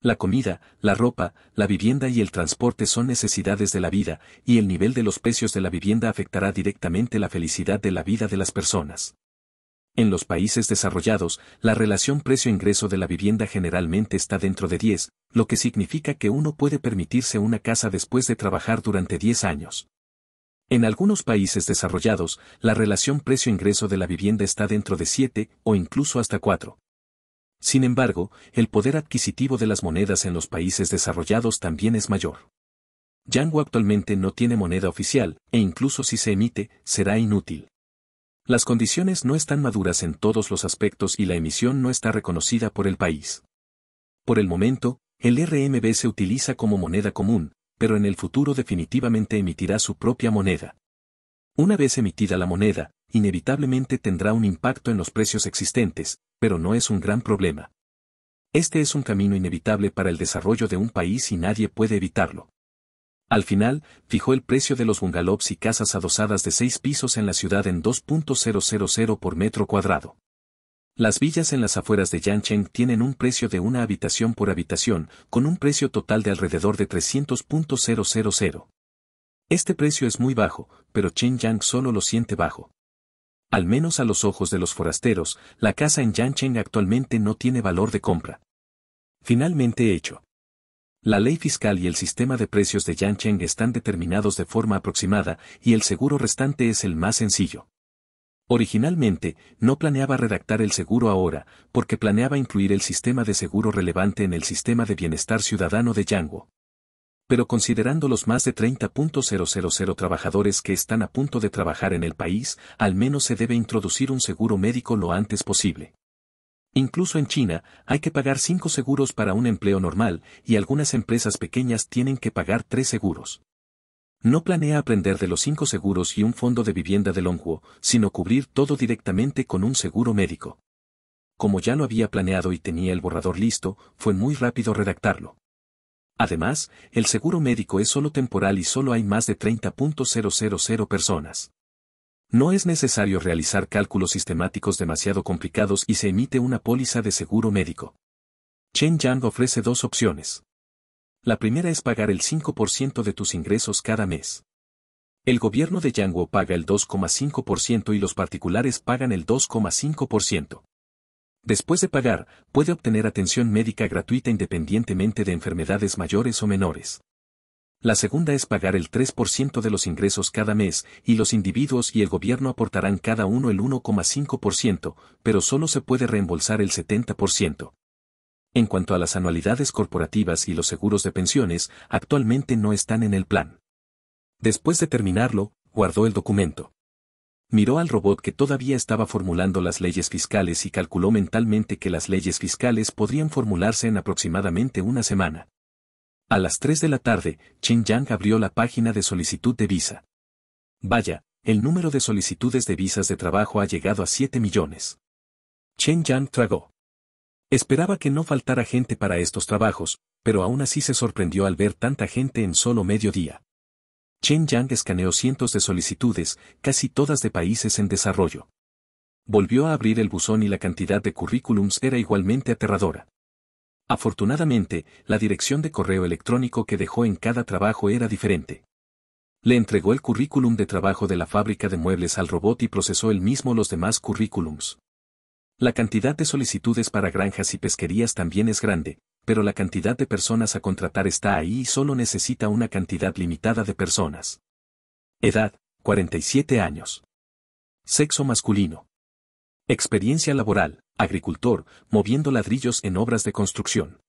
La comida, la ropa, la vivienda y el transporte son necesidades de la vida, y el nivel de los precios de la vivienda afectará directamente la felicidad de la vida de las personas. En los países desarrollados, la relación precio-ingreso de la vivienda generalmente está dentro de 10, lo que significa que uno puede permitirse una casa después de trabajar durante 10 años. En algunos países desarrollados, la relación precio-ingreso de la vivienda está dentro de 7 o incluso hasta 4. Sin embargo, el poder adquisitivo de las monedas en los países desarrollados también es mayor. Yango actualmente no tiene moneda oficial, e incluso si se emite, será inútil. Las condiciones no están maduras en todos los aspectos y la emisión no está reconocida por el país. Por el momento, el RMB se utiliza como moneda común, pero en el futuro definitivamente emitirá su propia moneda. Una vez emitida la moneda, inevitablemente tendrá un impacto en los precios existentes, pero no es un gran problema. Este es un camino inevitable para el desarrollo de un país y nadie puede evitarlo. Al final, fijó el precio de los bungalows y casas adosadas de seis pisos en la ciudad en 2.000 por metro cuadrado. Las villas en las afueras de Yancheng tienen un precio de una habitación por habitación, con un precio total de alrededor de 300.000. Este precio es muy bajo, pero Chen Yang solo lo siente bajo. Al menos a los ojos de los forasteros, la casa en Yancheng actualmente no tiene valor de compra. Finalmente hecho. La ley fiscal y el sistema de precios de Yancheng están determinados de forma aproximada y el seguro restante es el más sencillo. Originalmente, no planeaba redactar el seguro ahora, porque planeaba incluir el sistema de seguro relevante en el sistema de bienestar ciudadano de Yanguo pero considerando los más de 30.000 trabajadores que están a punto de trabajar en el país, al menos se debe introducir un seguro médico lo antes posible. Incluso en China, hay que pagar 5 seguros para un empleo normal y algunas empresas pequeñas tienen que pagar 3 seguros. No planea aprender de los 5 seguros y un fondo de vivienda de Longhuo, sino cubrir todo directamente con un seguro médico. Como ya lo había planeado y tenía el borrador listo, fue muy rápido redactarlo. Además, el seguro médico es solo temporal y solo hay más de 30.000 personas. No es necesario realizar cálculos sistemáticos demasiado complicados y se emite una póliza de seguro médico. Chen Yang ofrece dos opciones. La primera es pagar el 5% de tus ingresos cada mes. El gobierno de Yanguo paga el 2,5% y los particulares pagan el 2,5%. Después de pagar, puede obtener atención médica gratuita independientemente de enfermedades mayores o menores. La segunda es pagar el 3% de los ingresos cada mes, y los individuos y el gobierno aportarán cada uno el 1,5%, pero solo se puede reembolsar el 70%. En cuanto a las anualidades corporativas y los seguros de pensiones, actualmente no están en el plan. Después de terminarlo, guardó el documento. Miró al robot que todavía estaba formulando las leyes fiscales y calculó mentalmente que las leyes fiscales podrían formularse en aproximadamente una semana. A las 3 de la tarde, Chen Yang abrió la página de solicitud de visa. Vaya, el número de solicitudes de visas de trabajo ha llegado a 7 millones. Chen Yang tragó. Esperaba que no faltara gente para estos trabajos, pero aún así se sorprendió al ver tanta gente en solo medio día. Chen Yang escaneó cientos de solicitudes, casi todas de países en desarrollo. Volvió a abrir el buzón y la cantidad de currículums era igualmente aterradora. Afortunadamente, la dirección de correo electrónico que dejó en cada trabajo era diferente. Le entregó el currículum de trabajo de la fábrica de muebles al robot y procesó el mismo los demás currículums. La cantidad de solicitudes para granjas y pesquerías también es grande, pero la cantidad de personas a contratar está ahí y solo necesita una cantidad limitada de personas. Edad, 47 años. Sexo masculino. Experiencia laboral, agricultor, moviendo ladrillos en obras de construcción.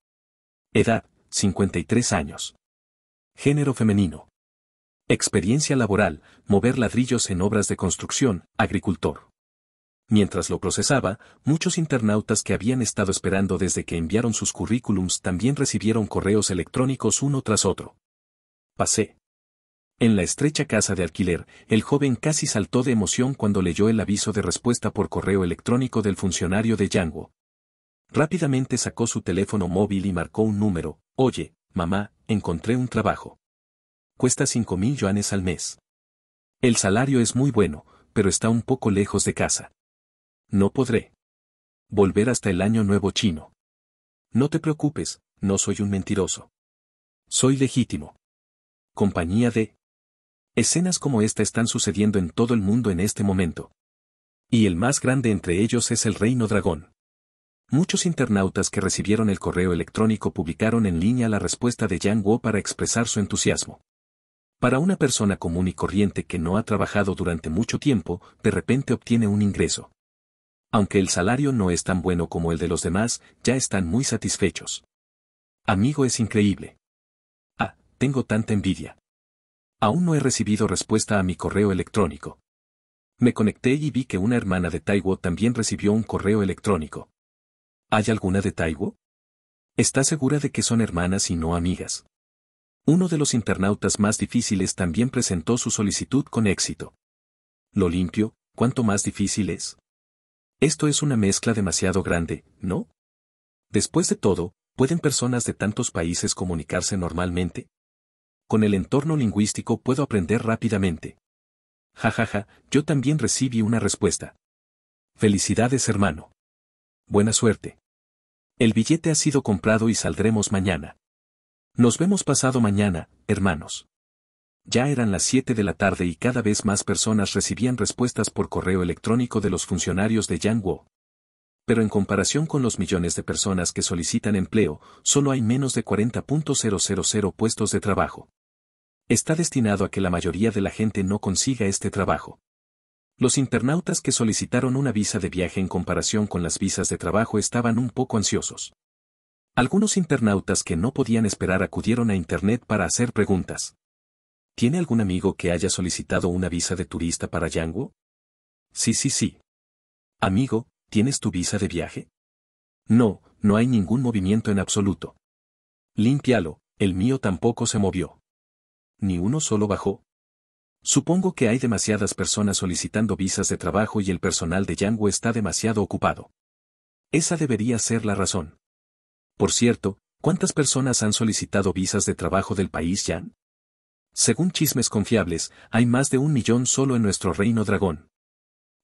Edad, 53 años. Género femenino. Experiencia laboral, mover ladrillos en obras de construcción, agricultor. Mientras lo procesaba, muchos internautas que habían estado esperando desde que enviaron sus currículums también recibieron correos electrónicos uno tras otro. Pasé. En la estrecha casa de alquiler, el joven casi saltó de emoción cuando leyó el aviso de respuesta por correo electrónico del funcionario de Yanguo. Rápidamente sacó su teléfono móvil y marcó un número. Oye, mamá, encontré un trabajo. Cuesta 5.000 yuanes al mes. El salario es muy bueno, pero está un poco lejos de casa. No podré. Volver hasta el año nuevo chino. No te preocupes, no soy un mentiroso. Soy legítimo. Compañía de... Escenas como esta están sucediendo en todo el mundo en este momento. Y el más grande entre ellos es el Reino Dragón. Muchos internautas que recibieron el correo electrónico publicaron en línea la respuesta de Yang Guo para expresar su entusiasmo. Para una persona común y corriente que no ha trabajado durante mucho tiempo, de repente obtiene un ingreso. Aunque el salario no es tan bueno como el de los demás, ya están muy satisfechos. Amigo es increíble. Ah, tengo tanta envidia. Aún no he recibido respuesta a mi correo electrónico. Me conecté y vi que una hermana de Taiwo también recibió un correo electrónico. ¿Hay alguna de Taiwo? Está segura de que son hermanas y no amigas. Uno de los internautas más difíciles también presentó su solicitud con éxito. Lo limpio, cuanto más difícil es? Esto es una mezcla demasiado grande, ¿no? Después de todo, ¿pueden personas de tantos países comunicarse normalmente? Con el entorno lingüístico puedo aprender rápidamente. Jajaja, ja, ja, yo también recibí una respuesta. Felicidades hermano. Buena suerte. El billete ha sido comprado y saldremos mañana. Nos vemos pasado mañana, hermanos. Ya eran las 7 de la tarde y cada vez más personas recibían respuestas por correo electrónico de los funcionarios de Yang Pero en comparación con los millones de personas que solicitan empleo, solo hay menos de 40.000 puestos de trabajo. Está destinado a que la mayoría de la gente no consiga este trabajo. Los internautas que solicitaron una visa de viaje en comparación con las visas de trabajo estaban un poco ansiosos. Algunos internautas que no podían esperar acudieron a Internet para hacer preguntas. ¿Tiene algún amigo que haya solicitado una visa de turista para Yanguo? Sí, sí, sí. Amigo, ¿tienes tu visa de viaje? No, no hay ningún movimiento en absoluto. Límpialo, el mío tampoco se movió. Ni uno solo bajó. Supongo que hay demasiadas personas solicitando visas de trabajo y el personal de Yanguo está demasiado ocupado. Esa debería ser la razón. Por cierto, ¿cuántas personas han solicitado visas de trabajo del país Yang? Según chismes confiables, hay más de un millón solo en nuestro reino dragón.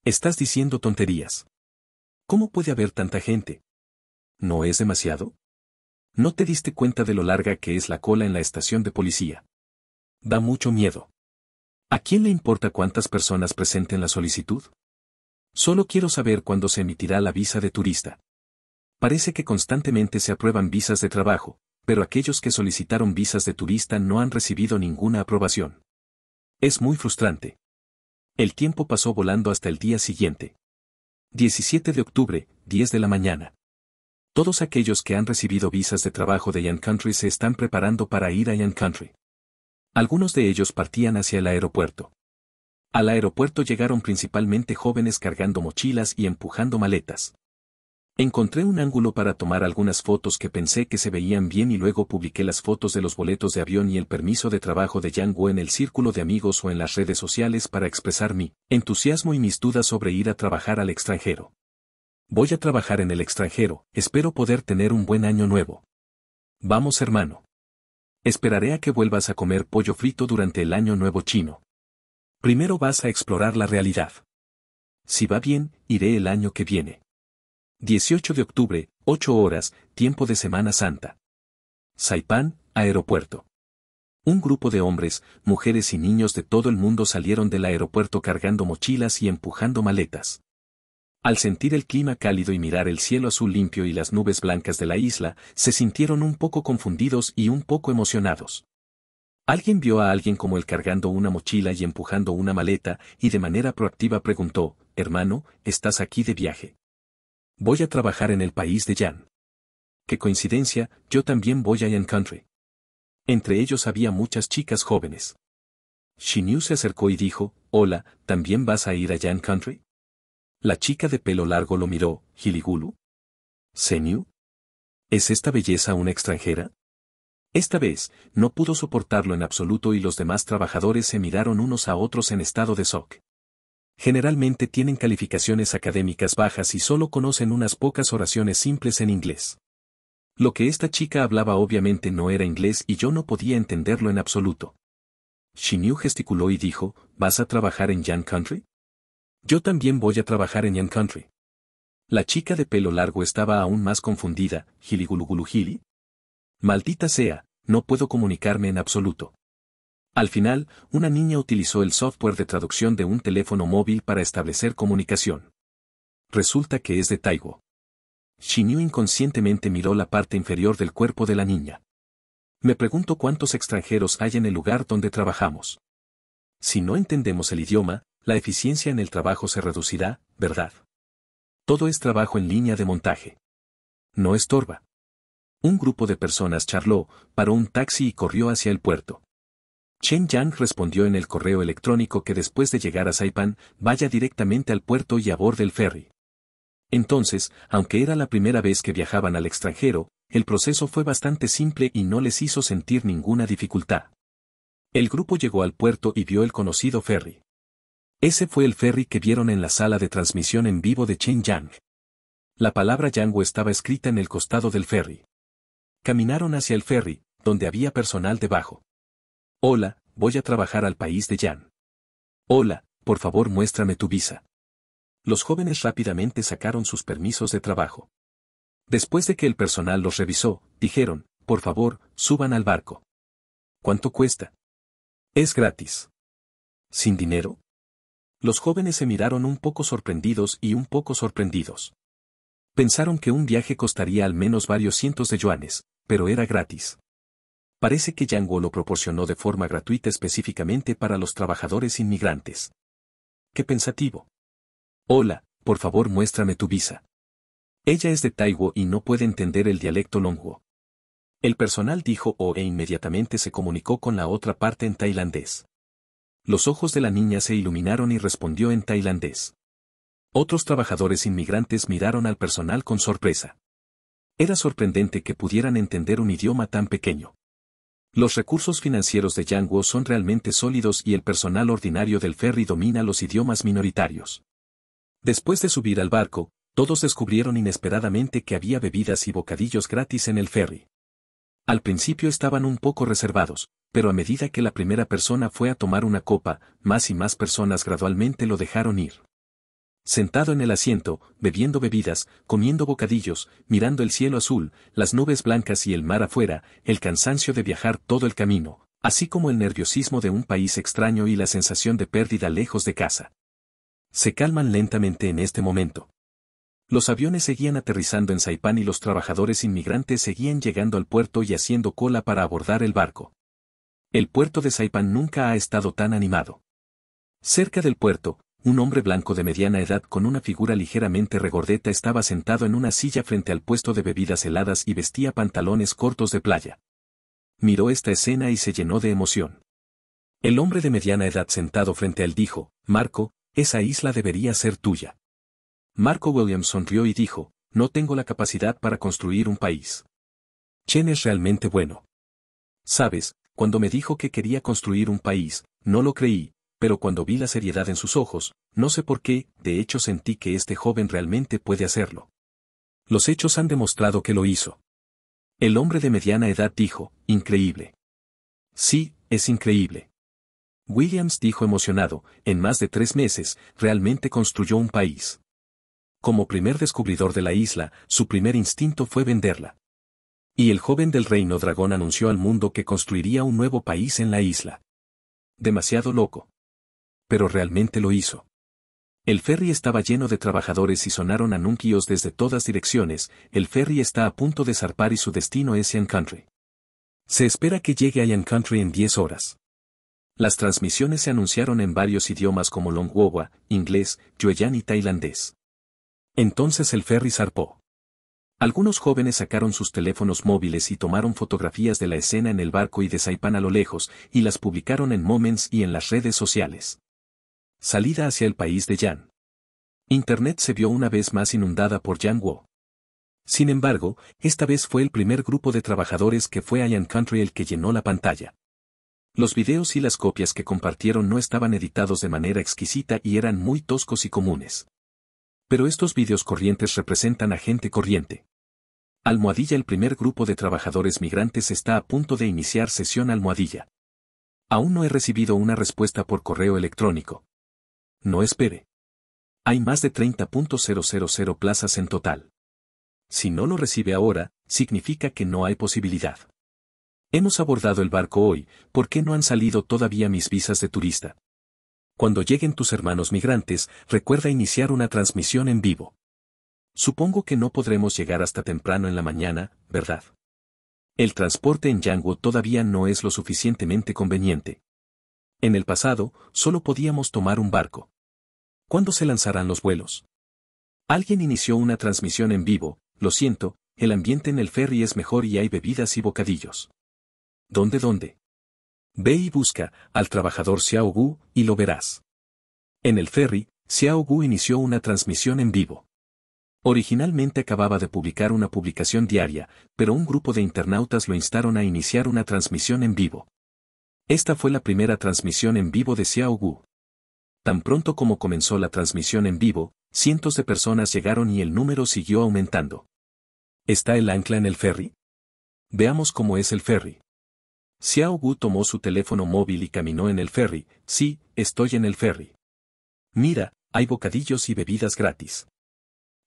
Estás diciendo tonterías. ¿Cómo puede haber tanta gente? ¿No es demasiado? ¿No te diste cuenta de lo larga que es la cola en la estación de policía? Da mucho miedo. ¿A quién le importa cuántas personas presenten la solicitud? Solo quiero saber cuándo se emitirá la visa de turista. Parece que constantemente se aprueban visas de trabajo, pero aquellos que solicitaron visas de turista no han recibido ninguna aprobación. Es muy frustrante. El tiempo pasó volando hasta el día siguiente. 17 de octubre, 10 de la mañana. Todos aquellos que han recibido visas de trabajo de Young Country se están preparando para ir a Young Country. Algunos de ellos partían hacia el aeropuerto. Al aeropuerto llegaron principalmente jóvenes cargando mochilas y empujando maletas. Encontré un ángulo para tomar algunas fotos que pensé que se veían bien y luego publiqué las fotos de los boletos de avión y el permiso de trabajo de Yang Wu en el círculo de amigos o en las redes sociales para expresar mi entusiasmo y mis dudas sobre ir a trabajar al extranjero. Voy a trabajar en el extranjero, espero poder tener un buen año nuevo. Vamos hermano. Esperaré a que vuelvas a comer pollo frito durante el año nuevo chino. Primero vas a explorar la realidad. Si va bien, iré el año que viene. 18 de octubre, 8 horas, tiempo de Semana Santa. Saipán, aeropuerto. Un grupo de hombres, mujeres y niños de todo el mundo salieron del aeropuerto cargando mochilas y empujando maletas. Al sentir el clima cálido y mirar el cielo azul limpio y las nubes blancas de la isla, se sintieron un poco confundidos y un poco emocionados. Alguien vio a alguien como él cargando una mochila y empujando una maleta, y de manera proactiva preguntó, Hermano, ¿estás aquí de viaje? Voy a trabajar en el país de Jan. Qué coincidencia, yo también voy a Yan Country. Entre ellos había muchas chicas jóvenes. Shinyu se acercó y dijo, Hola, ¿también vas a ir a Yan Country? La chica de pelo largo lo miró, giligulu. ¿Senyu? ¿Es esta belleza una extranjera? Esta vez, no pudo soportarlo en absoluto y los demás trabajadores se miraron unos a otros en estado de shock generalmente tienen calificaciones académicas bajas y solo conocen unas pocas oraciones simples en inglés. Lo que esta chica hablaba obviamente no era inglés y yo no podía entenderlo en absoluto. Shinyu gesticuló y dijo, ¿vas a trabajar en Yan Country? Yo también voy a trabajar en Yan Country. La chica de pelo largo estaba aún más confundida, giligulugulugili. Maldita sea, no puedo comunicarme en absoluto. Al final, una niña utilizó el software de traducción de un teléfono móvil para establecer comunicación. Resulta que es de Taigo. Shinyu inconscientemente miró la parte inferior del cuerpo de la niña. Me pregunto cuántos extranjeros hay en el lugar donde trabajamos. Si no entendemos el idioma, la eficiencia en el trabajo se reducirá, ¿verdad? Todo es trabajo en línea de montaje. No estorba. Un grupo de personas charló, paró un taxi y corrió hacia el puerto. Chen Yang respondió en el correo electrónico que después de llegar a Saipan, vaya directamente al puerto y aborde el ferry. Entonces, aunque era la primera vez que viajaban al extranjero, el proceso fue bastante simple y no les hizo sentir ninguna dificultad. El grupo llegó al puerto y vio el conocido ferry. Ese fue el ferry que vieron en la sala de transmisión en vivo de Chen Yang. La palabra Yango estaba escrita en el costado del ferry. Caminaron hacia el ferry, donde había personal debajo. Hola, voy a trabajar al país de Jan. Hola, por favor muéstrame tu visa. Los jóvenes rápidamente sacaron sus permisos de trabajo. Después de que el personal los revisó, dijeron, por favor, suban al barco. ¿Cuánto cuesta? Es gratis. ¿Sin dinero? Los jóvenes se miraron un poco sorprendidos y un poco sorprendidos. Pensaron que un viaje costaría al menos varios cientos de yuanes, pero era gratis parece que Yango lo proporcionó de forma gratuita específicamente para los trabajadores inmigrantes. Qué pensativo. Hola, por favor muéstrame tu visa. Ella es de Taiwo y no puede entender el dialecto Longuo. El personal dijo o oh e inmediatamente se comunicó con la otra parte en tailandés. Los ojos de la niña se iluminaron y respondió en tailandés. Otros trabajadores inmigrantes miraron al personal con sorpresa. Era sorprendente que pudieran entender un idioma tan pequeño. Los recursos financieros de Wu son realmente sólidos y el personal ordinario del ferry domina los idiomas minoritarios. Después de subir al barco, todos descubrieron inesperadamente que había bebidas y bocadillos gratis en el ferry. Al principio estaban un poco reservados, pero a medida que la primera persona fue a tomar una copa, más y más personas gradualmente lo dejaron ir sentado en el asiento, bebiendo bebidas, comiendo bocadillos, mirando el cielo azul, las nubes blancas y el mar afuera, el cansancio de viajar todo el camino, así como el nerviosismo de un país extraño y la sensación de pérdida lejos de casa. Se calman lentamente en este momento. Los aviones seguían aterrizando en Saipán y los trabajadores inmigrantes seguían llegando al puerto y haciendo cola para abordar el barco. El puerto de Saipán nunca ha estado tan animado. Cerca del puerto, un hombre blanco de mediana edad con una figura ligeramente regordeta estaba sentado en una silla frente al puesto de bebidas heladas y vestía pantalones cortos de playa. Miró esta escena y se llenó de emoción. El hombre de mediana edad sentado frente a él dijo, Marco, esa isla debería ser tuya. Marco Williams sonrió y dijo, no tengo la capacidad para construir un país. Chen es realmente bueno. Sabes, cuando me dijo que quería construir un país, no lo creí, pero cuando vi la seriedad en sus ojos, no sé por qué, de hecho sentí que este joven realmente puede hacerlo. Los hechos han demostrado que lo hizo. El hombre de mediana edad dijo, increíble. Sí, es increíble. Williams dijo emocionado, en más de tres meses, realmente construyó un país. Como primer descubridor de la isla, su primer instinto fue venderla. Y el joven del reino dragón anunció al mundo que construiría un nuevo país en la isla. Demasiado loco pero realmente lo hizo. El ferry estaba lleno de trabajadores y sonaron anuncios desde todas direcciones, el ferry está a punto de zarpar y su destino es Yan Country. Se espera que llegue a Yan Country en 10 horas. Las transmisiones se anunciaron en varios idiomas como Longwowa, inglés, Yueyan y tailandés. Entonces el ferry zarpó. Algunos jóvenes sacaron sus teléfonos móviles y tomaron fotografías de la escena en el barco y de Saipan a lo lejos, y las publicaron en Moments y en las redes sociales. Salida hacia el país de Yan. Internet se vio una vez más inundada por Yan Wo. Sin embargo, esta vez fue el primer grupo de trabajadores que fue a Yan Country el que llenó la pantalla. Los videos y las copias que compartieron no estaban editados de manera exquisita y eran muy toscos y comunes. Pero estos videos corrientes representan a gente corriente. Almohadilla El primer grupo de trabajadores migrantes está a punto de iniciar sesión Almohadilla. Aún no he recibido una respuesta por correo electrónico no espere. Hay más de 30.000 plazas en total. Si no lo recibe ahora, significa que no hay posibilidad. Hemos abordado el barco hoy, ¿por qué no han salido todavía mis visas de turista? Cuando lleguen tus hermanos migrantes, recuerda iniciar una transmisión en vivo. Supongo que no podremos llegar hasta temprano en la mañana, ¿verdad? El transporte en Yango todavía no es lo suficientemente conveniente. En el pasado, solo podíamos tomar un barco. ¿Cuándo se lanzarán los vuelos? Alguien inició una transmisión en vivo, lo siento, el ambiente en el ferry es mejor y hay bebidas y bocadillos. ¿Dónde dónde? Ve y busca al trabajador Xiao y lo verás. En el ferry, Xiao inició una transmisión en vivo. Originalmente acababa de publicar una publicación diaria, pero un grupo de internautas lo instaron a iniciar una transmisión en vivo. Esta fue la primera transmisión en vivo de Xiaogu. Tan pronto como comenzó la transmisión en vivo, cientos de personas llegaron y el número siguió aumentando. ¿Está el ancla en el ferry? Veamos cómo es el ferry. Xiao Wu tomó su teléfono móvil y caminó en el ferry. Sí, estoy en el ferry. Mira, hay bocadillos y bebidas gratis.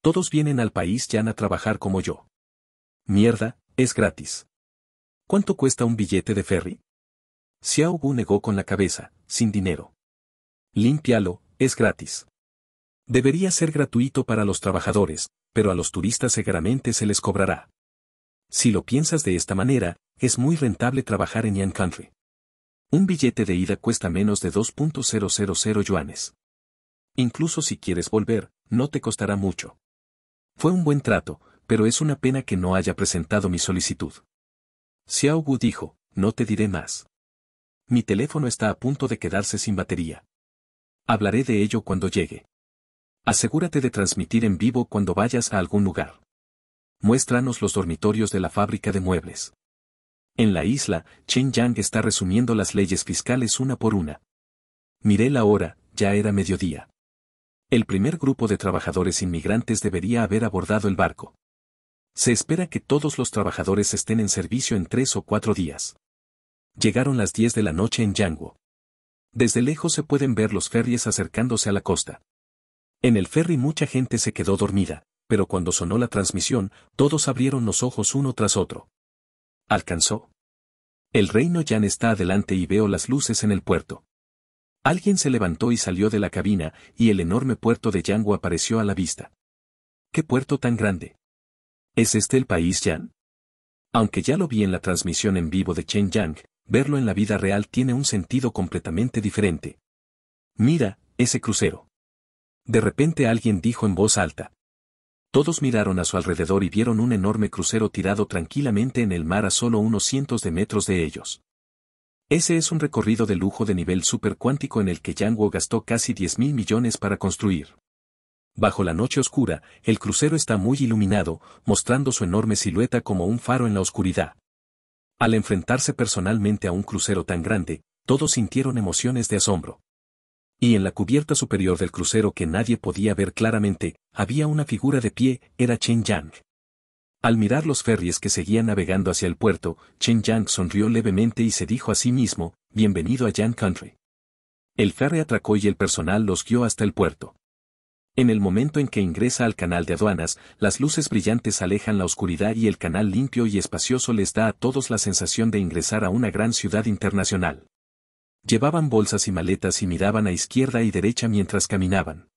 Todos vienen al país ya a trabajar como yo. Mierda, es gratis. ¿Cuánto cuesta un billete de ferry? Xiao negó con la cabeza, sin dinero. Límpialo, es gratis. Debería ser gratuito para los trabajadores, pero a los turistas seguramente se les cobrará. Si lo piensas de esta manera, es muy rentable trabajar en Yan Country. Un billete de ida cuesta menos de 2.000 yuanes. Incluso si quieres volver, no te costará mucho. Fue un buen trato, pero es una pena que no haya presentado mi solicitud. Xiao Wu dijo, no te diré más. Mi teléfono está a punto de quedarse sin batería. Hablaré de ello cuando llegue. Asegúrate de transmitir en vivo cuando vayas a algún lugar. Muéstranos los dormitorios de la fábrica de muebles. En la isla, Chen Yang está resumiendo las leyes fiscales una por una. Miré la hora, ya era mediodía. El primer grupo de trabajadores inmigrantes debería haber abordado el barco. Se espera que todos los trabajadores estén en servicio en tres o cuatro días. Llegaron las 10 de la noche en Yanguo. Desde lejos se pueden ver los ferries acercándose a la costa. En el ferry mucha gente se quedó dormida, pero cuando sonó la transmisión, todos abrieron los ojos uno tras otro. Alcanzó. El reino Jan está adelante y veo las luces en el puerto. Alguien se levantó y salió de la cabina, y el enorme puerto de Yango apareció a la vista. ¡Qué puerto tan grande! ¿Es este el país Yan? Aunque ya lo vi en la transmisión en vivo de Chen Yang, verlo en la vida real tiene un sentido completamente diferente. Mira, ese crucero. De repente alguien dijo en voz alta. Todos miraron a su alrededor y vieron un enorme crucero tirado tranquilamente en el mar a solo unos cientos de metros de ellos. Ese es un recorrido de lujo de nivel supercuántico en el que Yang Wu gastó casi 10 mil millones para construir. Bajo la noche oscura, el crucero está muy iluminado, mostrando su enorme silueta como un faro en la oscuridad. Al enfrentarse personalmente a un crucero tan grande, todos sintieron emociones de asombro. Y en la cubierta superior del crucero que nadie podía ver claramente, había una figura de pie, era Chen Yang. Al mirar los ferries que seguían navegando hacia el puerto, Chen Yang sonrió levemente y se dijo a sí mismo, bienvenido a Yang Country. El ferry atracó y el personal los guió hasta el puerto. En el momento en que ingresa al canal de aduanas, las luces brillantes alejan la oscuridad y el canal limpio y espacioso les da a todos la sensación de ingresar a una gran ciudad internacional. Llevaban bolsas y maletas y miraban a izquierda y derecha mientras caminaban.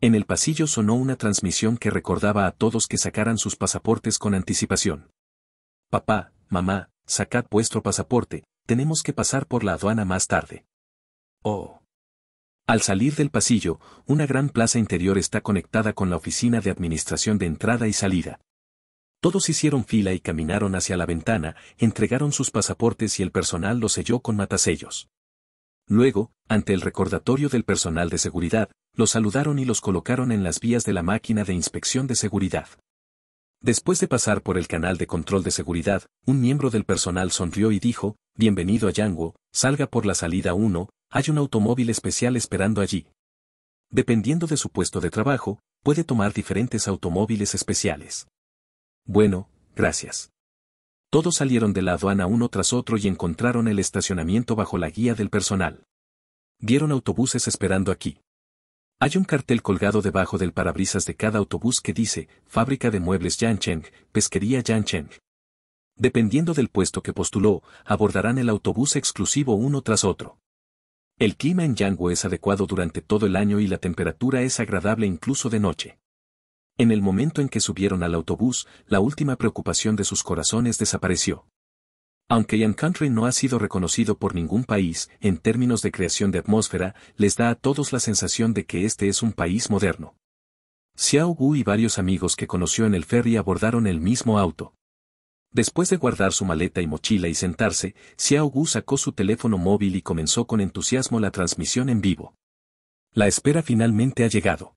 En el pasillo sonó una transmisión que recordaba a todos que sacaran sus pasaportes con anticipación. Papá, mamá, sacad vuestro pasaporte, tenemos que pasar por la aduana más tarde. Oh. Al salir del pasillo, una gran plaza interior está conectada con la oficina de administración de entrada y salida. Todos hicieron fila y caminaron hacia la ventana, entregaron sus pasaportes y el personal los selló con matasellos. Luego, ante el recordatorio del personal de seguridad, los saludaron y los colocaron en las vías de la máquina de inspección de seguridad. Después de pasar por el canal de control de seguridad, un miembro del personal sonrió y dijo, Bienvenido a Yanguo, salga por la salida 1, hay un automóvil especial esperando allí. Dependiendo de su puesto de trabajo, puede tomar diferentes automóviles especiales. Bueno, gracias. Todos salieron de la aduana uno tras otro y encontraron el estacionamiento bajo la guía del personal. Dieron autobuses esperando aquí. Hay un cartel colgado debajo del parabrisas de cada autobús que dice, Fábrica de Muebles Yancheng, Pesquería Yancheng. Dependiendo del puesto que postuló, abordarán el autobús exclusivo uno tras otro. El clima en Yango es adecuado durante todo el año y la temperatura es agradable incluso de noche. En el momento en que subieron al autobús, la última preocupación de sus corazones desapareció. Aunque Yan Country no ha sido reconocido por ningún país en términos de creación de atmósfera, les da a todos la sensación de que este es un país moderno. Xiao Wu y varios amigos que conoció en el ferry abordaron el mismo auto. Después de guardar su maleta y mochila y sentarse, Xiao Gu sacó su teléfono móvil y comenzó con entusiasmo la transmisión en vivo. La espera finalmente ha llegado.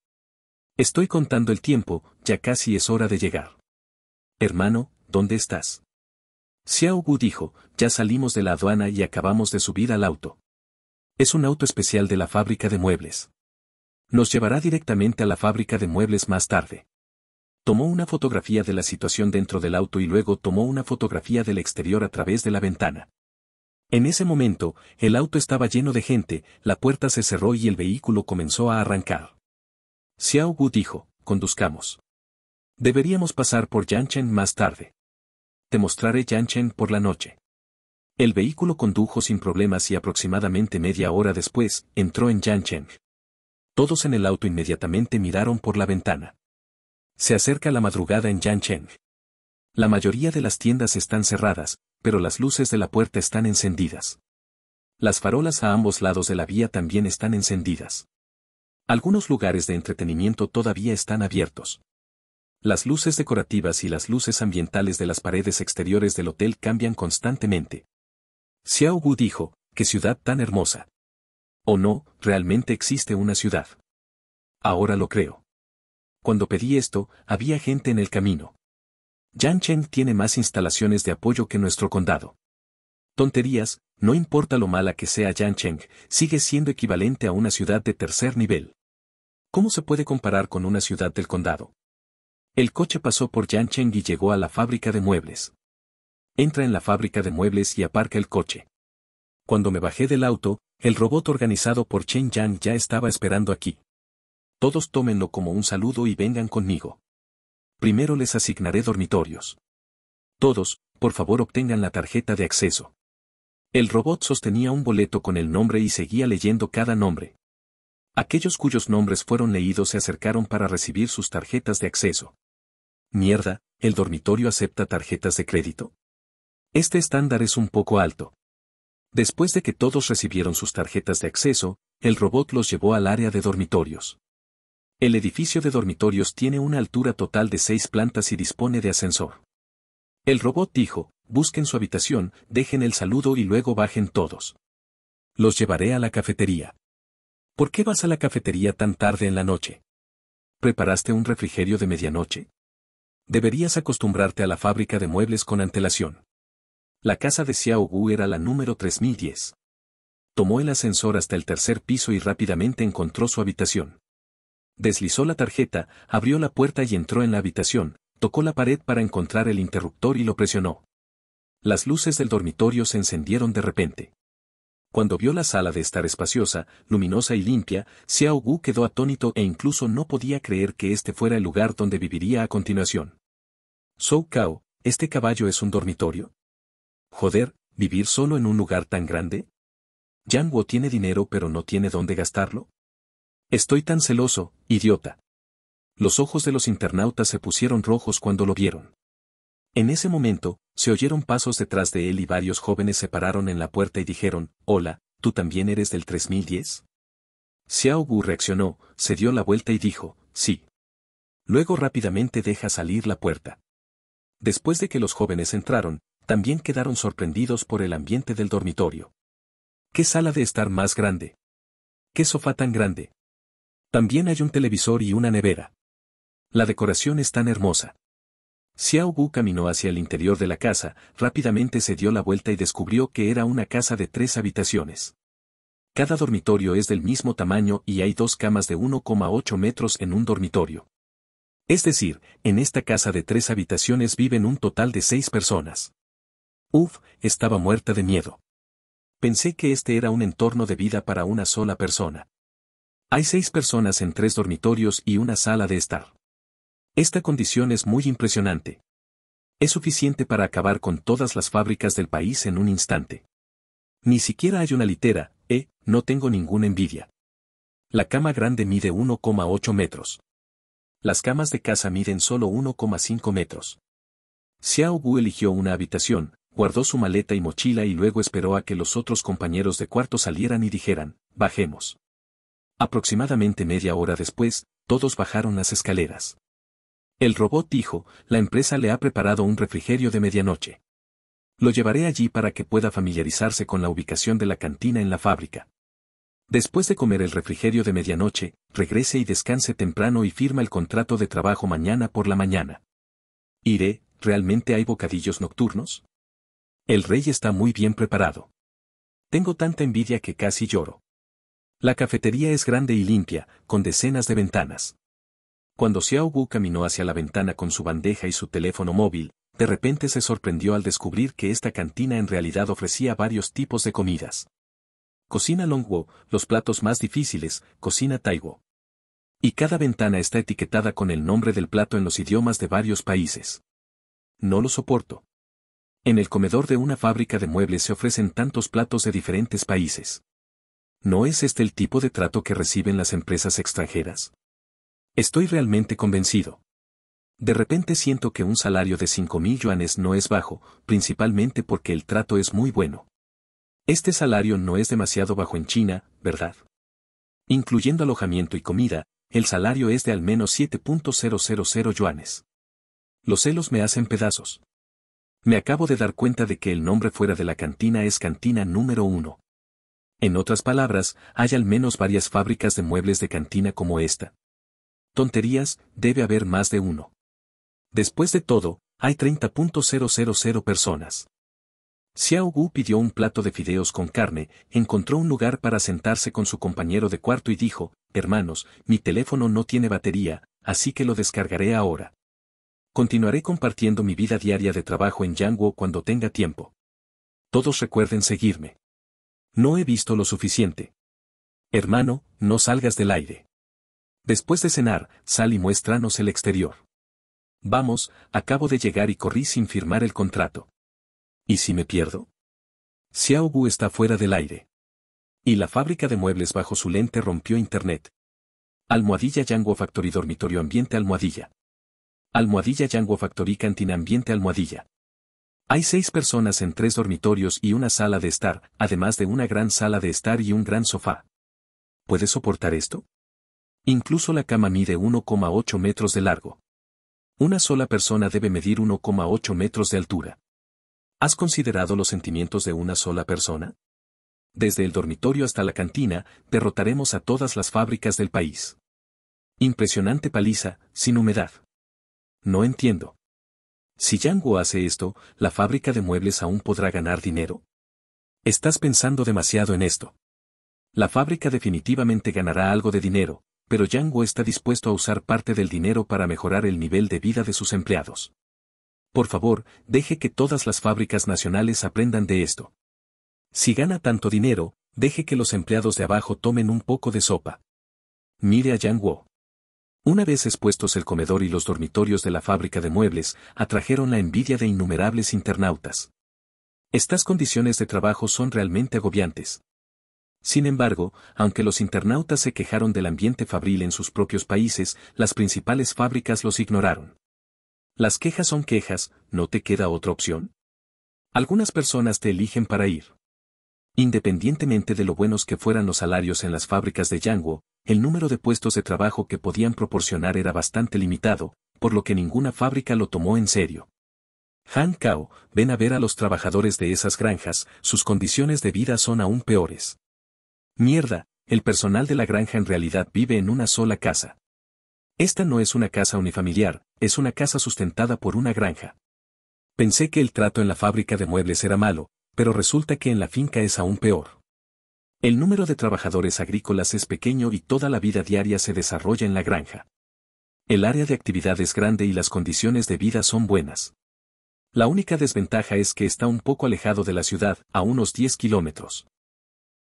Estoy contando el tiempo, ya casi es hora de llegar. Hermano, ¿dónde estás? Xiao Gu dijo, ya salimos de la aduana y acabamos de subir al auto. Es un auto especial de la fábrica de muebles. Nos llevará directamente a la fábrica de muebles más tarde. Tomó una fotografía de la situación dentro del auto y luego tomó una fotografía del exterior a través de la ventana. En ese momento, el auto estaba lleno de gente, la puerta se cerró y el vehículo comenzó a arrancar. Xiao Wu dijo, conduzcamos. Deberíamos pasar por Yanchen más tarde. Te mostraré Yanchen por la noche. El vehículo condujo sin problemas y aproximadamente media hora después, entró en Yancheng. Todos en el auto inmediatamente miraron por la ventana. Se acerca la madrugada en Yancheng. La mayoría de las tiendas están cerradas, pero las luces de la puerta están encendidas. Las farolas a ambos lados de la vía también están encendidas. Algunos lugares de entretenimiento todavía están abiertos. Las luces decorativas y las luces ambientales de las paredes exteriores del hotel cambian constantemente. Xiao Gu dijo, qué ciudad tan hermosa. O no, realmente existe una ciudad. Ahora lo creo. Cuando pedí esto, había gente en el camino. Yancheng tiene más instalaciones de apoyo que nuestro condado. Tonterías, no importa lo mala que sea Yancheng, sigue siendo equivalente a una ciudad de tercer nivel. ¿Cómo se puede comparar con una ciudad del condado? El coche pasó por Yancheng y llegó a la fábrica de muebles. Entra en la fábrica de muebles y aparca el coche. Cuando me bajé del auto, el robot organizado por Chen Yang ya estaba esperando aquí todos tómenlo como un saludo y vengan conmigo. Primero les asignaré dormitorios. Todos, por favor obtengan la tarjeta de acceso. El robot sostenía un boleto con el nombre y seguía leyendo cada nombre. Aquellos cuyos nombres fueron leídos se acercaron para recibir sus tarjetas de acceso. Mierda, el dormitorio acepta tarjetas de crédito. Este estándar es un poco alto. Después de que todos recibieron sus tarjetas de acceso, el robot los llevó al área de dormitorios. El edificio de dormitorios tiene una altura total de seis plantas y dispone de ascensor. El robot dijo, busquen su habitación, dejen el saludo y luego bajen todos. Los llevaré a la cafetería. ¿Por qué vas a la cafetería tan tarde en la noche? ¿Preparaste un refrigerio de medianoche? Deberías acostumbrarte a la fábrica de muebles con antelación. La casa de Xiao era la número 3010. Tomó el ascensor hasta el tercer piso y rápidamente encontró su habitación. Deslizó la tarjeta, abrió la puerta y entró en la habitación, tocó la pared para encontrar el interruptor y lo presionó. Las luces del dormitorio se encendieron de repente. Cuando vio la sala de estar espaciosa, luminosa y limpia, Xiao Gu quedó atónito e incluso no podía creer que este fuera el lugar donde viviría a continuación. «Zhou Cao, ¿este caballo es un dormitorio? Joder, ¿vivir solo en un lugar tan grande? Yang Wu tiene dinero pero no tiene dónde gastarlo. Estoy tan celoso, idiota. Los ojos de los internautas se pusieron rojos cuando lo vieron. En ese momento, se oyeron pasos detrás de él y varios jóvenes se pararon en la puerta y dijeron, Hola, ¿tú también eres del 3010? Xiao Gu reaccionó, se dio la vuelta y dijo, Sí. Luego rápidamente deja salir la puerta. Después de que los jóvenes entraron, también quedaron sorprendidos por el ambiente del dormitorio. ¿Qué sala de estar más grande? ¿Qué sofá tan grande? También hay un televisor y una nevera. La decoración es tan hermosa. Xiao Gu caminó hacia el interior de la casa, rápidamente se dio la vuelta y descubrió que era una casa de tres habitaciones. Cada dormitorio es del mismo tamaño y hay dos camas de 1,8 metros en un dormitorio. Es decir, en esta casa de tres habitaciones viven un total de seis personas. Uf, estaba muerta de miedo. Pensé que este era un entorno de vida para una sola persona. Hay seis personas en tres dormitorios y una sala de estar. Esta condición es muy impresionante. Es suficiente para acabar con todas las fábricas del país en un instante. Ni siquiera hay una litera, eh, no tengo ninguna envidia. La cama grande mide 1,8 metros. Las camas de casa miden solo 1,5 metros. Xiao Gu eligió una habitación, guardó su maleta y mochila y luego esperó a que los otros compañeros de cuarto salieran y dijeran, bajemos. Aproximadamente media hora después, todos bajaron las escaleras. El robot dijo, la empresa le ha preparado un refrigerio de medianoche. Lo llevaré allí para que pueda familiarizarse con la ubicación de la cantina en la fábrica. Después de comer el refrigerio de medianoche, regrese y descanse temprano y firma el contrato de trabajo mañana por la mañana. Iré, ¿realmente hay bocadillos nocturnos? El rey está muy bien preparado. Tengo tanta envidia que casi lloro. La cafetería es grande y limpia, con decenas de ventanas. Cuando Xiao Wu caminó hacia la ventana con su bandeja y su teléfono móvil, de repente se sorprendió al descubrir que esta cantina en realidad ofrecía varios tipos de comidas. Cocina Longwo, los platos más difíciles, cocina Taiwo. Y cada ventana está etiquetada con el nombre del plato en los idiomas de varios países. No lo soporto. En el comedor de una fábrica de muebles se ofrecen tantos platos de diferentes países. ¿no es este el tipo de trato que reciben las empresas extranjeras? Estoy realmente convencido. De repente siento que un salario de 5.000 yuanes no es bajo, principalmente porque el trato es muy bueno. Este salario no es demasiado bajo en China, ¿verdad? Incluyendo alojamiento y comida, el salario es de al menos 7.000 yuanes. Los celos me hacen pedazos. Me acabo de dar cuenta de que el nombre fuera de la cantina es cantina número uno. En otras palabras, hay al menos varias fábricas de muebles de cantina como esta. Tonterías, debe haber más de uno. Después de todo, hay 30.000 personas. Xiao Gu pidió un plato de fideos con carne, encontró un lugar para sentarse con su compañero de cuarto y dijo, hermanos, mi teléfono no tiene batería, así que lo descargaré ahora. Continuaré compartiendo mi vida diaria de trabajo en Yanguo cuando tenga tiempo. Todos recuerden seguirme. No he visto lo suficiente. Hermano, no salgas del aire. Después de cenar, sal y muéstranos el exterior. Vamos, acabo de llegar y corrí sin firmar el contrato. ¿Y si me pierdo? Xiaobu está fuera del aire. Y la fábrica de muebles bajo su lente rompió internet. Almohadilla Yanguo Factory Dormitorio Ambiente Almohadilla. Almohadilla Yanguo Factory Cantina Ambiente Almohadilla. Hay seis personas en tres dormitorios y una sala de estar, además de una gran sala de estar y un gran sofá. ¿Puedes soportar esto? Incluso la cama mide 1,8 metros de largo. Una sola persona debe medir 1,8 metros de altura. ¿Has considerado los sentimientos de una sola persona? Desde el dormitorio hasta la cantina, derrotaremos a todas las fábricas del país. Impresionante paliza, sin humedad. No entiendo. Si Yanguo hace esto, la fábrica de muebles aún podrá ganar dinero. Estás pensando demasiado en esto. La fábrica definitivamente ganará algo de dinero, pero Yanguo está dispuesto a usar parte del dinero para mejorar el nivel de vida de sus empleados. Por favor, deje que todas las fábricas nacionales aprendan de esto. Si gana tanto dinero, deje que los empleados de abajo tomen un poco de sopa. Mire a Yang Wu. Una vez expuestos el comedor y los dormitorios de la fábrica de muebles, atrajeron la envidia de innumerables internautas. Estas condiciones de trabajo son realmente agobiantes. Sin embargo, aunque los internautas se quejaron del ambiente fabril en sus propios países, las principales fábricas los ignoraron. Las quejas son quejas, ¿no te queda otra opción? Algunas personas te eligen para ir. Independientemente de lo buenos que fueran los salarios en las fábricas de Yanguo, el número de puestos de trabajo que podían proporcionar era bastante limitado, por lo que ninguna fábrica lo tomó en serio. Han Cao, ven a ver a los trabajadores de esas granjas, sus condiciones de vida son aún peores. Mierda, el personal de la granja en realidad vive en una sola casa. Esta no es una casa unifamiliar, es una casa sustentada por una granja. Pensé que el trato en la fábrica de muebles era malo, pero resulta que en la finca es aún peor. El número de trabajadores agrícolas es pequeño y toda la vida diaria se desarrolla en la granja. El área de actividad es grande y las condiciones de vida son buenas. La única desventaja es que está un poco alejado de la ciudad, a unos 10 kilómetros.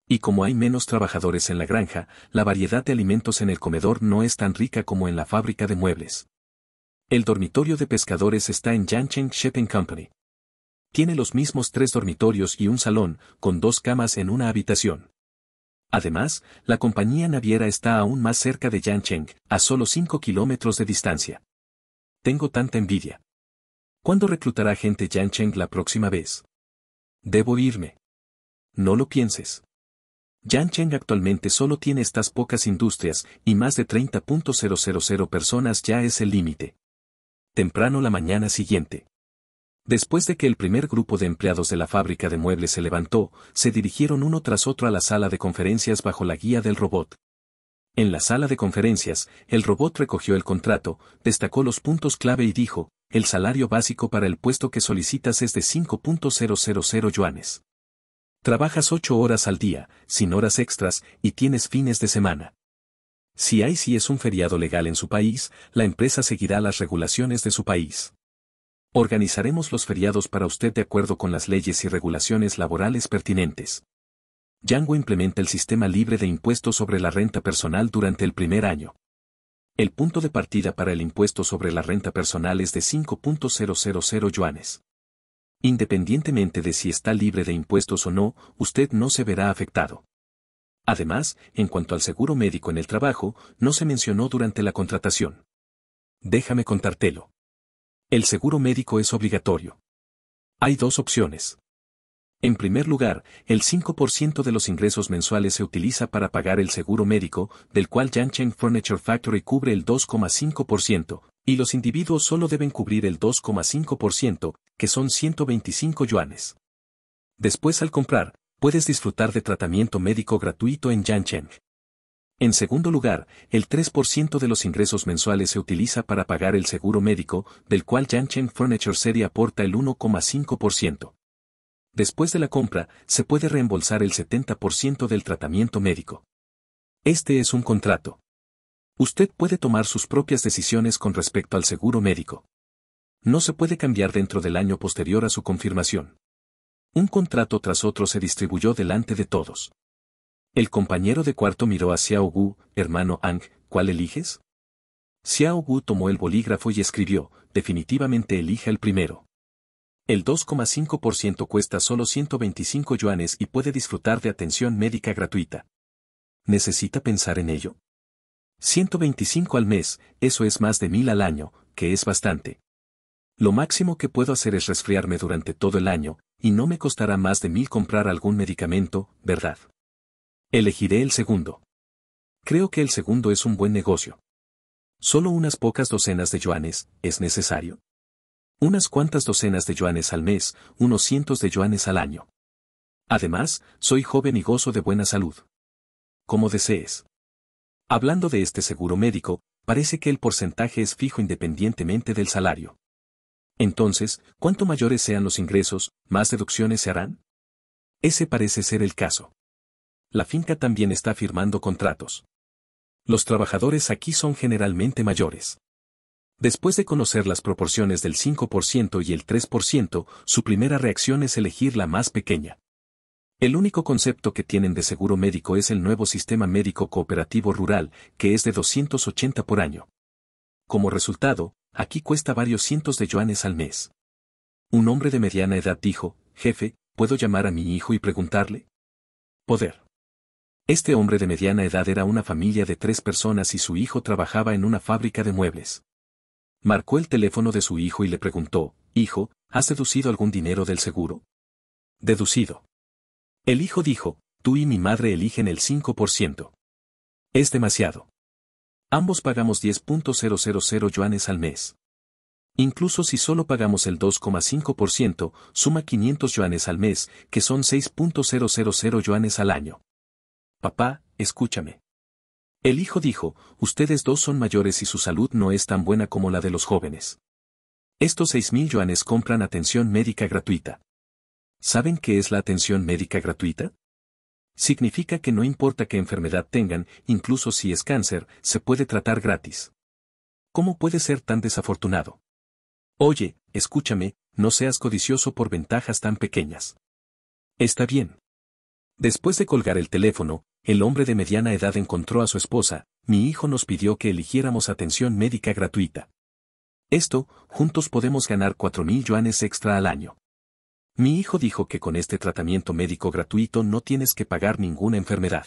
Y como hay menos trabajadores en la granja, la variedad de alimentos en el comedor no es tan rica como en la fábrica de muebles. El dormitorio de pescadores está en Yancheng Shipping Company. Tiene los mismos tres dormitorios y un salón, con dos camas en una habitación. Además, la compañía naviera está aún más cerca de Yancheng, a solo 5 kilómetros de distancia. Tengo tanta envidia. ¿Cuándo reclutará gente Yancheng la próxima vez? Debo irme. No lo pienses. Yancheng actualmente solo tiene estas pocas industrias y más de 30.000 personas ya es el límite. Temprano la mañana siguiente. Después de que el primer grupo de empleados de la fábrica de muebles se levantó, se dirigieron uno tras otro a la sala de conferencias bajo la guía del robot. En la sala de conferencias, el robot recogió el contrato, destacó los puntos clave y dijo, el salario básico para el puesto que solicitas es de 5.000 yuanes. Trabajas 8 horas al día, sin horas extras, y tienes fines de semana. Si hay si es un feriado legal en su país, la empresa seguirá las regulaciones de su país. Organizaremos los feriados para usted de acuerdo con las leyes y regulaciones laborales pertinentes. Yango implementa el sistema libre de impuestos sobre la renta personal durante el primer año. El punto de partida para el impuesto sobre la renta personal es de 5.000 yuanes. Independientemente de si está libre de impuestos o no, usted no se verá afectado. Además, en cuanto al seguro médico en el trabajo, no se mencionó durante la contratación. Déjame contártelo. El seguro médico es obligatorio. Hay dos opciones. En primer lugar, el 5% de los ingresos mensuales se utiliza para pagar el seguro médico, del cual Yancheng Furniture Factory cubre el 2,5%, y los individuos solo deben cubrir el 2,5%, que son 125 yuanes. Después al comprar, puedes disfrutar de tratamiento médico gratuito en Yancheng. En segundo lugar, el 3% de los ingresos mensuales se utiliza para pagar el seguro médico, del cual Yancheng Furniture Serie aporta el 1,5%. Después de la compra, se puede reembolsar el 70% del tratamiento médico. Este es un contrato. Usted puede tomar sus propias decisiones con respecto al seguro médico. No se puede cambiar dentro del año posterior a su confirmación. Un contrato tras otro se distribuyó delante de todos. El compañero de cuarto miró a Xiao Gu, hermano Ang, ¿cuál eliges? Xiao Gu tomó el bolígrafo y escribió, definitivamente elija el primero. El 2,5% cuesta solo 125 yuanes y puede disfrutar de atención médica gratuita. ¿Necesita pensar en ello? 125 al mes, eso es más de 1000 al año, que es bastante. Lo máximo que puedo hacer es resfriarme durante todo el año, y no me costará más de 1000 comprar algún medicamento, ¿verdad? Elegiré el segundo. Creo que el segundo es un buen negocio. Solo unas pocas docenas de yuanes, es necesario. Unas cuantas docenas de yuanes al mes, unos cientos de yuanes al año. Además, soy joven y gozo de buena salud. Como desees. Hablando de este seguro médico, parece que el porcentaje es fijo independientemente del salario. Entonces, cuanto mayores sean los ingresos, más deducciones se harán. Ese parece ser el caso la finca también está firmando contratos. Los trabajadores aquí son generalmente mayores. Después de conocer las proporciones del 5% y el 3%, su primera reacción es elegir la más pequeña. El único concepto que tienen de seguro médico es el nuevo sistema médico cooperativo rural, que es de 280 por año. Como resultado, aquí cuesta varios cientos de yuanes al mes. Un hombre de mediana edad dijo, jefe, ¿puedo llamar a mi hijo y preguntarle? Poder. Este hombre de mediana edad era una familia de tres personas y su hijo trabajaba en una fábrica de muebles. Marcó el teléfono de su hijo y le preguntó, Hijo, ¿has deducido algún dinero del seguro? Deducido. El hijo dijo, Tú y mi madre eligen el 5%. Es demasiado. Ambos pagamos 10.000 yuanes al mes. Incluso si solo pagamos el 2,5%, suma 500 yuanes al mes, que son 6.000 yuanes al año. Papá, escúchame. El hijo dijo, ustedes dos son mayores y su salud no es tan buena como la de los jóvenes. Estos seis mil yuanes compran atención médica gratuita. ¿Saben qué es la atención médica gratuita? Significa que no importa qué enfermedad tengan, incluso si es cáncer, se puede tratar gratis. ¿Cómo puede ser tan desafortunado? Oye, escúchame, no seas codicioso por ventajas tan pequeñas. Está bien. Después de colgar el teléfono, el hombre de mediana edad encontró a su esposa, mi hijo nos pidió que eligiéramos atención médica gratuita. Esto, juntos podemos ganar 4.000 yuanes extra al año. Mi hijo dijo que con este tratamiento médico gratuito no tienes que pagar ninguna enfermedad.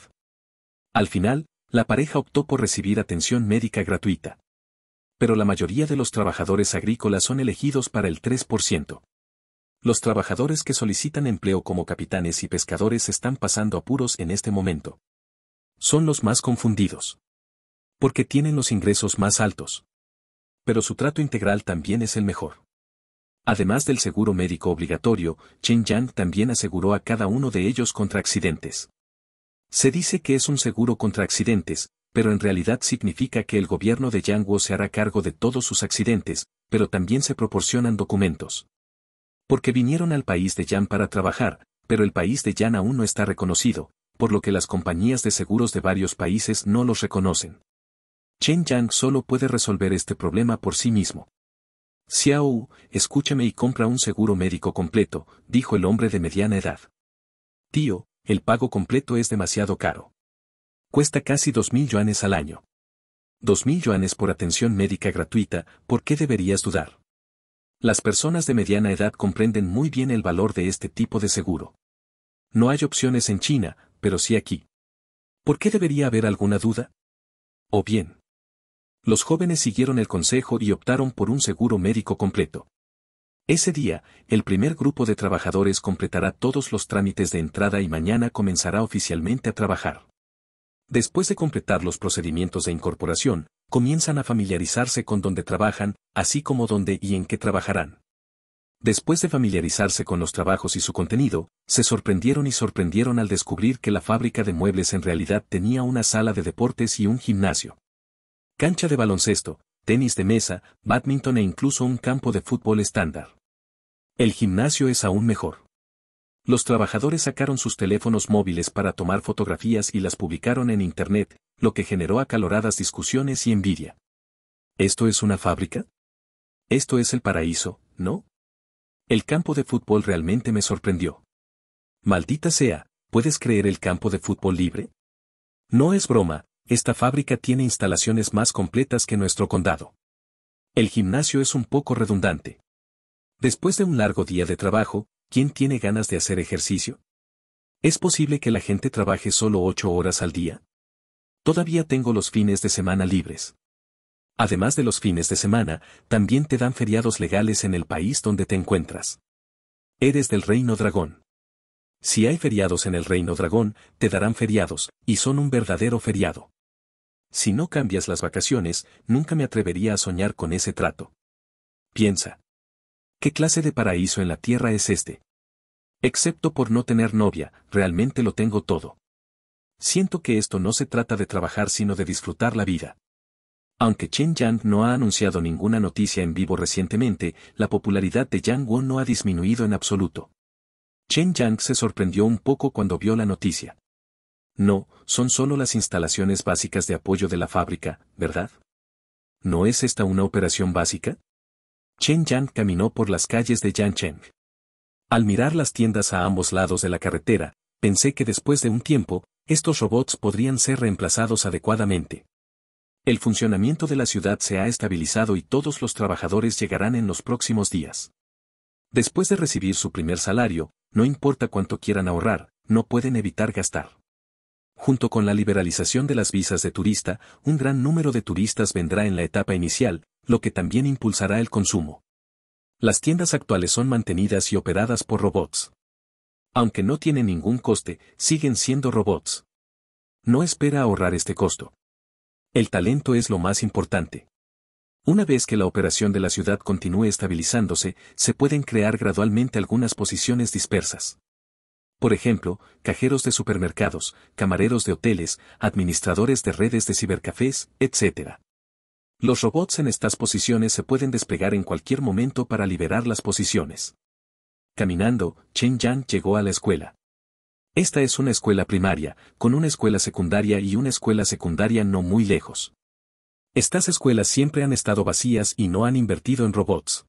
Al final, la pareja optó por recibir atención médica gratuita. Pero la mayoría de los trabajadores agrícolas son elegidos para el 3%. Los trabajadores que solicitan empleo como capitanes y pescadores están pasando apuros en este momento. Son los más confundidos. Porque tienen los ingresos más altos. Pero su trato integral también es el mejor. Además del seguro médico obligatorio, Chen Yang también aseguró a cada uno de ellos contra accidentes. Se dice que es un seguro contra accidentes, pero en realidad significa que el gobierno de Yanguo se hará cargo de todos sus accidentes, pero también se proporcionan documentos. Porque vinieron al país de Yan para trabajar, pero el país de Yan aún no está reconocido, por lo que las compañías de seguros de varios países no los reconocen. Chen Yang solo puede resolver este problema por sí mismo. Xiao, escúchame y compra un seguro médico completo, dijo el hombre de mediana edad. Tío, el pago completo es demasiado caro. Cuesta casi 2.000 yuanes al año. 2.000 yuanes por atención médica gratuita, ¿por qué deberías dudar? Las personas de mediana edad comprenden muy bien el valor de este tipo de seguro. No hay opciones en China, pero sí aquí. ¿Por qué debería haber alguna duda? O bien, los jóvenes siguieron el consejo y optaron por un seguro médico completo. Ese día, el primer grupo de trabajadores completará todos los trámites de entrada y mañana comenzará oficialmente a trabajar. Después de completar los procedimientos de incorporación, comienzan a familiarizarse con dónde trabajan, así como dónde y en qué trabajarán. Después de familiarizarse con los trabajos y su contenido, se sorprendieron y sorprendieron al descubrir que la fábrica de muebles en realidad tenía una sala de deportes y un gimnasio. Cancha de baloncesto, tenis de mesa, badminton e incluso un campo de fútbol estándar. El gimnasio es aún mejor. Los trabajadores sacaron sus teléfonos móviles para tomar fotografías y las publicaron en Internet, lo que generó acaloradas discusiones y envidia. ¿Esto es una fábrica? Esto es el paraíso, ¿no? El campo de fútbol realmente me sorprendió. Maldita sea, ¿puedes creer el campo de fútbol libre? No es broma, esta fábrica tiene instalaciones más completas que nuestro condado. El gimnasio es un poco redundante. Después de un largo día de trabajo, ¿quién tiene ganas de hacer ejercicio? ¿Es posible que la gente trabaje solo ocho horas al día? Todavía tengo los fines de semana libres. Además de los fines de semana, también te dan feriados legales en el país donde te encuentras. Eres del reino dragón. Si hay feriados en el reino dragón, te darán feriados, y son un verdadero feriado. Si no cambias las vacaciones, nunca me atrevería a soñar con ese trato. Piensa, ¿Qué clase de paraíso en la tierra es este? Excepto por no tener novia, realmente lo tengo todo. Siento que esto no se trata de trabajar sino de disfrutar la vida. Aunque Chen Yang no ha anunciado ninguna noticia en vivo recientemente, la popularidad de Yang Won no ha disminuido en absoluto. Chen Yang se sorprendió un poco cuando vio la noticia. No, son solo las instalaciones básicas de apoyo de la fábrica, ¿verdad? ¿No es esta una operación básica? Chen Yang caminó por las calles de Yancheng. Al mirar las tiendas a ambos lados de la carretera, pensé que después de un tiempo, estos robots podrían ser reemplazados adecuadamente. El funcionamiento de la ciudad se ha estabilizado y todos los trabajadores llegarán en los próximos días. Después de recibir su primer salario, no importa cuánto quieran ahorrar, no pueden evitar gastar junto con la liberalización de las visas de turista, un gran número de turistas vendrá en la etapa inicial, lo que también impulsará el consumo. Las tiendas actuales son mantenidas y operadas por robots. Aunque no tienen ningún coste, siguen siendo robots. No espera ahorrar este costo. El talento es lo más importante. Una vez que la operación de la ciudad continúe estabilizándose, se pueden crear gradualmente algunas posiciones dispersas por ejemplo, cajeros de supermercados, camareros de hoteles, administradores de redes de cibercafés, etc. Los robots en estas posiciones se pueden desplegar en cualquier momento para liberar las posiciones. Caminando, Chen Yang llegó a la escuela. Esta es una escuela primaria, con una escuela secundaria y una escuela secundaria no muy lejos. Estas escuelas siempre han estado vacías y no han invertido en robots.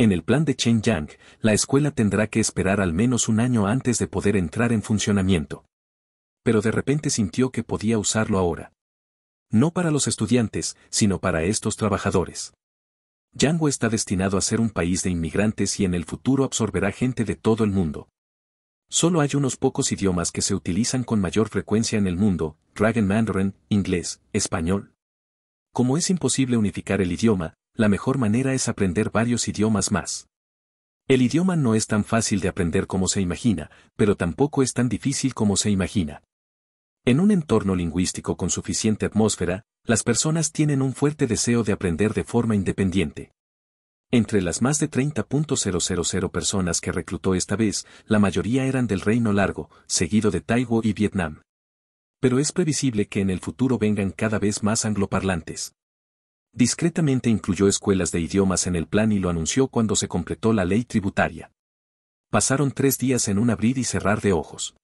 En el plan de Chen Yang, la escuela tendrá que esperar al menos un año antes de poder entrar en funcionamiento. Pero de repente sintió que podía usarlo ahora. No para los estudiantes, sino para estos trabajadores. Yango está destinado a ser un país de inmigrantes y en el futuro absorberá gente de todo el mundo. Solo hay unos pocos idiomas que se utilizan con mayor frecuencia en el mundo, Dragon Mandarin, inglés, español. Como es imposible unificar el idioma, la mejor manera es aprender varios idiomas más. El idioma no es tan fácil de aprender como se imagina, pero tampoco es tan difícil como se imagina. En un entorno lingüístico con suficiente atmósfera, las personas tienen un fuerte deseo de aprender de forma independiente. Entre las más de 30.000 personas que reclutó esta vez, la mayoría eran del Reino Largo, seguido de Taiwán y Vietnam. Pero es previsible que en el futuro vengan cada vez más angloparlantes. Discretamente incluyó escuelas de idiomas en el plan y lo anunció cuando se completó la ley tributaria. Pasaron tres días en un abrir y cerrar de ojos.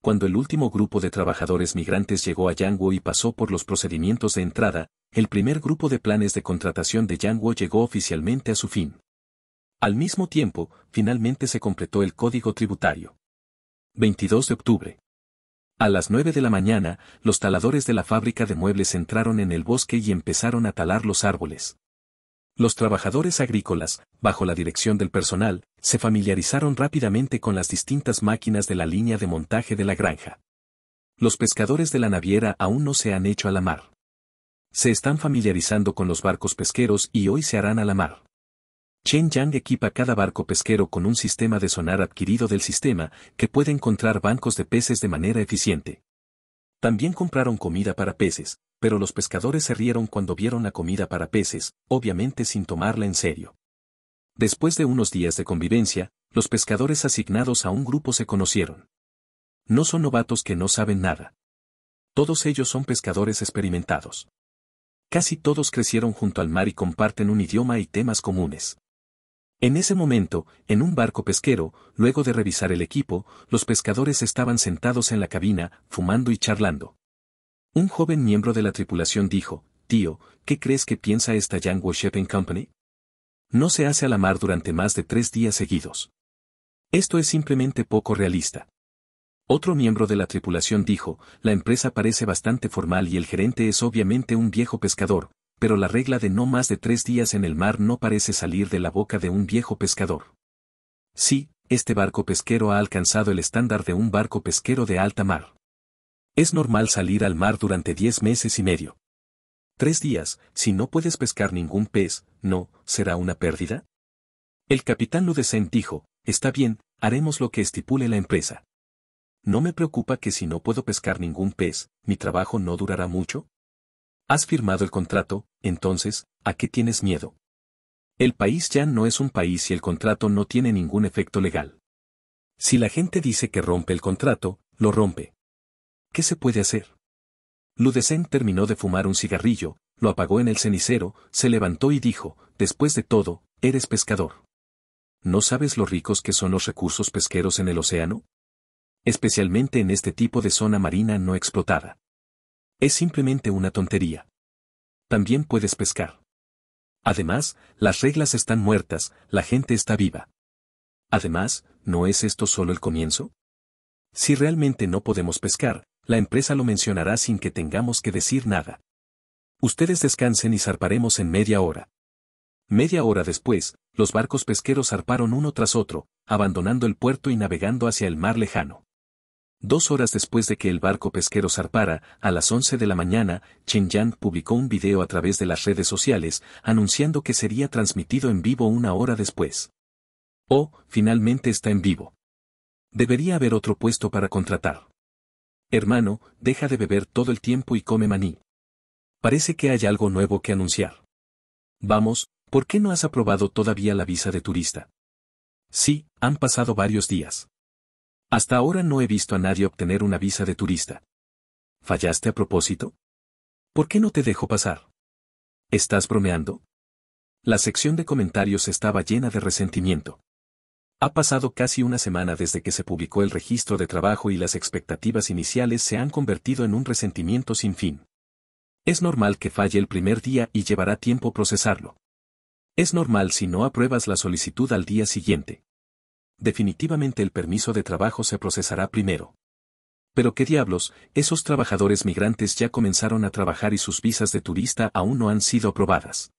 Cuando el último grupo de trabajadores migrantes llegó a Yanguo y pasó por los procedimientos de entrada, el primer grupo de planes de contratación de Yanguo llegó oficialmente a su fin. Al mismo tiempo, finalmente se completó el código tributario. 22 de octubre. A las nueve de la mañana, los taladores de la fábrica de muebles entraron en el bosque y empezaron a talar los árboles. Los trabajadores agrícolas, bajo la dirección del personal, se familiarizaron rápidamente con las distintas máquinas de la línea de montaje de la granja. Los pescadores de la naviera aún no se han hecho a la mar. Se están familiarizando con los barcos pesqueros y hoy se harán a la mar. Chen Yang equipa cada barco pesquero con un sistema de sonar adquirido del sistema, que puede encontrar bancos de peces de manera eficiente. También compraron comida para peces, pero los pescadores se rieron cuando vieron la comida para peces, obviamente sin tomarla en serio. Después de unos días de convivencia, los pescadores asignados a un grupo se conocieron. No son novatos que no saben nada. Todos ellos son pescadores experimentados. Casi todos crecieron junto al mar y comparten un idioma y temas comunes. En ese momento, en un barco pesquero, luego de revisar el equipo, los pescadores estaban sentados en la cabina, fumando y charlando. Un joven miembro de la tripulación dijo, Tío, ¿qué crees que piensa esta Yanguo Shipping Company? No se hace a la mar durante más de tres días seguidos. Esto es simplemente poco realista. Otro miembro de la tripulación dijo, la empresa parece bastante formal y el gerente es obviamente un viejo pescador, pero la regla de no más de tres días en el mar no parece salir de la boca de un viejo pescador. Sí, este barco pesquero ha alcanzado el estándar de un barco pesquero de alta mar. Es normal salir al mar durante diez meses y medio. Tres días, si no puedes pescar ningún pez, ¿no? ¿Será una pérdida? El capitán Ludesen dijo, está bien, haremos lo que estipule la empresa. No me preocupa que si no puedo pescar ningún pez, mi trabajo no durará mucho, Has firmado el contrato, entonces, ¿a qué tienes miedo? El país ya no es un país y el contrato no tiene ningún efecto legal. Si la gente dice que rompe el contrato, lo rompe. ¿Qué se puede hacer? Ludesen terminó de fumar un cigarrillo, lo apagó en el cenicero, se levantó y dijo, después de todo, eres pescador. ¿No sabes lo ricos que son los recursos pesqueros en el océano? Especialmente en este tipo de zona marina no explotada. Es simplemente una tontería. También puedes pescar. Además, las reglas están muertas, la gente está viva. Además, ¿no es esto solo el comienzo? Si realmente no podemos pescar, la empresa lo mencionará sin que tengamos que decir nada. Ustedes descansen y zarparemos en media hora. Media hora después, los barcos pesqueros zarparon uno tras otro, abandonando el puerto y navegando hacia el mar lejano. Dos horas después de que el barco pesquero zarpara, a las 11 de la mañana, Chen Yan publicó un video a través de las redes sociales, anunciando que sería transmitido en vivo una hora después. Oh, finalmente está en vivo. Debería haber otro puesto para contratar. Hermano, deja de beber todo el tiempo y come maní. Parece que hay algo nuevo que anunciar. Vamos, ¿por qué no has aprobado todavía la visa de turista? Sí, han pasado varios días. Hasta ahora no he visto a nadie obtener una visa de turista. ¿Fallaste a propósito? ¿Por qué no te dejo pasar? ¿Estás bromeando? La sección de comentarios estaba llena de resentimiento. Ha pasado casi una semana desde que se publicó el registro de trabajo y las expectativas iniciales se han convertido en un resentimiento sin fin. Es normal que falle el primer día y llevará tiempo procesarlo. Es normal si no apruebas la solicitud al día siguiente definitivamente el permiso de trabajo se procesará primero. Pero qué diablos, esos trabajadores migrantes ya comenzaron a trabajar y sus visas de turista aún no han sido aprobadas.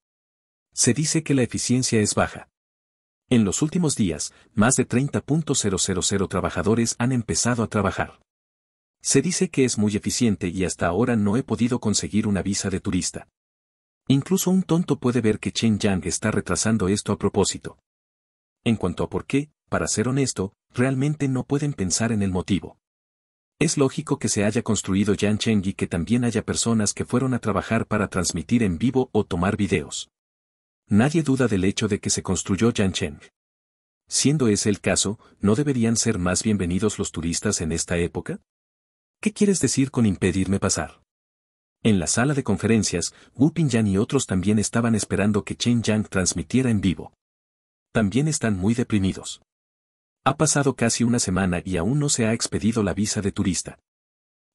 Se dice que la eficiencia es baja. En los últimos días, más de 30.000 trabajadores han empezado a trabajar. Se dice que es muy eficiente y hasta ahora no he podido conseguir una visa de turista. Incluso un tonto puede ver que Chen Yang está retrasando esto a propósito. En cuanto a por qué, para ser honesto, realmente no pueden pensar en el motivo. Es lógico que se haya construido Yancheng y que también haya personas que fueron a trabajar para transmitir en vivo o tomar videos. Nadie duda del hecho de que se construyó Yancheng. Siendo ese el caso, ¿no deberían ser más bienvenidos los turistas en esta época? ¿Qué quieres decir con impedirme pasar? En la sala de conferencias, Wu Pingyang y otros también estaban esperando que Chen Yang transmitiera en vivo. También están muy deprimidos. Ha pasado casi una semana y aún no se ha expedido la visa de turista.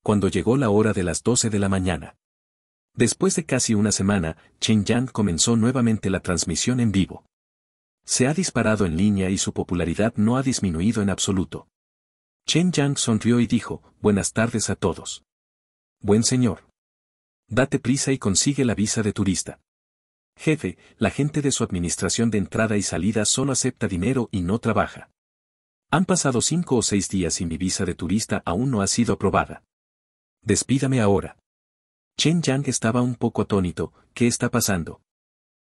Cuando llegó la hora de las 12 de la mañana. Después de casi una semana, Chen Yang comenzó nuevamente la transmisión en vivo. Se ha disparado en línea y su popularidad no ha disminuido en absoluto. Chen Yang sonrió y dijo, Buenas tardes a todos. Buen señor. Date prisa y consigue la visa de turista. Jefe, la gente de su administración de entrada y salida solo acepta dinero y no trabaja. Han pasado cinco o seis días y mi visa de turista aún no ha sido aprobada. Despídame ahora. Chen Yang estaba un poco atónito, ¿qué está pasando?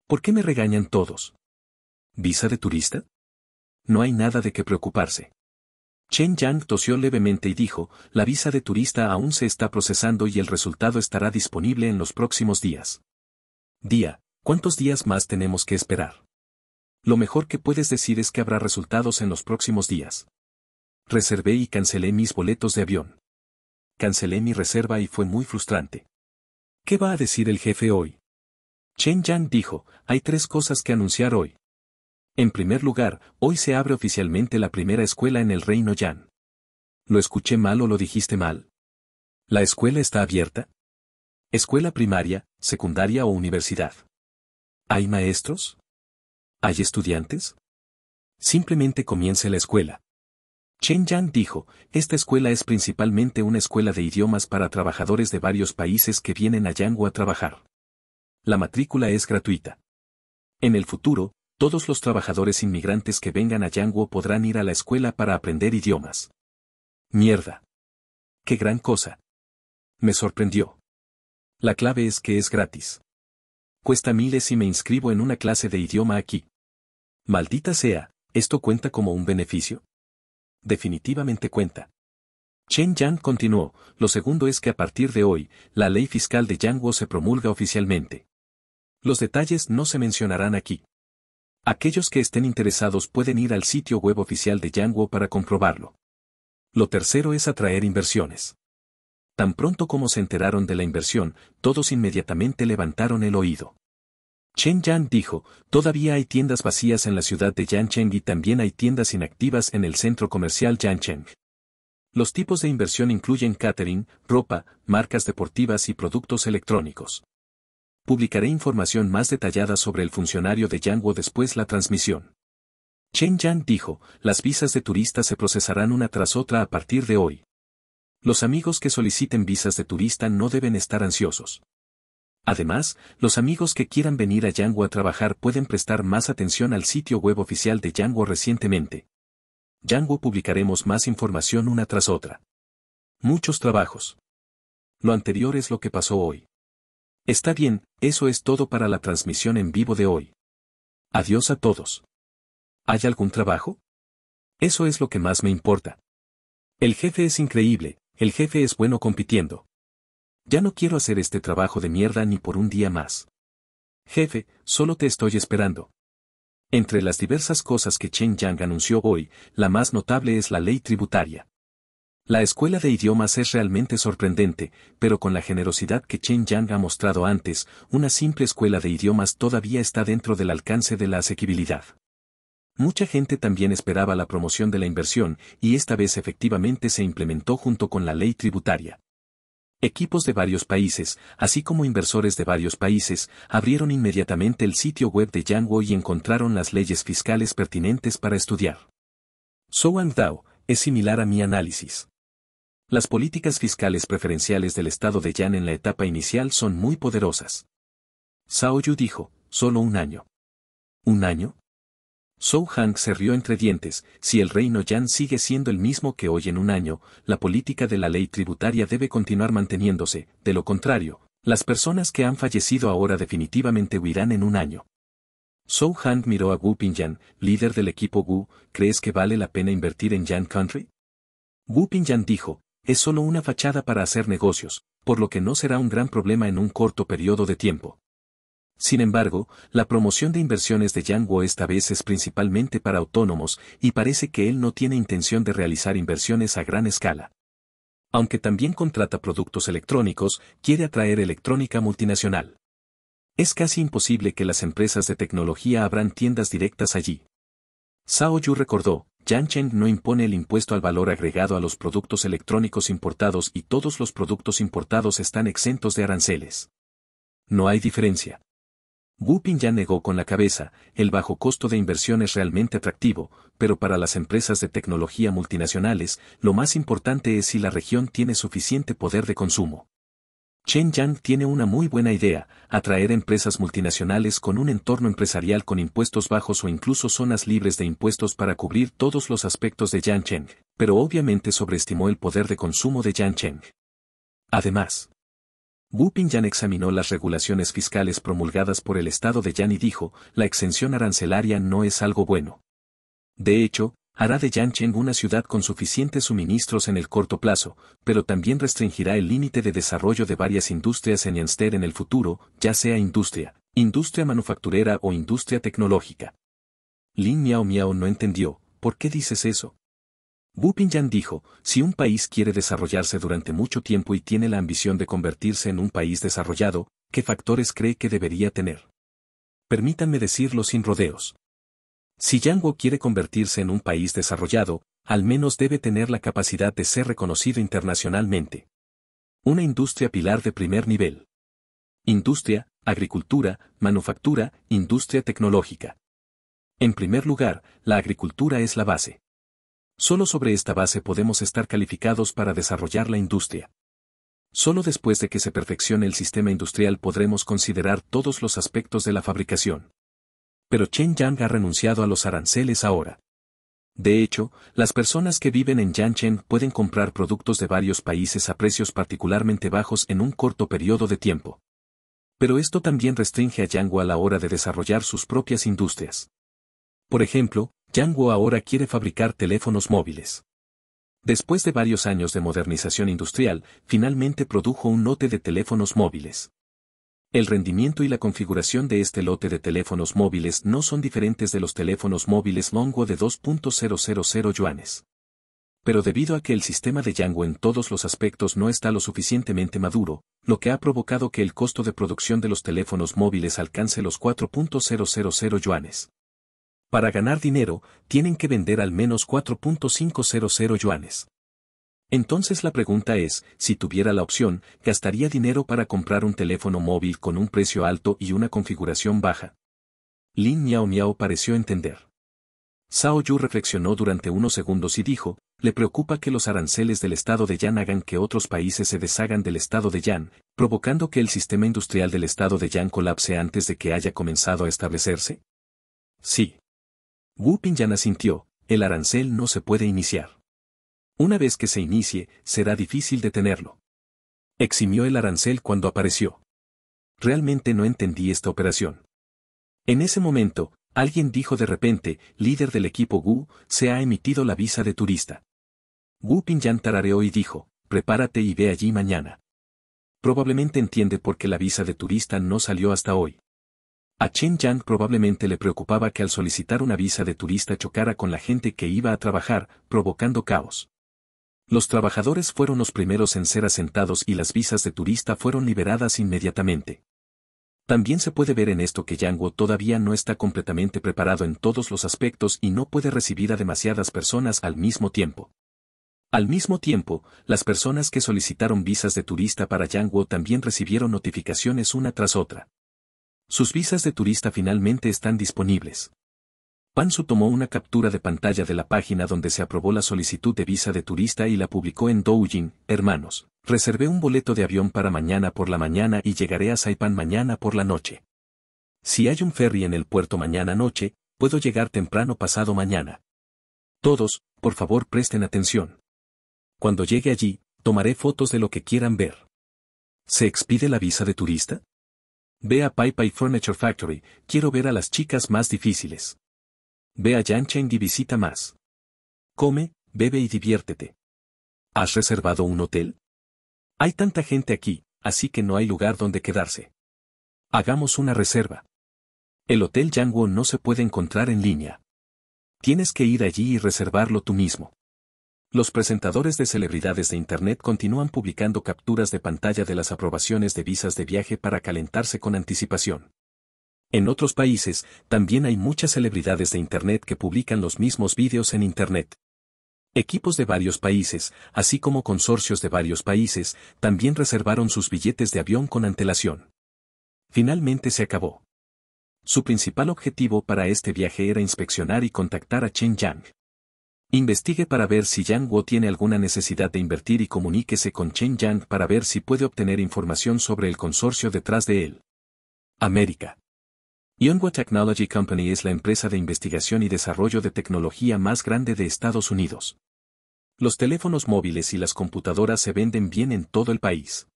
¿Por qué me regañan todos? ¿Visa de turista? No hay nada de qué preocuparse. Chen Yang tosió levemente y dijo, la visa de turista aún se está procesando y el resultado estará disponible en los próximos días. Día, ¿cuántos días más tenemos que esperar? lo mejor que puedes decir es que habrá resultados en los próximos días. Reservé y cancelé mis boletos de avión. Cancelé mi reserva y fue muy frustrante. ¿Qué va a decir el jefe hoy? Chen Yang dijo, hay tres cosas que anunciar hoy. En primer lugar, hoy se abre oficialmente la primera escuela en el reino Yan. ¿Lo escuché mal o lo dijiste mal? ¿La escuela está abierta? ¿Escuela primaria, secundaria o universidad? ¿Hay maestros? ¿Hay estudiantes? Simplemente comience la escuela. Chen Yang dijo, esta escuela es principalmente una escuela de idiomas para trabajadores de varios países que vienen a Yanguo a trabajar. La matrícula es gratuita. En el futuro, todos los trabajadores inmigrantes que vengan a Yanguo podrán ir a la escuela para aprender idiomas. Mierda. Qué gran cosa. Me sorprendió. La clave es que es gratis cuesta miles y me inscribo en una clase de idioma aquí. Maldita sea, ¿esto cuenta como un beneficio? Definitivamente cuenta. Chen Yang continuó, lo segundo es que a partir de hoy, la ley fiscal de Yang se promulga oficialmente. Los detalles no se mencionarán aquí. Aquellos que estén interesados pueden ir al sitio web oficial de Yangwo para comprobarlo. Lo tercero es atraer inversiones. Tan pronto como se enteraron de la inversión, todos inmediatamente levantaron el oído. Chen Yang dijo, todavía hay tiendas vacías en la ciudad de Yancheng y también hay tiendas inactivas en el centro comercial Yancheng. Los tipos de inversión incluyen catering, ropa, marcas deportivas y productos electrónicos. Publicaré información más detallada sobre el funcionario de Yanguo después la transmisión. Chen Yang dijo, las visas de turistas se procesarán una tras otra a partir de hoy. Los amigos que soliciten visas de turista no deben estar ansiosos. Además, los amigos que quieran venir a Yango a trabajar pueden prestar más atención al sitio web oficial de Yango recientemente. Yango publicaremos más información una tras otra. Muchos trabajos. Lo anterior es lo que pasó hoy. Está bien, eso es todo para la transmisión en vivo de hoy. Adiós a todos. ¿Hay algún trabajo? Eso es lo que más me importa. El jefe es increíble, el jefe es bueno compitiendo. Ya no quiero hacer este trabajo de mierda ni por un día más. Jefe, solo te estoy esperando. Entre las diversas cosas que Chen Yang anunció hoy, la más notable es la ley tributaria. La escuela de idiomas es realmente sorprendente, pero con la generosidad que Chen Yang ha mostrado antes, una simple escuela de idiomas todavía está dentro del alcance de la asequibilidad. Mucha gente también esperaba la promoción de la inversión y esta vez efectivamente se implementó junto con la ley tributaria. Equipos de varios países, así como inversores de varios países, abrieron inmediatamente el sitio web de Yanguo y encontraron las leyes fiscales pertinentes para estudiar. Zhou and Dao es similar a mi análisis. Las políticas fiscales preferenciales del estado de Yan en la etapa inicial son muy poderosas. Yu dijo, solo un año. ¿Un año? Zhou Hang se rió entre dientes, si el reino Yan sigue siendo el mismo que hoy en un año, la política de la ley tributaria debe continuar manteniéndose, de lo contrario, las personas que han fallecido ahora definitivamente huirán en un año. Zhou Hang miró a Wu Pingyan, líder del equipo Wu, ¿crees que vale la pena invertir en Yan Country? Wu Pingyan dijo, es solo una fachada para hacer negocios, por lo que no será un gran problema en un corto periodo de tiempo. Sin embargo, la promoción de inversiones de Yang esta vez es principalmente para autónomos y parece que él no tiene intención de realizar inversiones a gran escala. Aunque también contrata productos electrónicos, quiere atraer electrónica multinacional. Es casi imposible que las empresas de tecnología abran tiendas directas allí. Sao Yu recordó, Cheng no impone el impuesto al valor agregado a los productos electrónicos importados y todos los productos importados están exentos de aranceles. No hay diferencia. Wu ya negó con la cabeza, el bajo costo de inversión es realmente atractivo, pero para las empresas de tecnología multinacionales, lo más importante es si la región tiene suficiente poder de consumo. Chen Yang tiene una muy buena idea, atraer empresas multinacionales con un entorno empresarial con impuestos bajos o incluso zonas libres de impuestos para cubrir todos los aspectos de Yang pero obviamente sobreestimó el poder de consumo de Yancheng. Además, Wu Pingyan examinó las regulaciones fiscales promulgadas por el Estado de Yan y dijo, la exención arancelaria no es algo bueno. De hecho, hará de Yancheng una ciudad con suficientes suministros en el corto plazo, pero también restringirá el límite de desarrollo de varias industrias en Yanster en el futuro, ya sea industria, industria manufacturera o industria tecnológica. Lin Miao Miao no entendió, ¿por qué dices eso? yang dijo, si un país quiere desarrollarse durante mucho tiempo y tiene la ambición de convertirse en un país desarrollado, ¿qué factores cree que debería tener? Permítanme decirlo sin rodeos. Si Yango quiere convertirse en un país desarrollado, al menos debe tener la capacidad de ser reconocido internacionalmente. Una industria pilar de primer nivel. Industria, agricultura, manufactura, industria tecnológica. En primer lugar, la agricultura es la base. Solo sobre esta base podemos estar calificados para desarrollar la industria. Solo después de que se perfeccione el sistema industrial podremos considerar todos los aspectos de la fabricación. Pero Chen Yang ha renunciado a los aranceles ahora. De hecho, las personas que viven en Yangchen pueden comprar productos de varios países a precios particularmente bajos en un corto periodo de tiempo. Pero esto también restringe a Yanghua a la hora de desarrollar sus propias industrias. Por ejemplo, Yanguo ahora quiere fabricar teléfonos móviles. Después de varios años de modernización industrial, finalmente produjo un lote de teléfonos móviles. El rendimiento y la configuración de este lote de teléfonos móviles no son diferentes de los teléfonos móviles Longo de 2.000 yuanes. Pero debido a que el sistema de Yango en todos los aspectos no está lo suficientemente maduro, lo que ha provocado que el costo de producción de los teléfonos móviles alcance los 4.000 yuanes. Para ganar dinero, tienen que vender al menos 4.500 yuanes. Entonces la pregunta es, si tuviera la opción, ¿gastaría dinero para comprar un teléfono móvil con un precio alto y una configuración baja? Lin Miao Miao pareció entender. Sao Yu reflexionó durante unos segundos y dijo, le preocupa que los aranceles del estado de Yan hagan que otros países se deshagan del estado de Yan, provocando que el sistema industrial del estado de Yan colapse antes de que haya comenzado a establecerse? Sí. Wu Yan asintió, el arancel no se puede iniciar. Una vez que se inicie, será difícil detenerlo. Eximió el arancel cuando apareció. Realmente no entendí esta operación. En ese momento, alguien dijo de repente, líder del equipo Wu, se ha emitido la visa de turista. Wu Yan tarareó y dijo, prepárate y ve allí mañana. Probablemente entiende por qué la visa de turista no salió hasta hoy. A Chen Yang probablemente le preocupaba que al solicitar una visa de turista chocara con la gente que iba a trabajar, provocando caos. Los trabajadores fueron los primeros en ser asentados y las visas de turista fueron liberadas inmediatamente. También se puede ver en esto que Yanguo todavía no está completamente preparado en todos los aspectos y no puede recibir a demasiadas personas al mismo tiempo. Al mismo tiempo, las personas que solicitaron visas de turista para Yanguo también recibieron notificaciones una tras otra. Sus visas de turista finalmente están disponibles. su tomó una captura de pantalla de la página donde se aprobó la solicitud de visa de turista y la publicó en Douyin, hermanos. Reservé un boleto de avión para mañana por la mañana y llegaré a Saipan mañana por la noche. Si hay un ferry en el puerto mañana noche, puedo llegar temprano pasado mañana. Todos, por favor presten atención. Cuando llegue allí, tomaré fotos de lo que quieran ver. ¿Se expide la visa de turista? Ve a Pai Pai Furniture Factory, quiero ver a las chicas más difíciles. Ve a Yancheng y visita más. Come, bebe y diviértete. ¿Has reservado un hotel? Hay tanta gente aquí, así que no hay lugar donde quedarse. Hagamos una reserva. El Hotel Yangwon no se puede encontrar en línea. Tienes que ir allí y reservarlo tú mismo. Los presentadores de celebridades de Internet continúan publicando capturas de pantalla de las aprobaciones de visas de viaje para calentarse con anticipación. En otros países, también hay muchas celebridades de Internet que publican los mismos vídeos en Internet. Equipos de varios países, así como consorcios de varios países, también reservaron sus billetes de avión con antelación. Finalmente se acabó. Su principal objetivo para este viaje era inspeccionar y contactar a Chen Yang. Investigue para ver si Yang tiene alguna necesidad de invertir y comuníquese con Chen Yang para ver si puede obtener información sobre el consorcio detrás de él. América. Youngwo Technology Company es la empresa de investigación y desarrollo de tecnología más grande de Estados Unidos. Los teléfonos móviles y las computadoras se venden bien en todo el país.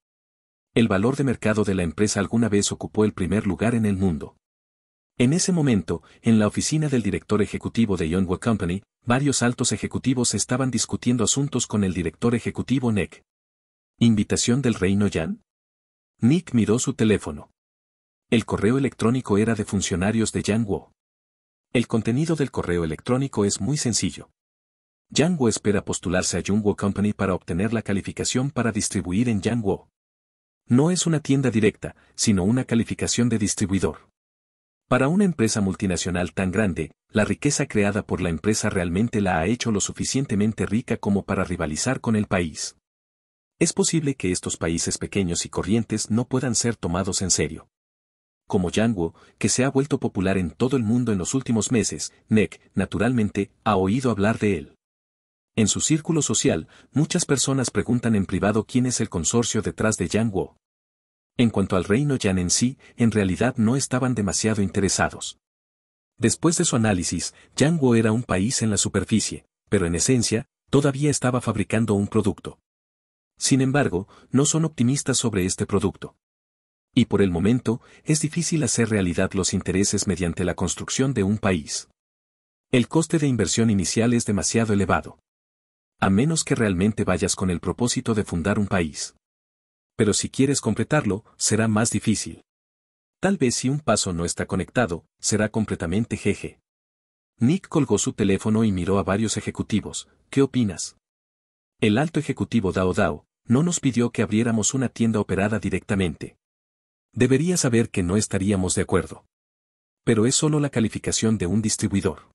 El valor de mercado de la empresa alguna vez ocupó el primer lugar en el mundo. En ese momento, en la oficina del director ejecutivo de Youngwo Company, varios altos ejecutivos estaban discutiendo asuntos con el director ejecutivo Nick. ¿Invitación del reino Yan? Nick miró su teléfono. El correo electrónico era de funcionarios de Yang El contenido del correo electrónico es muy sencillo. Yang espera postularse a Jungwo Company para obtener la calificación para distribuir en Yang No es una tienda directa, sino una calificación de distribuidor. Para una empresa multinacional tan grande, la riqueza creada por la empresa realmente la ha hecho lo suficientemente rica como para rivalizar con el país. Es posible que estos países pequeños y corrientes no puedan ser tomados en serio. Como Yanguo, que se ha vuelto popular en todo el mundo en los últimos meses, NEC, naturalmente, ha oído hablar de él. En su círculo social, muchas personas preguntan en privado quién es el consorcio detrás de Yanguo. En cuanto al reino Yan en sí, en realidad no estaban demasiado interesados. Después de su análisis, Yanguo era un país en la superficie, pero en esencia, todavía estaba fabricando un producto. Sin embargo, no son optimistas sobre este producto. Y por el momento, es difícil hacer realidad los intereses mediante la construcción de un país. El coste de inversión inicial es demasiado elevado. A menos que realmente vayas con el propósito de fundar un país pero si quieres completarlo, será más difícil. Tal vez si un paso no está conectado, será completamente jeje. Nick colgó su teléfono y miró a varios ejecutivos. ¿Qué opinas? El alto ejecutivo Dao Dao no nos pidió que abriéramos una tienda operada directamente. Debería saber que no estaríamos de acuerdo. Pero es solo la calificación de un distribuidor.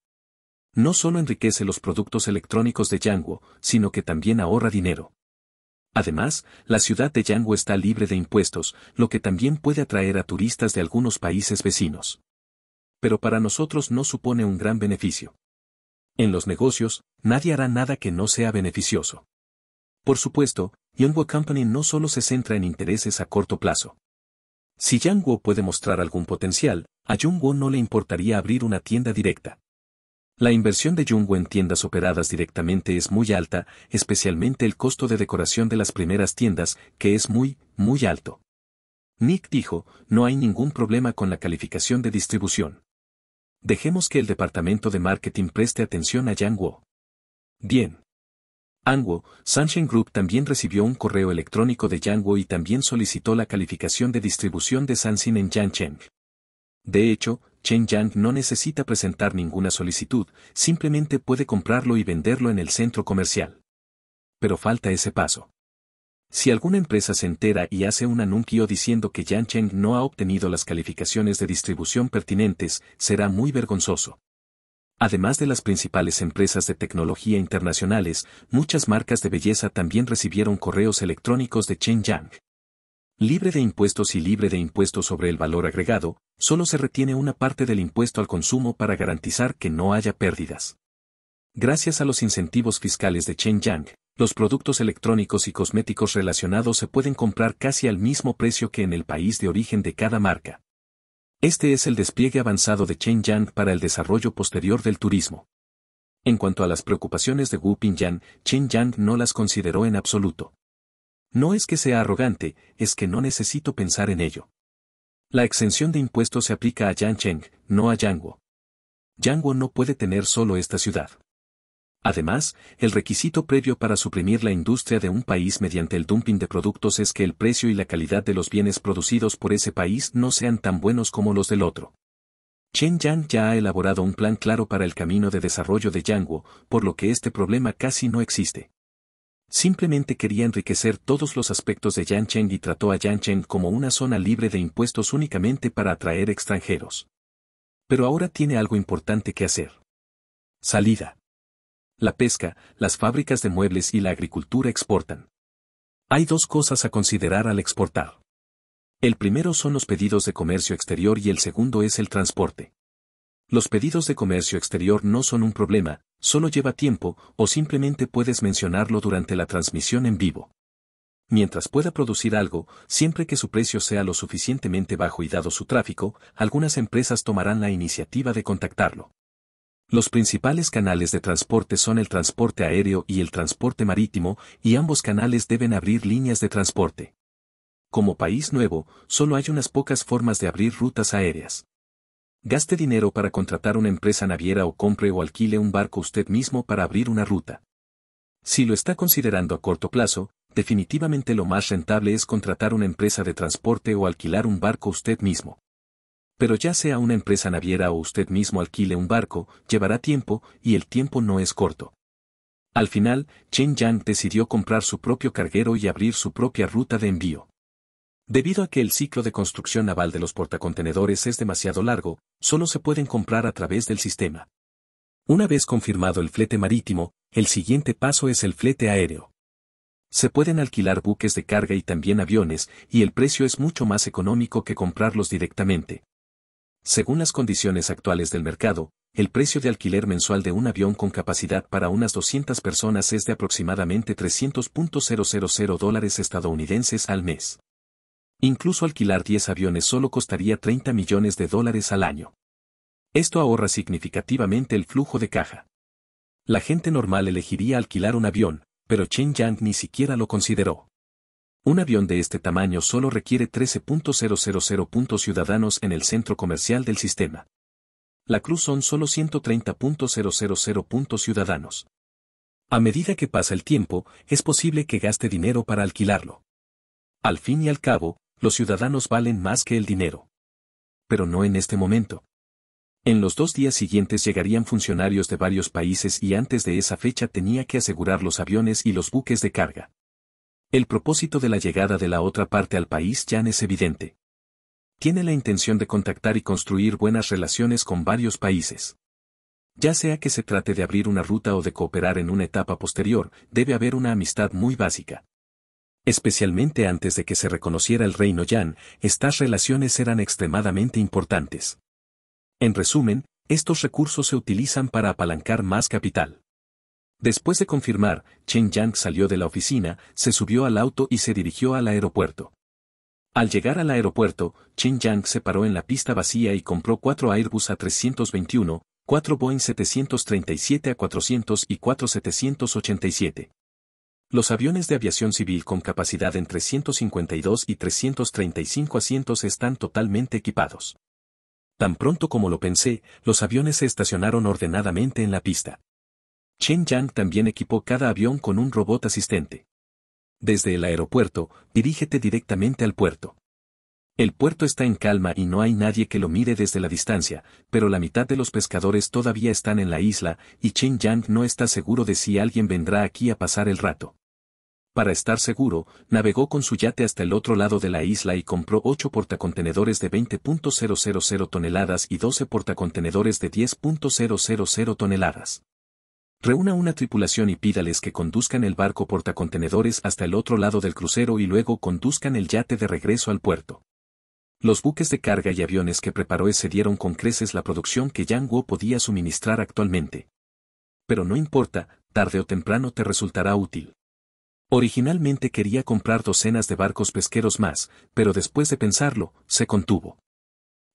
No solo enriquece los productos electrónicos de Yanguo, sino que también ahorra dinero. Además, la ciudad de Yango está libre de impuestos, lo que también puede atraer a turistas de algunos países vecinos. Pero para nosotros no supone un gran beneficio. En los negocios, nadie hará nada que no sea beneficioso. Por supuesto, Youngwo Company no solo se centra en intereses a corto plazo. Si Yanguo puede mostrar algún potencial, a Yanguo no le importaría abrir una tienda directa. La inversión de Jungo en tiendas operadas directamente es muy alta, especialmente el costo de decoración de las primeras tiendas, que es muy, muy alto. Nick dijo, no hay ningún problema con la calificación de distribución. Dejemos que el departamento de marketing preste atención a Yang Bien. Angwo, Sunshine Group también recibió un correo electrónico de Yang y también solicitó la calificación de distribución de Sansin en Yancheng. De hecho, Chen Yang no necesita presentar ninguna solicitud, simplemente puede comprarlo y venderlo en el centro comercial. Pero falta ese paso. Si alguna empresa se entera y hace un anuncio diciendo que Yang Cheng no ha obtenido las calificaciones de distribución pertinentes, será muy vergonzoso. Además de las principales empresas de tecnología internacionales, muchas marcas de belleza también recibieron correos electrónicos de Chen Yang. Libre de impuestos y libre de impuestos sobre el valor agregado, solo se retiene una parte del impuesto al consumo para garantizar que no haya pérdidas. Gracias a los incentivos fiscales de Yang, los productos electrónicos y cosméticos relacionados se pueden comprar casi al mismo precio que en el país de origen de cada marca. Este es el despliegue avanzado de Yang para el desarrollo posterior del turismo. En cuanto a las preocupaciones de Wu Pingyang, Yang no las consideró en absoluto. No es que sea arrogante, es que no necesito pensar en ello. La exención de impuestos se aplica a Yancheng, no a Yanguo. Yanguo no puede tener solo esta ciudad. Además, el requisito previo para suprimir la industria de un país mediante el dumping de productos es que el precio y la calidad de los bienes producidos por ese país no sean tan buenos como los del otro. Chen Yang ya ha elaborado un plan claro para el camino de desarrollo de Yanguo, por lo que este problema casi no existe. Simplemente quería enriquecer todos los aspectos de Yancheng y trató a Yancheng como una zona libre de impuestos únicamente para atraer extranjeros. Pero ahora tiene algo importante que hacer. Salida. La pesca, las fábricas de muebles y la agricultura exportan. Hay dos cosas a considerar al exportar. El primero son los pedidos de comercio exterior y el segundo es el transporte. Los pedidos de comercio exterior no son un problema, solo lleva tiempo, o simplemente puedes mencionarlo durante la transmisión en vivo. Mientras pueda producir algo, siempre que su precio sea lo suficientemente bajo y dado su tráfico, algunas empresas tomarán la iniciativa de contactarlo. Los principales canales de transporte son el transporte aéreo y el transporte marítimo, y ambos canales deben abrir líneas de transporte. Como país nuevo, solo hay unas pocas formas de abrir rutas aéreas. Gaste dinero para contratar una empresa naviera o compre o alquile un barco usted mismo para abrir una ruta. Si lo está considerando a corto plazo, definitivamente lo más rentable es contratar una empresa de transporte o alquilar un barco usted mismo. Pero ya sea una empresa naviera o usted mismo alquile un barco, llevará tiempo, y el tiempo no es corto. Al final, Chen Yang decidió comprar su propio carguero y abrir su propia ruta de envío. Debido a que el ciclo de construcción naval de los portacontenedores es demasiado largo, solo se pueden comprar a través del sistema. Una vez confirmado el flete marítimo, el siguiente paso es el flete aéreo. Se pueden alquilar buques de carga y también aviones, y el precio es mucho más económico que comprarlos directamente. Según las condiciones actuales del mercado, el precio de alquiler mensual de un avión con capacidad para unas 200 personas es de aproximadamente 300.000 dólares estadounidenses al mes. Incluso alquilar 10 aviones solo costaría 30 millones de dólares al año. Esto ahorra significativamente el flujo de caja. La gente normal elegiría alquilar un avión, pero Chen Yang ni siquiera lo consideró. Un avión de este tamaño solo requiere 13.000 puntos ciudadanos en el centro comercial del sistema. La cruz son solo 130.000 puntos ciudadanos. A medida que pasa el tiempo, es posible que gaste dinero para alquilarlo. Al fin y al cabo, los ciudadanos valen más que el dinero. Pero no en este momento. En los dos días siguientes llegarían funcionarios de varios países y antes de esa fecha tenía que asegurar los aviones y los buques de carga. El propósito de la llegada de la otra parte al país ya es evidente. Tiene la intención de contactar y construir buenas relaciones con varios países. Ya sea que se trate de abrir una ruta o de cooperar en una etapa posterior, debe haber una amistad muy básica. Especialmente antes de que se reconociera el reino Yan, estas relaciones eran extremadamente importantes. En resumen, estos recursos se utilizan para apalancar más capital. Después de confirmar, Chen Yang salió de la oficina, se subió al auto y se dirigió al aeropuerto. Al llegar al aeropuerto, Chen Yang se paró en la pista vacía y compró cuatro Airbus A321, cuatro Boeing 737 a 400 y 4 787. Los aviones de aviación civil con capacidad entre 152 y 335 asientos están totalmente equipados. Tan pronto como lo pensé, los aviones se estacionaron ordenadamente en la pista. Chen Yang también equipó cada avión con un robot asistente. Desde el aeropuerto, dirígete directamente al puerto. El puerto está en calma y no hay nadie que lo mire desde la distancia, pero la mitad de los pescadores todavía están en la isla y Chen Yang no está seguro de si alguien vendrá aquí a pasar el rato. Para estar seguro, navegó con su yate hasta el otro lado de la isla y compró 8 portacontenedores de 20.000 toneladas y 12 portacontenedores de 10.000 toneladas. Reúna una tripulación y pídales que conduzcan el barco portacontenedores hasta el otro lado del crucero y luego conduzcan el yate de regreso al puerto. Los buques de carga y aviones que preparó excedieron con creces la producción que Yang Wu podía suministrar actualmente. Pero no importa, tarde o temprano te resultará útil. Originalmente quería comprar docenas de barcos pesqueros más, pero después de pensarlo, se contuvo.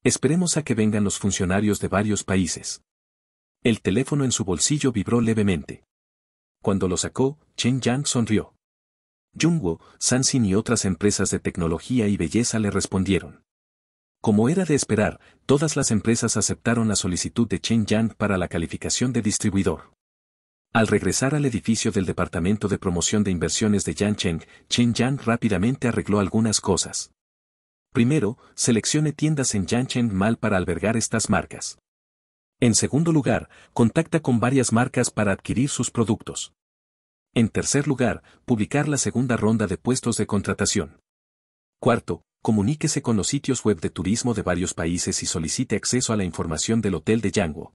Esperemos a que vengan los funcionarios de varios países. El teléfono en su bolsillo vibró levemente. Cuando lo sacó, Chen Yang sonrió. Jungwo, Sansin y otras empresas de tecnología y belleza le respondieron. Como era de esperar, todas las empresas aceptaron la solicitud de Chen Yang para la calificación de distribuidor. Al regresar al edificio del Departamento de Promoción de Inversiones de Yancheng, Chen rápidamente arregló algunas cosas. Primero, seleccione tiendas en Yancheng Mal para albergar estas marcas. En segundo lugar, contacta con varias marcas para adquirir sus productos. En tercer lugar, publicar la segunda ronda de puestos de contratación. Cuarto, comuníquese con los sitios web de turismo de varios países y solicite acceso a la información del hotel de Yanguo.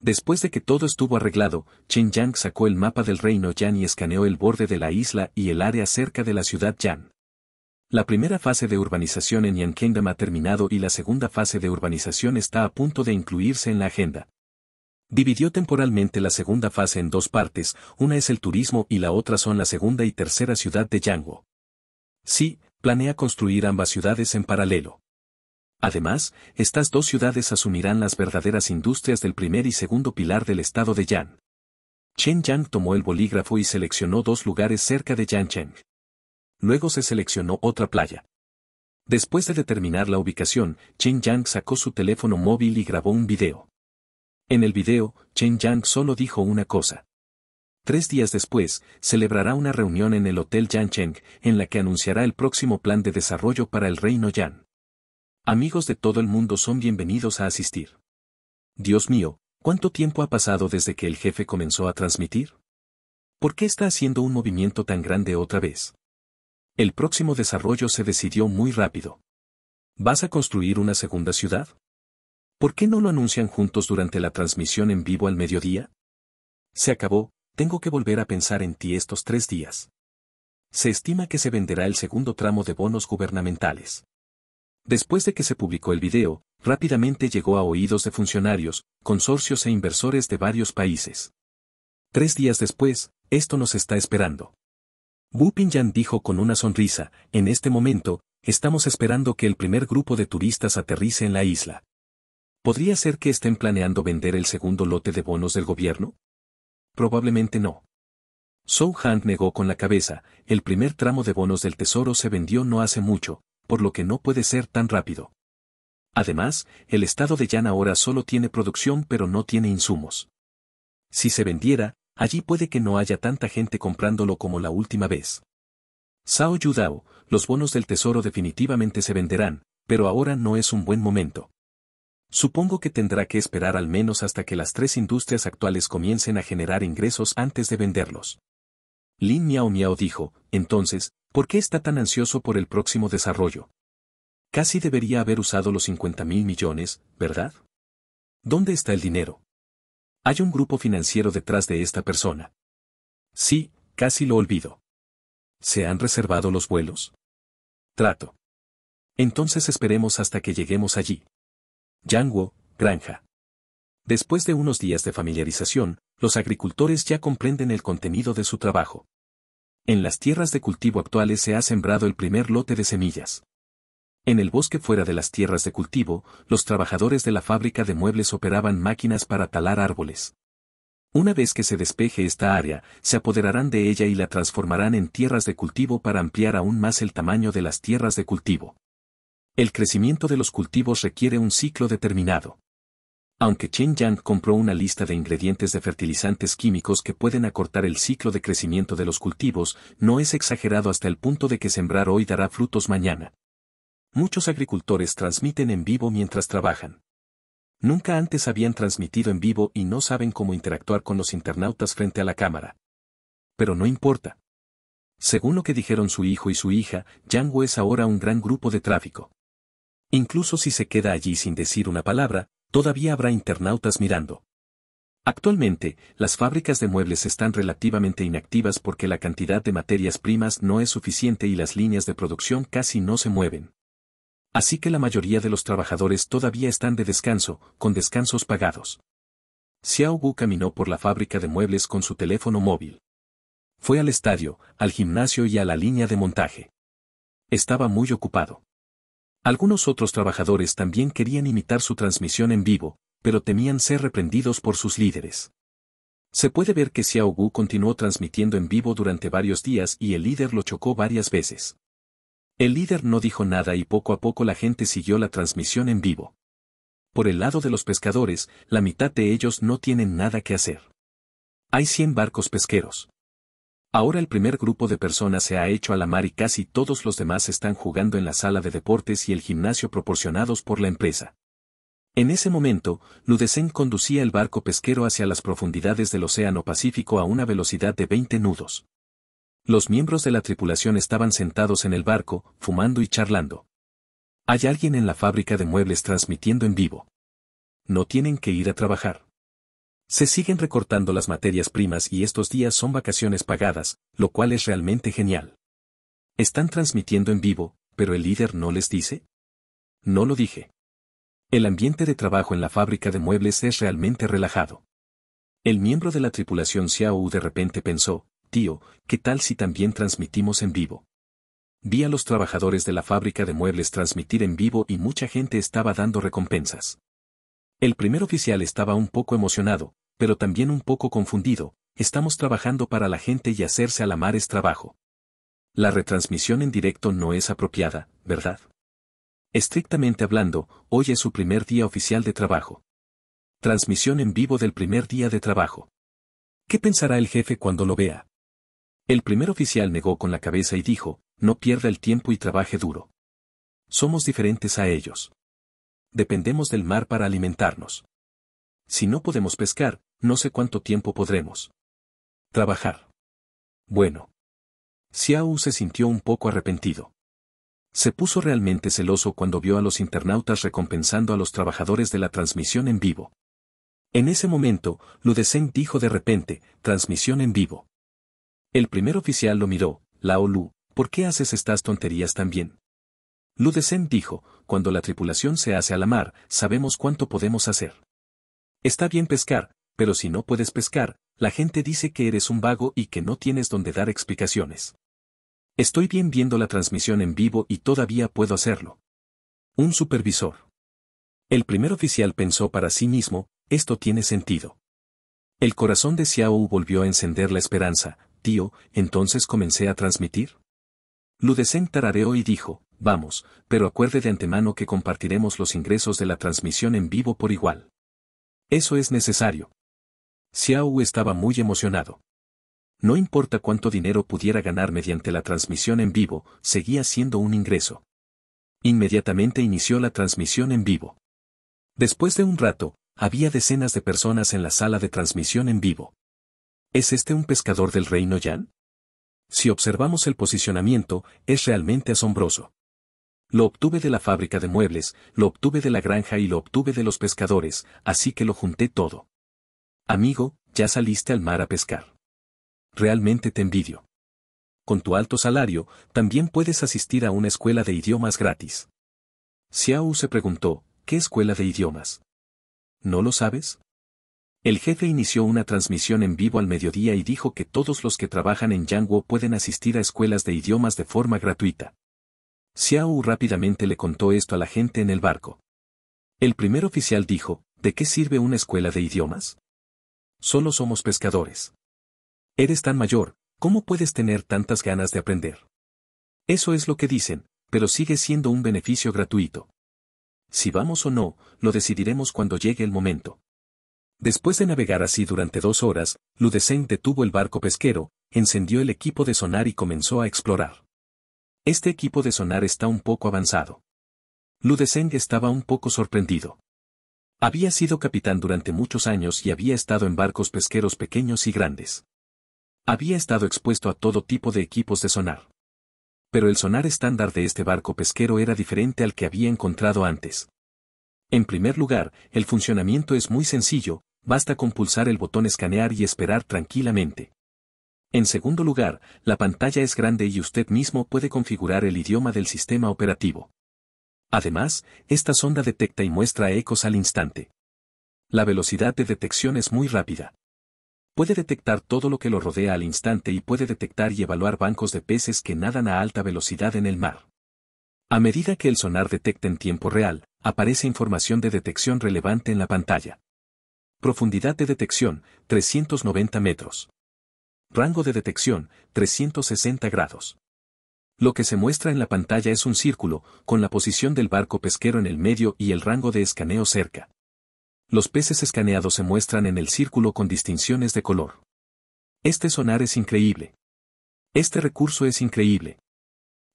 Después de que todo estuvo arreglado, Chen Yang sacó el mapa del reino Yan y escaneó el borde de la isla y el área cerca de la ciudad Yan. La primera fase de urbanización en Yan ha terminado y la segunda fase de urbanización está a punto de incluirse en la agenda. Dividió temporalmente la segunda fase en dos partes, una es el turismo y la otra son la segunda y tercera ciudad de Yanguo. Sí, planea construir ambas ciudades en paralelo. Además, estas dos ciudades asumirán las verdaderas industrias del primer y segundo pilar del estado de Yan. Chen Yang tomó el bolígrafo y seleccionó dos lugares cerca de Yancheng. Luego se seleccionó otra playa. Después de determinar la ubicación, Chen Yang sacó su teléfono móvil y grabó un video. En el video, Chen Yang solo dijo una cosa. Tres días después, celebrará una reunión en el Hotel Yancheng, en la que anunciará el próximo plan de desarrollo para el reino Yan. Amigos de todo el mundo son bienvenidos a asistir. Dios mío, ¿cuánto tiempo ha pasado desde que el jefe comenzó a transmitir? ¿Por qué está haciendo un movimiento tan grande otra vez? El próximo desarrollo se decidió muy rápido. ¿Vas a construir una segunda ciudad? ¿Por qué no lo anuncian juntos durante la transmisión en vivo al mediodía? Se acabó, tengo que volver a pensar en ti estos tres días. Se estima que se venderá el segundo tramo de bonos gubernamentales. Después de que se publicó el video, rápidamente llegó a oídos de funcionarios, consorcios e inversores de varios países. Tres días después, esto nos está esperando. Wu Pingyan dijo con una sonrisa, en este momento, estamos esperando que el primer grupo de turistas aterrice en la isla. ¿Podría ser que estén planeando vender el segundo lote de bonos del gobierno? Probablemente no. Zhou Han negó con la cabeza, el primer tramo de bonos del tesoro se vendió no hace mucho, por lo que no puede ser tan rápido. Además, el estado de Yan ahora solo tiene producción pero no tiene insumos. Si se vendiera, allí puede que no haya tanta gente comprándolo como la última vez. Sao Yudao, los bonos del tesoro definitivamente se venderán, pero ahora no es un buen momento. Supongo que tendrá que esperar al menos hasta que las tres industrias actuales comiencen a generar ingresos antes de venderlos. Lin Miao Miao dijo, entonces, ¿Por qué está tan ansioso por el próximo desarrollo? Casi debería haber usado los 50 mil millones, ¿verdad? ¿Dónde está el dinero? Hay un grupo financiero detrás de esta persona. Sí, casi lo olvido. ¿Se han reservado los vuelos? Trato. Entonces esperemos hasta que lleguemos allí. Yanguo, granja. Después de unos días de familiarización, los agricultores ya comprenden el contenido de su trabajo. En las tierras de cultivo actuales se ha sembrado el primer lote de semillas. En el bosque fuera de las tierras de cultivo, los trabajadores de la fábrica de muebles operaban máquinas para talar árboles. Una vez que se despeje esta área, se apoderarán de ella y la transformarán en tierras de cultivo para ampliar aún más el tamaño de las tierras de cultivo. El crecimiento de los cultivos requiere un ciclo determinado. Aunque Chen Yang compró una lista de ingredientes de fertilizantes químicos que pueden acortar el ciclo de crecimiento de los cultivos, no es exagerado hasta el punto de que sembrar hoy dará frutos mañana. Muchos agricultores transmiten en vivo mientras trabajan. Nunca antes habían transmitido en vivo y no saben cómo interactuar con los internautas frente a la cámara. Pero no importa. Según lo que dijeron su hijo y su hija, Yang es ahora un gran grupo de tráfico. Incluso si se queda allí sin decir una palabra, todavía habrá internautas mirando. Actualmente, las fábricas de muebles están relativamente inactivas porque la cantidad de materias primas no es suficiente y las líneas de producción casi no se mueven. Así que la mayoría de los trabajadores todavía están de descanso, con descansos pagados. Xiao Gu caminó por la fábrica de muebles con su teléfono móvil. Fue al estadio, al gimnasio y a la línea de montaje. Estaba muy ocupado. Algunos otros trabajadores también querían imitar su transmisión en vivo, pero temían ser reprendidos por sus líderes. Se puede ver que Xiao continuó transmitiendo en vivo durante varios días y el líder lo chocó varias veces. El líder no dijo nada y poco a poco la gente siguió la transmisión en vivo. Por el lado de los pescadores, la mitad de ellos no tienen nada que hacer. Hay 100 barcos pesqueros. Ahora el primer grupo de personas se ha hecho a la mar y casi todos los demás están jugando en la sala de deportes y el gimnasio proporcionados por la empresa. En ese momento, Ludesen conducía el barco pesquero hacia las profundidades del Océano Pacífico a una velocidad de 20 nudos. Los miembros de la tripulación estaban sentados en el barco, fumando y charlando. Hay alguien en la fábrica de muebles transmitiendo en vivo. No tienen que ir a trabajar. Se siguen recortando las materias primas y estos días son vacaciones pagadas, lo cual es realmente genial. Están transmitiendo en vivo, pero el líder no les dice. No lo dije. El ambiente de trabajo en la fábrica de muebles es realmente relajado. El miembro de la tripulación Xiao de repente pensó, tío, ¿qué tal si también transmitimos en vivo? Vi a los trabajadores de la fábrica de muebles transmitir en vivo y mucha gente estaba dando recompensas. El primer oficial estaba un poco emocionado, pero también un poco confundido, estamos trabajando para la gente y hacerse a la mar es trabajo. La retransmisión en directo no es apropiada, ¿verdad? Estrictamente hablando, hoy es su primer día oficial de trabajo. Transmisión en vivo del primer día de trabajo. ¿Qué pensará el jefe cuando lo vea? El primer oficial negó con la cabeza y dijo, no pierda el tiempo y trabaje duro. Somos diferentes a ellos dependemos del mar para alimentarnos. Si no podemos pescar, no sé cuánto tiempo podremos. Trabajar. Bueno. Xiao se sintió un poco arrepentido. Se puso realmente celoso cuando vio a los internautas recompensando a los trabajadores de la transmisión en vivo. En ese momento, Ludesen dijo de repente, transmisión en vivo. El primer oficial lo miró, Lao ¿por qué haces estas tonterías también? Ludesen dijo, cuando la tripulación se hace a la mar, sabemos cuánto podemos hacer. Está bien pescar, pero si no puedes pescar, la gente dice que eres un vago y que no tienes donde dar explicaciones. Estoy bien viendo la transmisión en vivo y todavía puedo hacerlo. Un supervisor. El primer oficial pensó para sí mismo, esto tiene sentido. El corazón de Xiao volvió a encender la esperanza, tío, entonces comencé a transmitir. Ludesen tarareó y dijo, Vamos, pero acuerde de antemano que compartiremos los ingresos de la transmisión en vivo por igual. Eso es necesario. Xiao estaba muy emocionado. No importa cuánto dinero pudiera ganar mediante la transmisión en vivo, seguía siendo un ingreso. Inmediatamente inició la transmisión en vivo. Después de un rato, había decenas de personas en la sala de transmisión en vivo. ¿Es este un pescador del reino Yan? Si observamos el posicionamiento, es realmente asombroso. Lo obtuve de la fábrica de muebles, lo obtuve de la granja y lo obtuve de los pescadores, así que lo junté todo. Amigo, ya saliste al mar a pescar. Realmente te envidio. Con tu alto salario, también puedes asistir a una escuela de idiomas gratis. Xiao se preguntó, ¿qué escuela de idiomas? ¿No lo sabes? El jefe inició una transmisión en vivo al mediodía y dijo que todos los que trabajan en Yanguo pueden asistir a escuelas de idiomas de forma gratuita. Xiao rápidamente le contó esto a la gente en el barco. El primer oficial dijo, ¿de qué sirve una escuela de idiomas? Solo somos pescadores. Eres tan mayor, ¿cómo puedes tener tantas ganas de aprender? Eso es lo que dicen, pero sigue siendo un beneficio gratuito. Si vamos o no, lo decidiremos cuando llegue el momento. Después de navegar así durante dos horas, Ludesen detuvo el barco pesquero, encendió el equipo de sonar y comenzó a explorar. Este equipo de Sonar está un poco avanzado. Ludeseng estaba un poco sorprendido. Había sido capitán durante muchos años y había estado en barcos pesqueros pequeños y grandes. Había estado expuesto a todo tipo de equipos de sonar. Pero el sonar estándar de este barco pesquero era diferente al que había encontrado antes. En primer lugar, el funcionamiento es muy sencillo, basta con pulsar el botón escanear y esperar tranquilamente. En segundo lugar, la pantalla es grande y usted mismo puede configurar el idioma del sistema operativo. Además, esta sonda detecta y muestra ecos al instante. La velocidad de detección es muy rápida. Puede detectar todo lo que lo rodea al instante y puede detectar y evaluar bancos de peces que nadan a alta velocidad en el mar. A medida que el sonar detecta en tiempo real, aparece información de detección relevante en la pantalla. Profundidad de detección, 390 metros rango de detección, 360 grados. Lo que se muestra en la pantalla es un círculo, con la posición del barco pesquero en el medio y el rango de escaneo cerca. Los peces escaneados se muestran en el círculo con distinciones de color. Este sonar es increíble. Este recurso es increíble.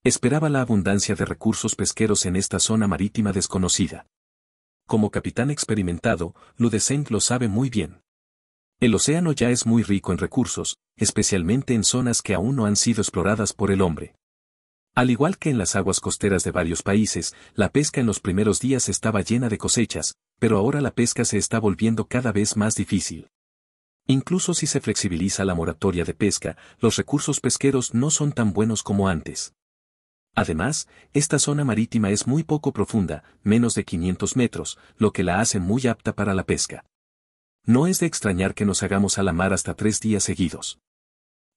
Esperaba la abundancia de recursos pesqueros en esta zona marítima desconocida. Como capitán experimentado, Ludeseng lo sabe muy bien. El océano ya es muy rico en recursos, especialmente en zonas que aún no han sido exploradas por el hombre. Al igual que en las aguas costeras de varios países, la pesca en los primeros días estaba llena de cosechas, pero ahora la pesca se está volviendo cada vez más difícil. Incluso si se flexibiliza la moratoria de pesca, los recursos pesqueros no son tan buenos como antes. Además, esta zona marítima es muy poco profunda, menos de 500 metros, lo que la hace muy apta para la pesca. No es de extrañar que nos hagamos a la mar hasta tres días seguidos.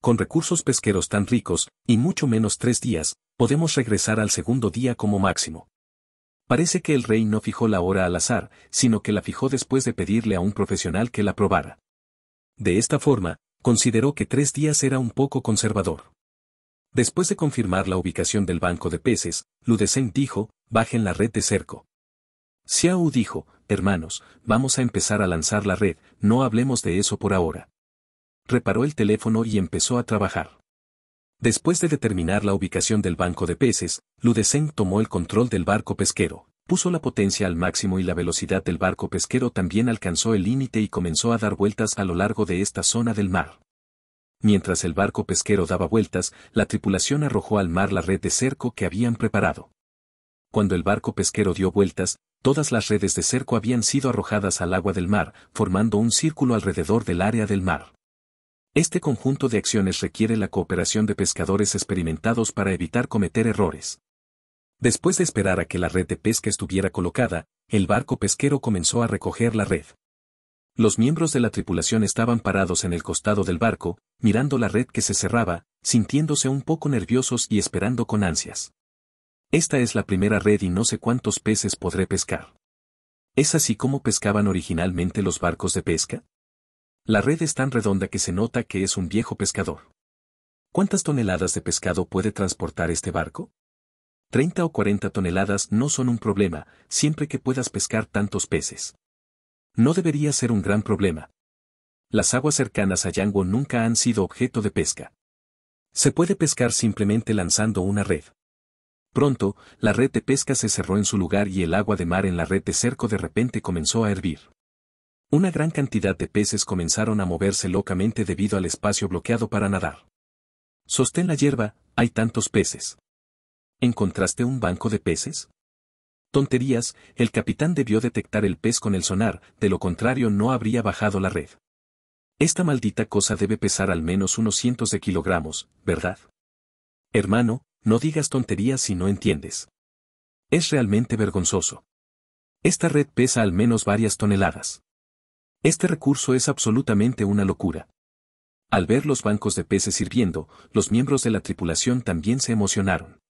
Con recursos pesqueros tan ricos, y mucho menos tres días, podemos regresar al segundo día como máximo. Parece que el rey no fijó la hora al azar, sino que la fijó después de pedirle a un profesional que la probara. De esta forma, consideró que tres días era un poco conservador. Después de confirmar la ubicación del banco de peces, Ludesen dijo, bajen la red de cerco. Xiao dijo, hermanos, vamos a empezar a lanzar la red, no hablemos de eso por ahora. Reparó el teléfono y empezó a trabajar. Después de determinar la ubicación del banco de peces, Ludesen tomó el control del barco pesquero, puso la potencia al máximo y la velocidad del barco pesquero también alcanzó el límite y comenzó a dar vueltas a lo largo de esta zona del mar. Mientras el barco pesquero daba vueltas, la tripulación arrojó al mar la red de cerco que habían preparado. Cuando el barco pesquero dio vueltas, todas las redes de cerco habían sido arrojadas al agua del mar, formando un círculo alrededor del área del mar. Este conjunto de acciones requiere la cooperación de pescadores experimentados para evitar cometer errores. Después de esperar a que la red de pesca estuviera colocada, el barco pesquero comenzó a recoger la red. Los miembros de la tripulación estaban parados en el costado del barco, mirando la red que se cerraba, sintiéndose un poco nerviosos y esperando con ansias. Esta es la primera red y no sé cuántos peces podré pescar. ¿Es así como pescaban originalmente los barcos de pesca? La red es tan redonda que se nota que es un viejo pescador. ¿Cuántas toneladas de pescado puede transportar este barco? 30 o 40 toneladas no son un problema, siempre que puedas pescar tantos peces. No debería ser un gran problema. Las aguas cercanas a Yango nunca han sido objeto de pesca. Se puede pescar simplemente lanzando una red. Pronto, la red de pesca se cerró en su lugar y el agua de mar en la red de cerco de repente comenzó a hervir. Una gran cantidad de peces comenzaron a moverse locamente debido al espacio bloqueado para nadar. Sostén la hierba, hay tantos peces. ¿Encontraste un banco de peces? Tonterías, el capitán debió detectar el pez con el sonar, de lo contrario no habría bajado la red. Esta maldita cosa debe pesar al menos unos cientos de kilogramos, ¿verdad? Hermano, no digas tonterías si no entiendes. Es realmente vergonzoso. Esta red pesa al menos varias toneladas. Este recurso es absolutamente una locura. Al ver los bancos de peces sirviendo, los miembros de la tripulación también se emocionaron.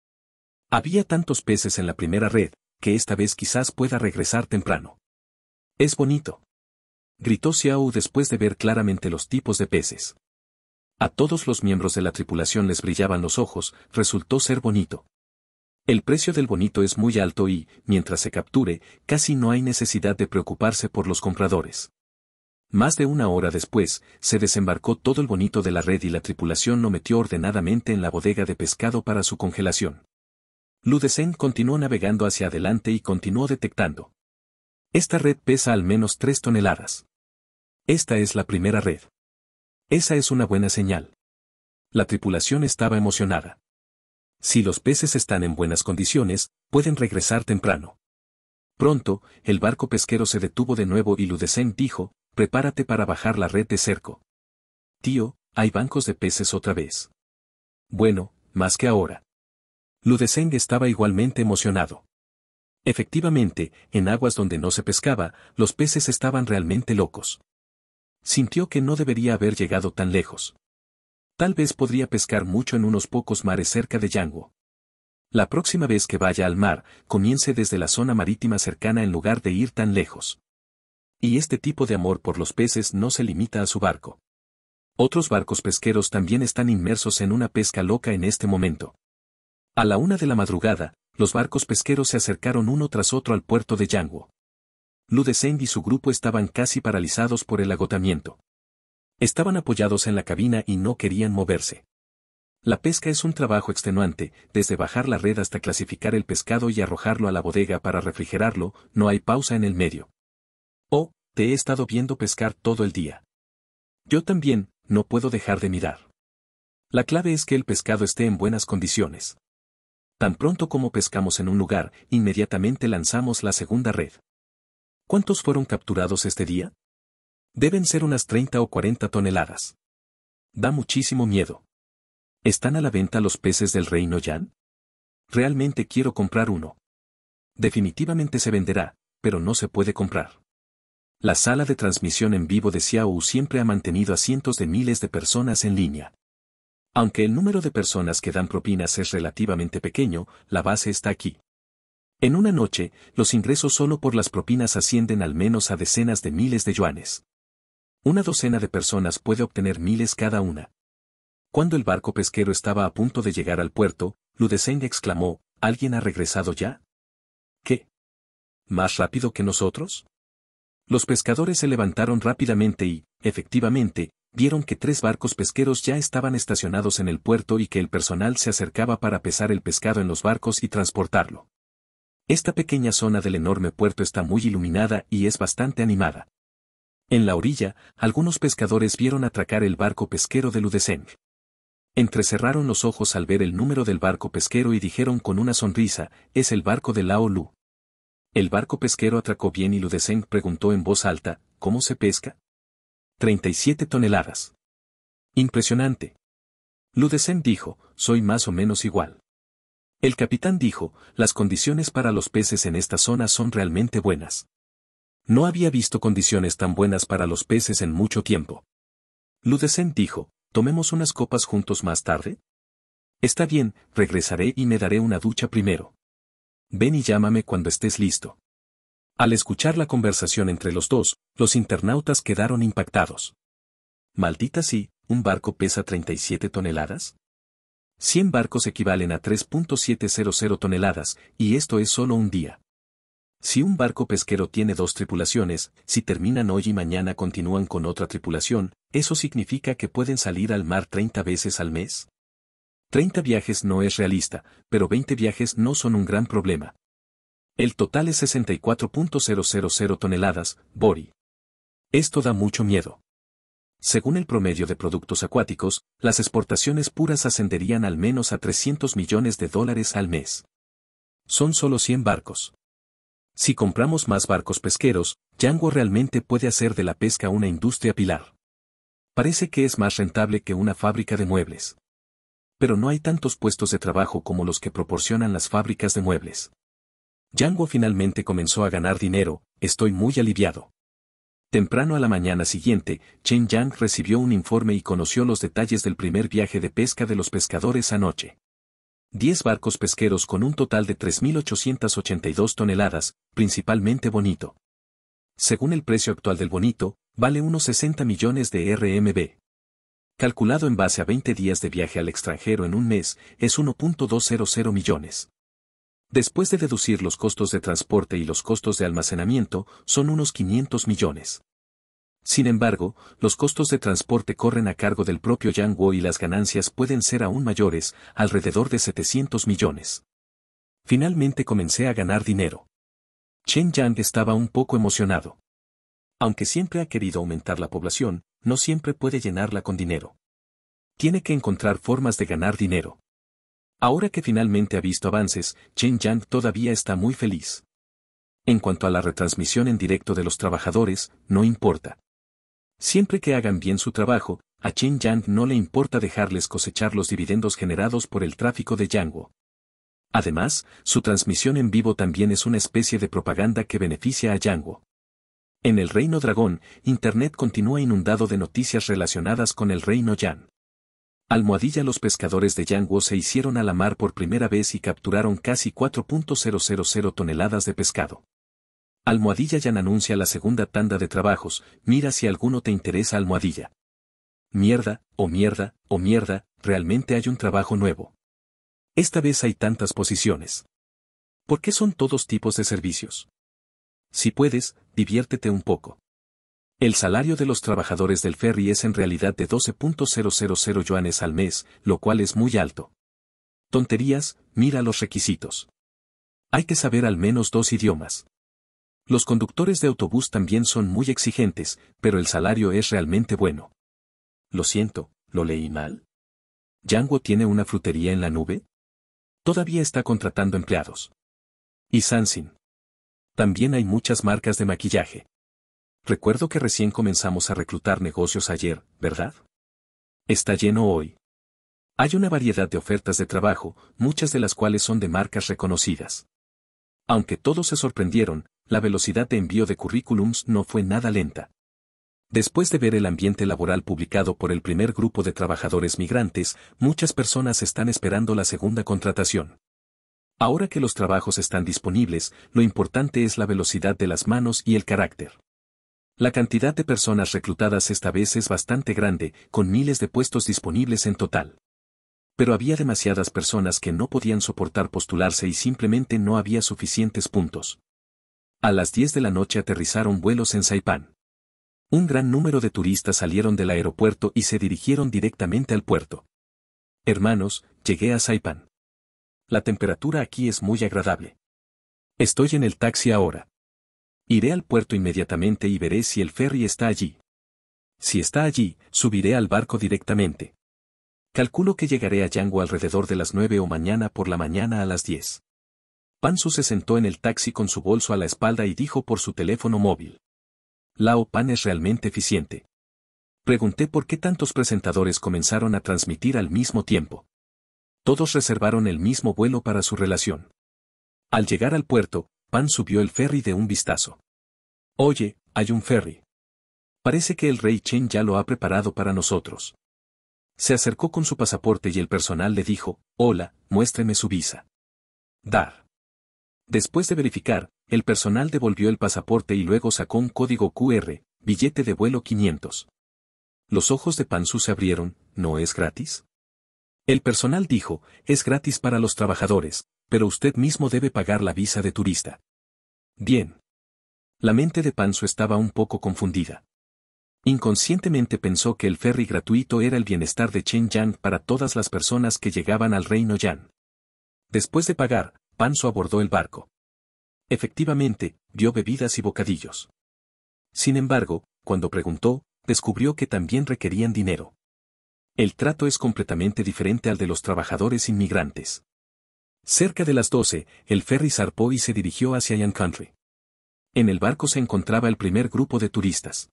Había tantos peces en la primera red, que esta vez quizás pueda regresar temprano. Es bonito. Gritó Xiao después de ver claramente los tipos de peces. A todos los miembros de la tripulación les brillaban los ojos, resultó ser bonito. El precio del bonito es muy alto y, mientras se capture, casi no hay necesidad de preocuparse por los compradores. Más de una hora después, se desembarcó todo el bonito de la red y la tripulación lo metió ordenadamente en la bodega de pescado para su congelación. Ludesen continuó navegando hacia adelante y continuó detectando. Esta red pesa al menos tres toneladas. Esta es la primera red. Esa es una buena señal. La tripulación estaba emocionada. Si los peces están en buenas condiciones, pueden regresar temprano. Pronto, el barco pesquero se detuvo de nuevo y Ludesen dijo, prepárate para bajar la red de cerco. Tío, hay bancos de peces otra vez. Bueno, más que ahora. Ludesen estaba igualmente emocionado. Efectivamente, en aguas donde no se pescaba, los peces estaban realmente locos sintió que no debería haber llegado tan lejos. Tal vez podría pescar mucho en unos pocos mares cerca de Yanguo. La próxima vez que vaya al mar, comience desde la zona marítima cercana en lugar de ir tan lejos. Y este tipo de amor por los peces no se limita a su barco. Otros barcos pesqueros también están inmersos en una pesca loca en este momento. A la una de la madrugada, los barcos pesqueros se acercaron uno tras otro al puerto de Yanguo. Ludesend y su grupo estaban casi paralizados por el agotamiento. Estaban apoyados en la cabina y no querían moverse. La pesca es un trabajo extenuante, desde bajar la red hasta clasificar el pescado y arrojarlo a la bodega para refrigerarlo, no hay pausa en el medio. Oh, te he estado viendo pescar todo el día. Yo también, no puedo dejar de mirar. La clave es que el pescado esté en buenas condiciones. Tan pronto como pescamos en un lugar, inmediatamente lanzamos la segunda red. ¿Cuántos fueron capturados este día? Deben ser unas 30 o 40 toneladas. Da muchísimo miedo. ¿Están a la venta los peces del reino Yan? Realmente quiero comprar uno. Definitivamente se venderá, pero no se puede comprar. La sala de transmisión en vivo de Xiao siempre ha mantenido a cientos de miles de personas en línea. Aunque el número de personas que dan propinas es relativamente pequeño, la base está aquí. En una noche, los ingresos solo por las propinas ascienden al menos a decenas de miles de yuanes. Una docena de personas puede obtener miles cada una. Cuando el barco pesquero estaba a punto de llegar al puerto, Ludesen exclamó, ¿Alguien ha regresado ya? ¿Qué? ¿Más rápido que nosotros? Los pescadores se levantaron rápidamente y, efectivamente, vieron que tres barcos pesqueros ya estaban estacionados en el puerto y que el personal se acercaba para pesar el pescado en los barcos y transportarlo. Esta pequeña zona del enorme puerto está muy iluminada y es bastante animada. En la orilla, algunos pescadores vieron atracar el barco pesquero de Ludesen. Entrecerraron los ojos al ver el número del barco pesquero y dijeron con una sonrisa, es el barco de Lao Lu. El barco pesquero atracó bien y Ludesen preguntó en voz alta, ¿cómo se pesca? 37 toneladas. Impresionante. Ludesen dijo, soy más o menos igual. El capitán dijo, las condiciones para los peces en esta zona son realmente buenas. No había visto condiciones tan buenas para los peces en mucho tiempo. Ludesen dijo, ¿tomemos unas copas juntos más tarde? Está bien, regresaré y me daré una ducha primero. Ven y llámame cuando estés listo. Al escuchar la conversación entre los dos, los internautas quedaron impactados. Maldita sí, ¿un barco pesa 37 toneladas? 100 barcos equivalen a 3.700 toneladas, y esto es solo un día. Si un barco pesquero tiene dos tripulaciones, si terminan hoy y mañana continúan con otra tripulación, eso significa que pueden salir al mar 30 veces al mes. 30 viajes no es realista, pero 20 viajes no son un gran problema. El total es 64.000 toneladas, Bori. Esto da mucho miedo. Según el promedio de productos acuáticos, las exportaciones puras ascenderían al menos a 300 millones de dólares al mes. Son solo 100 barcos. Si compramos más barcos pesqueros, Yango realmente puede hacer de la pesca una industria pilar. Parece que es más rentable que una fábrica de muebles. Pero no hay tantos puestos de trabajo como los que proporcionan las fábricas de muebles. Yango finalmente comenzó a ganar dinero, estoy muy aliviado. Temprano a la mañana siguiente, Chen Yang recibió un informe y conoció los detalles del primer viaje de pesca de los pescadores anoche. Diez barcos pesqueros con un total de 3.882 toneladas, principalmente bonito. Según el precio actual del bonito, vale unos 60 millones de RMB. Calculado en base a 20 días de viaje al extranjero en un mes, es 1.200 millones después de deducir los costos de transporte y los costos de almacenamiento, son unos 500 millones. Sin embargo, los costos de transporte corren a cargo del propio Yang Wu y las ganancias pueden ser aún mayores, alrededor de 700 millones. Finalmente comencé a ganar dinero. Chen Yang estaba un poco emocionado. Aunque siempre ha querido aumentar la población, no siempre puede llenarla con dinero. Tiene que encontrar formas de ganar dinero. Ahora que finalmente ha visto avances, Chen Yang todavía está muy feliz. En cuanto a la retransmisión en directo de los trabajadores, no importa. Siempre que hagan bien su trabajo, a Chen Yang no le importa dejarles cosechar los dividendos generados por el tráfico de Yanguo. Además, su transmisión en vivo también es una especie de propaganda que beneficia a Yanguo. En el Reino Dragón, Internet continúa inundado de noticias relacionadas con el Reino Yang. Almohadilla Los pescadores de Yanguo se hicieron a la mar por primera vez y capturaron casi 4.000 toneladas de pescado. Almohadilla Yan anuncia la segunda tanda de trabajos, mira si alguno te interesa Almohadilla. Mierda, o mierda, o mierda, realmente hay un trabajo nuevo. Esta vez hay tantas posiciones. ¿Por qué son todos tipos de servicios? Si puedes, diviértete un poco. El salario de los trabajadores del ferry es en realidad de 12.000 yuanes al mes, lo cual es muy alto. Tonterías, mira los requisitos. Hay que saber al menos dos idiomas. Los conductores de autobús también son muy exigentes, pero el salario es realmente bueno. Lo siento, lo leí mal. ¿Yanguo tiene una frutería en la nube? Todavía está contratando empleados. Y Sansin. También hay muchas marcas de maquillaje. Recuerdo que recién comenzamos a reclutar negocios ayer, ¿verdad? Está lleno hoy. Hay una variedad de ofertas de trabajo, muchas de las cuales son de marcas reconocidas. Aunque todos se sorprendieron, la velocidad de envío de currículums no fue nada lenta. Después de ver el ambiente laboral publicado por el primer grupo de trabajadores migrantes, muchas personas están esperando la segunda contratación. Ahora que los trabajos están disponibles, lo importante es la velocidad de las manos y el carácter. La cantidad de personas reclutadas esta vez es bastante grande, con miles de puestos disponibles en total. Pero había demasiadas personas que no podían soportar postularse y simplemente no había suficientes puntos. A las 10 de la noche aterrizaron vuelos en Saipán. Un gran número de turistas salieron del aeropuerto y se dirigieron directamente al puerto. Hermanos, llegué a Saipán. La temperatura aquí es muy agradable. Estoy en el taxi ahora. Iré al puerto inmediatamente y veré si el ferry está allí. Si está allí, subiré al barco directamente. Calculo que llegaré a Yango alrededor de las nueve o mañana por la mañana a las diez. Pansu se sentó en el taxi con su bolso a la espalda y dijo por su teléfono móvil. Lao Pan es realmente eficiente. Pregunté por qué tantos presentadores comenzaron a transmitir al mismo tiempo. Todos reservaron el mismo vuelo para su relación. Al llegar al puerto, Pan subió el ferry de un vistazo. Oye, hay un ferry. Parece que el rey Chen ya lo ha preparado para nosotros. Se acercó con su pasaporte y el personal le dijo, hola, muéstreme su visa. Dar. Después de verificar, el personal devolvió el pasaporte y luego sacó un código QR, billete de vuelo 500. Los ojos de Pansu se abrieron, ¿no es gratis? El personal dijo, es gratis para los trabajadores, pero usted mismo debe pagar la visa de turista. Bien. La mente de Panzo estaba un poco confundida. Inconscientemente pensó que el ferry gratuito era el bienestar de Chen Yang para todas las personas que llegaban al reino Yan. Después de pagar, Panzo abordó el barco. Efectivamente, vio bebidas y bocadillos. Sin embargo, cuando preguntó, descubrió que también requerían dinero. El trato es completamente diferente al de los trabajadores inmigrantes. Cerca de las doce, el ferry zarpó y se dirigió hacia Yan Country. En el barco se encontraba el primer grupo de turistas.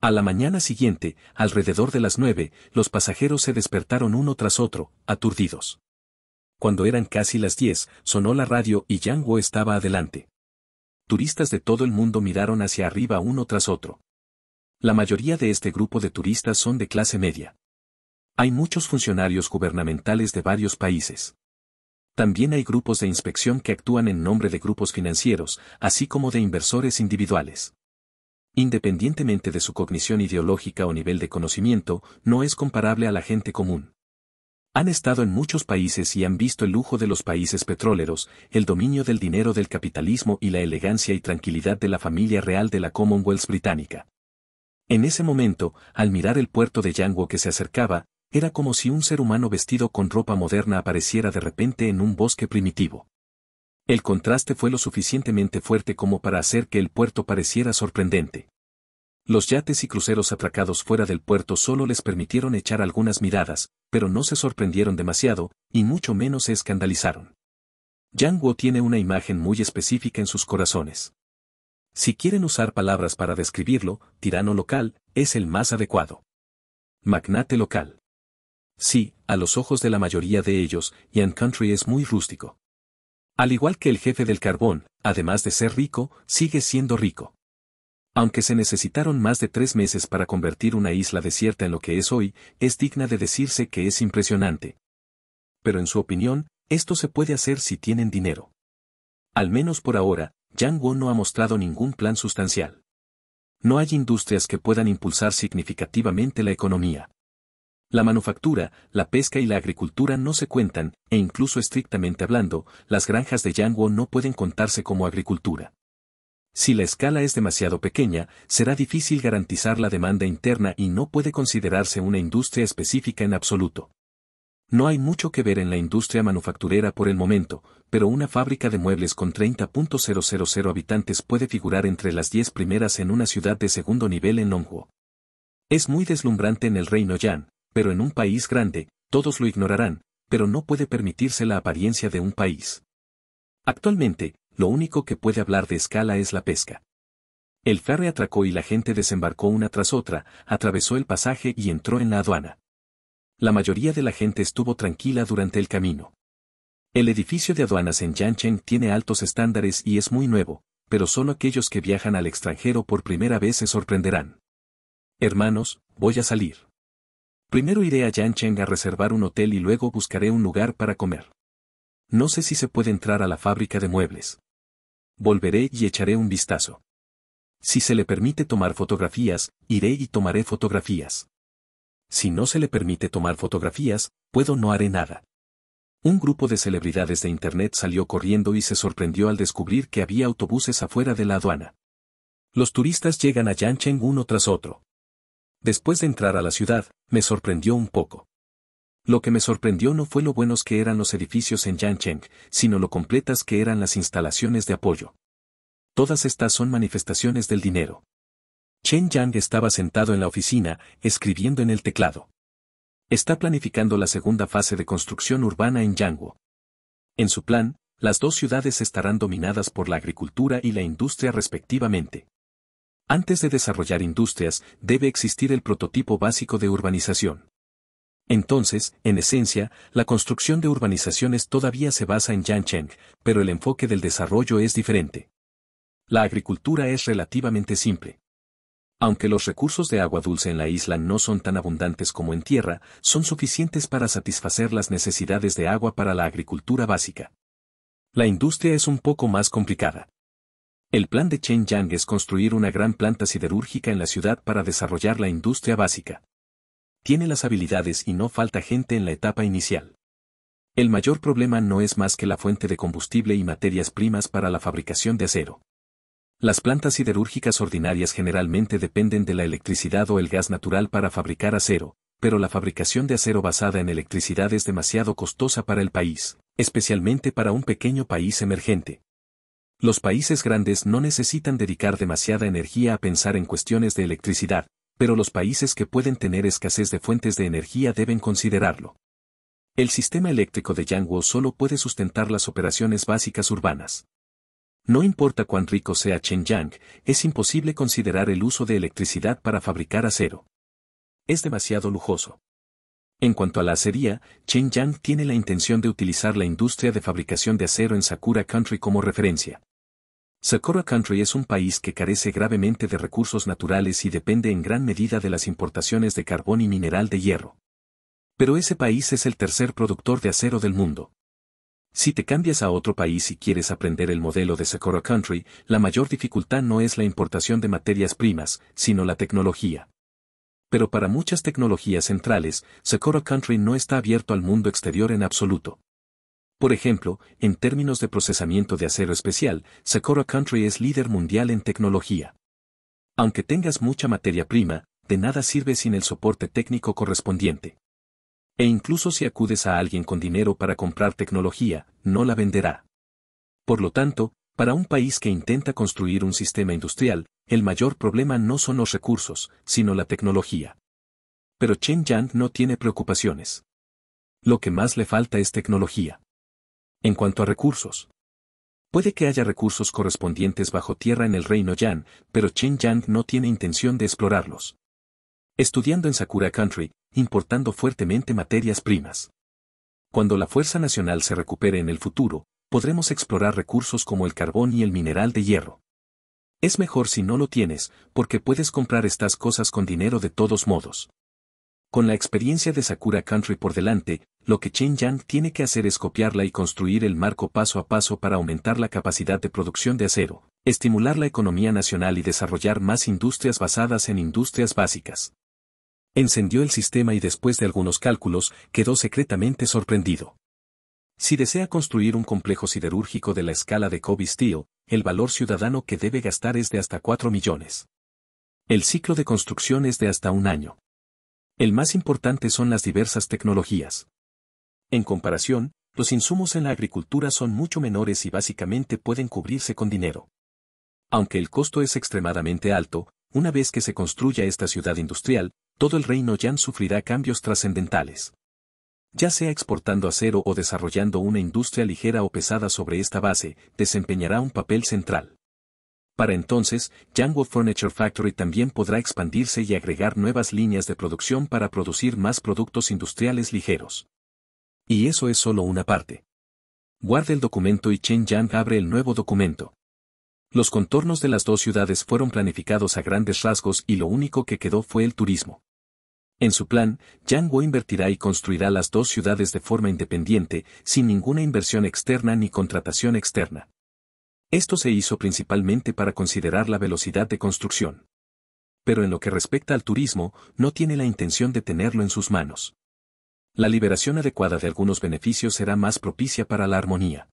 A la mañana siguiente, alrededor de las nueve, los pasajeros se despertaron uno tras otro, aturdidos. Cuando eran casi las diez, sonó la radio y Yang Wo estaba adelante. Turistas de todo el mundo miraron hacia arriba uno tras otro. La mayoría de este grupo de turistas son de clase media. Hay muchos funcionarios gubernamentales de varios países. También hay grupos de inspección que actúan en nombre de grupos financieros, así como de inversores individuales. Independientemente de su cognición ideológica o nivel de conocimiento, no es comparable a la gente común. Han estado en muchos países y han visto el lujo de los países petroleros, el dominio del dinero del capitalismo y la elegancia y tranquilidad de la familia real de la Commonwealth británica. En ese momento, al mirar el puerto de Yanguo que se acercaba, era como si un ser humano vestido con ropa moderna apareciera de repente en un bosque primitivo. El contraste fue lo suficientemente fuerte como para hacer que el puerto pareciera sorprendente. Los yates y cruceros atracados fuera del puerto solo les permitieron echar algunas miradas, pero no se sorprendieron demasiado, y mucho menos se escandalizaron. Yang tiene una imagen muy específica en sus corazones. Si quieren usar palabras para describirlo, tirano local, es el más adecuado. Magnate local. Sí, a los ojos de la mayoría de ellos, Yan Country es muy rústico. Al igual que el jefe del carbón, además de ser rico, sigue siendo rico. Aunque se necesitaron más de tres meses para convertir una isla desierta en lo que es hoy, es digna de decirse que es impresionante. Pero en su opinión, esto se puede hacer si tienen dinero. Al menos por ahora, Yang Won no ha mostrado ningún plan sustancial. No hay industrias que puedan impulsar significativamente la economía. La manufactura, la pesca y la agricultura no se cuentan, e incluso estrictamente hablando, las granjas de Yanguo no pueden contarse como agricultura. Si la escala es demasiado pequeña, será difícil garantizar la demanda interna y no puede considerarse una industria específica en absoluto. No hay mucho que ver en la industria manufacturera por el momento, pero una fábrica de muebles con 30.000 habitantes puede figurar entre las 10 primeras en una ciudad de segundo nivel en Longhuo. Es muy deslumbrante en el reino Yan, pero en un país grande, todos lo ignorarán, pero no puede permitirse la apariencia de un país. Actualmente, lo único que puede hablar de escala es la pesca. El ferry atracó y la gente desembarcó una tras otra, atravesó el pasaje y entró en la aduana. La mayoría de la gente estuvo tranquila durante el camino. El edificio de aduanas en Yancheng tiene altos estándares y es muy nuevo, pero solo aquellos que viajan al extranjero por primera vez se sorprenderán. Hermanos, voy a salir. Primero iré a Yancheng a reservar un hotel y luego buscaré un lugar para comer. No sé si se puede entrar a la fábrica de muebles. Volveré y echaré un vistazo. Si se le permite tomar fotografías, iré y tomaré fotografías. Si no se le permite tomar fotografías, puedo no haré nada. Un grupo de celebridades de Internet salió corriendo y se sorprendió al descubrir que había autobuses afuera de la aduana. Los turistas llegan a Yancheng uno tras otro. Después de entrar a la ciudad, me sorprendió un poco. Lo que me sorprendió no fue lo buenos que eran los edificios en Yancheng, sino lo completas que eran las instalaciones de apoyo. Todas estas son manifestaciones del dinero. Chen Yang estaba sentado en la oficina, escribiendo en el teclado. Está planificando la segunda fase de construcción urbana en Yanguo. En su plan, las dos ciudades estarán dominadas por la agricultura y la industria respectivamente. Antes de desarrollar industrias, debe existir el prototipo básico de urbanización. Entonces, en esencia, la construcción de urbanizaciones todavía se basa en Yancheng, pero el enfoque del desarrollo es diferente. La agricultura es relativamente simple. Aunque los recursos de agua dulce en la isla no son tan abundantes como en tierra, son suficientes para satisfacer las necesidades de agua para la agricultura básica. La industria es un poco más complicada. El plan de Chen Yang es construir una gran planta siderúrgica en la ciudad para desarrollar la industria básica. Tiene las habilidades y no falta gente en la etapa inicial. El mayor problema no es más que la fuente de combustible y materias primas para la fabricación de acero. Las plantas siderúrgicas ordinarias generalmente dependen de la electricidad o el gas natural para fabricar acero, pero la fabricación de acero basada en electricidad es demasiado costosa para el país, especialmente para un pequeño país emergente. Los países grandes no necesitan dedicar demasiada energía a pensar en cuestiones de electricidad, pero los países que pueden tener escasez de fuentes de energía deben considerarlo. El sistema eléctrico de Yangwo solo puede sustentar las operaciones básicas urbanas. No importa cuán rico sea Xinjiang, es imposible considerar el uso de electricidad para fabricar acero. Es demasiado lujoso. En cuanto a la acería, Chen tiene la intención de utilizar la industria de fabricación de acero en Sakura Country como referencia. Sakura Country es un país que carece gravemente de recursos naturales y depende en gran medida de las importaciones de carbón y mineral de hierro. Pero ese país es el tercer productor de acero del mundo. Si te cambias a otro país y quieres aprender el modelo de Sakura Country, la mayor dificultad no es la importación de materias primas, sino la tecnología pero para muchas tecnologías centrales, Sakura Country no está abierto al mundo exterior en absoluto. Por ejemplo, en términos de procesamiento de acero especial, Sakura Country es líder mundial en tecnología. Aunque tengas mucha materia prima, de nada sirve sin el soporte técnico correspondiente. E incluso si acudes a alguien con dinero para comprar tecnología, no la venderá. Por lo tanto, para un país que intenta construir un sistema industrial, el mayor problema no son los recursos, sino la tecnología. Pero Chen Yang no tiene preocupaciones. Lo que más le falta es tecnología. En cuanto a recursos, Puede que haya recursos correspondientes bajo tierra en el reino Yan, pero Chen Yang no tiene intención de explorarlos. Estudiando en Sakura Country, importando fuertemente materias primas. Cuando la Fuerza Nacional se recupere en el futuro, podremos explorar recursos como el carbón y el mineral de hierro. Es mejor si no lo tienes, porque puedes comprar estas cosas con dinero de todos modos. Con la experiencia de Sakura Country por delante, lo que Chen Yang tiene que hacer es copiarla y construir el marco paso a paso para aumentar la capacidad de producción de acero, estimular la economía nacional y desarrollar más industrias basadas en industrias básicas. Encendió el sistema y después de algunos cálculos, quedó secretamente sorprendido. Si desea construir un complejo siderúrgico de la escala de Kobe Steel, el valor ciudadano que debe gastar es de hasta 4 millones. El ciclo de construcción es de hasta un año. El más importante son las diversas tecnologías. En comparación, los insumos en la agricultura son mucho menores y básicamente pueden cubrirse con dinero. Aunque el costo es extremadamente alto, una vez que se construya esta ciudad industrial, todo el reino Yan sufrirá cambios trascendentales ya sea exportando acero o desarrollando una industria ligera o pesada sobre esta base, desempeñará un papel central. Para entonces, Yangwo Furniture Factory también podrá expandirse y agregar nuevas líneas de producción para producir más productos industriales ligeros. Y eso es solo una parte. Guarde el documento y Chen Yang abre el nuevo documento. Los contornos de las dos ciudades fueron planificados a grandes rasgos y lo único que quedó fue el turismo. En su plan, Yang Guo invertirá y construirá las dos ciudades de forma independiente, sin ninguna inversión externa ni contratación externa. Esto se hizo principalmente para considerar la velocidad de construcción. Pero en lo que respecta al turismo, no tiene la intención de tenerlo en sus manos. La liberación adecuada de algunos beneficios será más propicia para la armonía.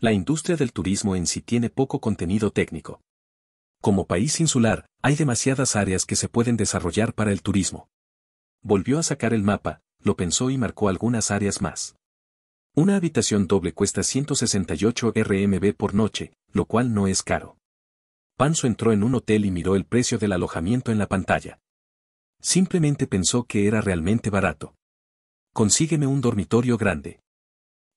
La industria del turismo en sí tiene poco contenido técnico. Como país insular, hay demasiadas áreas que se pueden desarrollar para el turismo. Volvió a sacar el mapa, lo pensó y marcó algunas áreas más. Una habitación doble cuesta 168 RMB por noche, lo cual no es caro. Panzo entró en un hotel y miró el precio del alojamiento en la pantalla. Simplemente pensó que era realmente barato. Consígueme un dormitorio grande.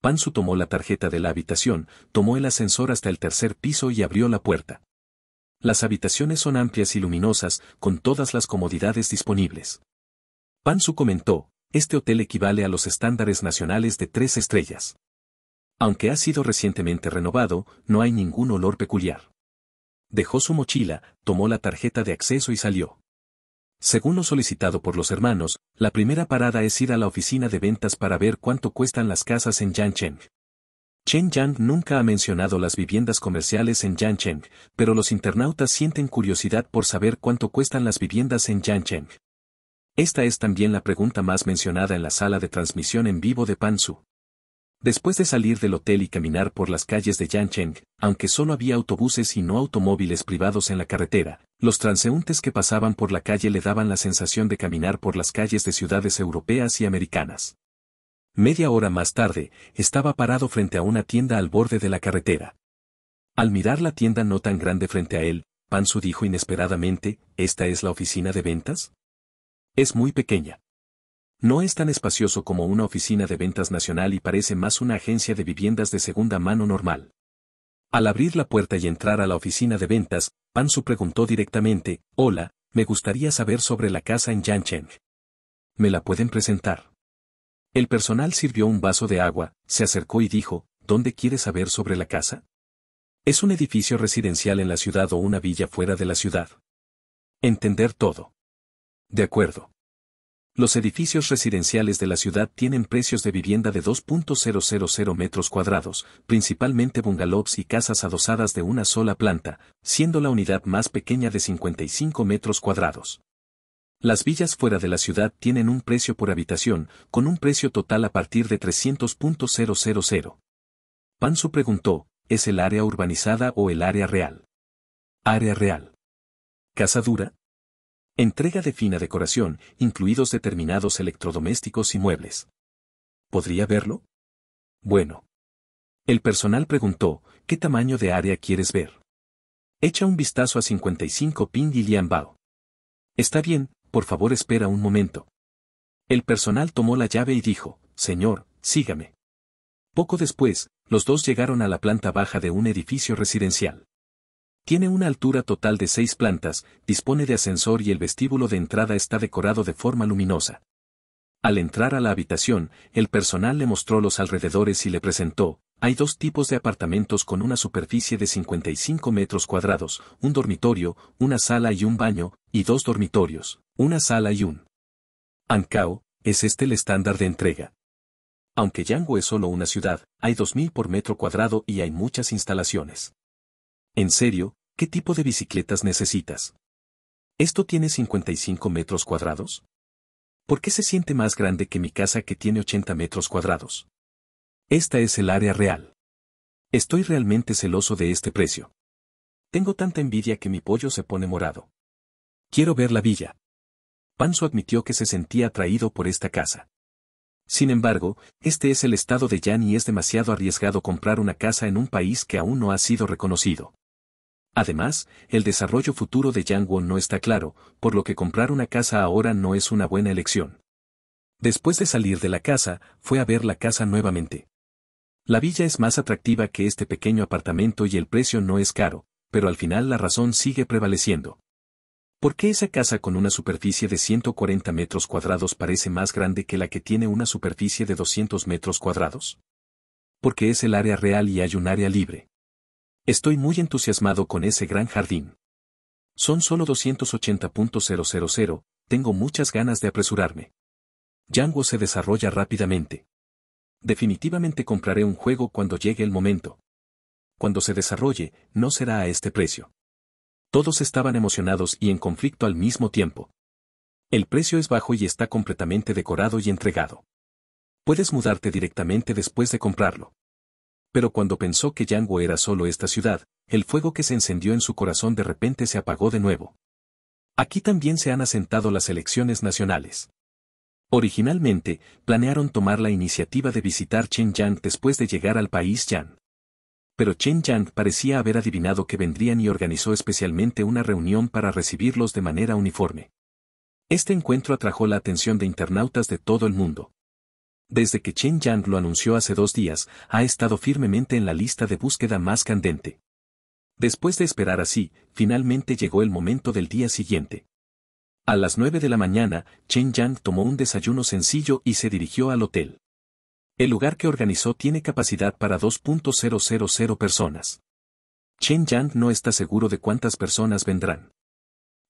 Pansu tomó la tarjeta de la habitación, tomó el ascensor hasta el tercer piso y abrió la puerta. Las habitaciones son amplias y luminosas, con todas las comodidades disponibles. Pansu comentó, este hotel equivale a los estándares nacionales de tres estrellas. Aunque ha sido recientemente renovado, no hay ningún olor peculiar. Dejó su mochila, tomó la tarjeta de acceso y salió. Según lo solicitado por los hermanos, la primera parada es ir a la oficina de ventas para ver cuánto cuestan las casas en Yancheng. Chen Yang nunca ha mencionado las viviendas comerciales en Yancheng, pero los internautas sienten curiosidad por saber cuánto cuestan las viviendas en Yancheng. Esta es también la pregunta más mencionada en la sala de transmisión en vivo de Pansu. Después de salir del hotel y caminar por las calles de Yancheng, aunque solo había autobuses y no automóviles privados en la carretera, los transeúntes que pasaban por la calle le daban la sensación de caminar por las calles de ciudades europeas y americanas. Media hora más tarde, estaba parado frente a una tienda al borde de la carretera. Al mirar la tienda no tan grande frente a él, Pansu dijo inesperadamente, ¿esta es la oficina de ventas? Es muy pequeña. No es tan espacioso como una oficina de ventas nacional y parece más una agencia de viviendas de segunda mano normal. Al abrir la puerta y entrar a la oficina de ventas, Su preguntó directamente, Hola, me gustaría saber sobre la casa en Yancheng. ¿Me la pueden presentar? El personal sirvió un vaso de agua, se acercó y dijo, ¿Dónde quieres saber sobre la casa? Es un edificio residencial en la ciudad o una villa fuera de la ciudad. Entender todo. De acuerdo. Los edificios residenciales de la ciudad tienen precios de vivienda de 2.000 metros cuadrados, principalmente bungalows y casas adosadas de una sola planta, siendo la unidad más pequeña de 55 metros cuadrados. Las villas fuera de la ciudad tienen un precio por habitación, con un precio total a partir de 300.000. Pansu preguntó, ¿es el área urbanizada o el área real? Área real. Casa dura, Entrega de fina decoración, incluidos determinados electrodomésticos y muebles. ¿Podría verlo? Bueno. El personal preguntó, ¿qué tamaño de área quieres ver? Echa un vistazo a 55 y Lian Bao. Está bien, por favor espera un momento. El personal tomó la llave y dijo, Señor, sígame. Poco después, los dos llegaron a la planta baja de un edificio residencial. Tiene una altura total de seis plantas, dispone de ascensor y el vestíbulo de entrada está decorado de forma luminosa. Al entrar a la habitación, el personal le mostró los alrededores y le presentó, hay dos tipos de apartamentos con una superficie de 55 metros cuadrados, un dormitorio, una sala y un baño, y dos dormitorios, una sala y un. ankao. es este el estándar de entrega. Aunque Yango es solo una ciudad, hay 2.000 por metro cuadrado y hay muchas instalaciones. En serio, ¿Qué tipo de bicicletas necesitas? ¿Esto tiene 55 metros cuadrados? ¿Por qué se siente más grande que mi casa que tiene 80 metros cuadrados? Esta es el área real. Estoy realmente celoso de este precio. Tengo tanta envidia que mi pollo se pone morado. Quiero ver la villa. Panzo admitió que se sentía atraído por esta casa. Sin embargo, este es el estado de Jan y es demasiado arriesgado comprar una casa en un país que aún no ha sido reconocido. Además, el desarrollo futuro de Yangwon no está claro, por lo que comprar una casa ahora no es una buena elección. Después de salir de la casa, fue a ver la casa nuevamente. La villa es más atractiva que este pequeño apartamento y el precio no es caro, pero al final la razón sigue prevaleciendo. ¿Por qué esa casa con una superficie de 140 metros cuadrados parece más grande que la que tiene una superficie de 200 metros cuadrados? Porque es el área real y hay un área libre. Estoy muy entusiasmado con ese gran jardín. Son solo 280.000, tengo muchas ganas de apresurarme. Django se desarrolla rápidamente. Definitivamente compraré un juego cuando llegue el momento. Cuando se desarrolle, no será a este precio. Todos estaban emocionados y en conflicto al mismo tiempo. El precio es bajo y está completamente decorado y entregado. Puedes mudarte directamente después de comprarlo pero cuando pensó que Yango era solo esta ciudad, el fuego que se encendió en su corazón de repente se apagó de nuevo. Aquí también se han asentado las elecciones nacionales. Originalmente, planearon tomar la iniciativa de visitar Yang después de llegar al país Yan. Pero Chen Yang parecía haber adivinado que vendrían y organizó especialmente una reunión para recibirlos de manera uniforme. Este encuentro atrajo la atención de internautas de todo el mundo. Desde que Chen Yang lo anunció hace dos días, ha estado firmemente en la lista de búsqueda más candente. Después de esperar así, finalmente llegó el momento del día siguiente. A las nueve de la mañana, Chen Yang tomó un desayuno sencillo y se dirigió al hotel. El lugar que organizó tiene capacidad para 2.000 personas. Chen Yang no está seguro de cuántas personas vendrán.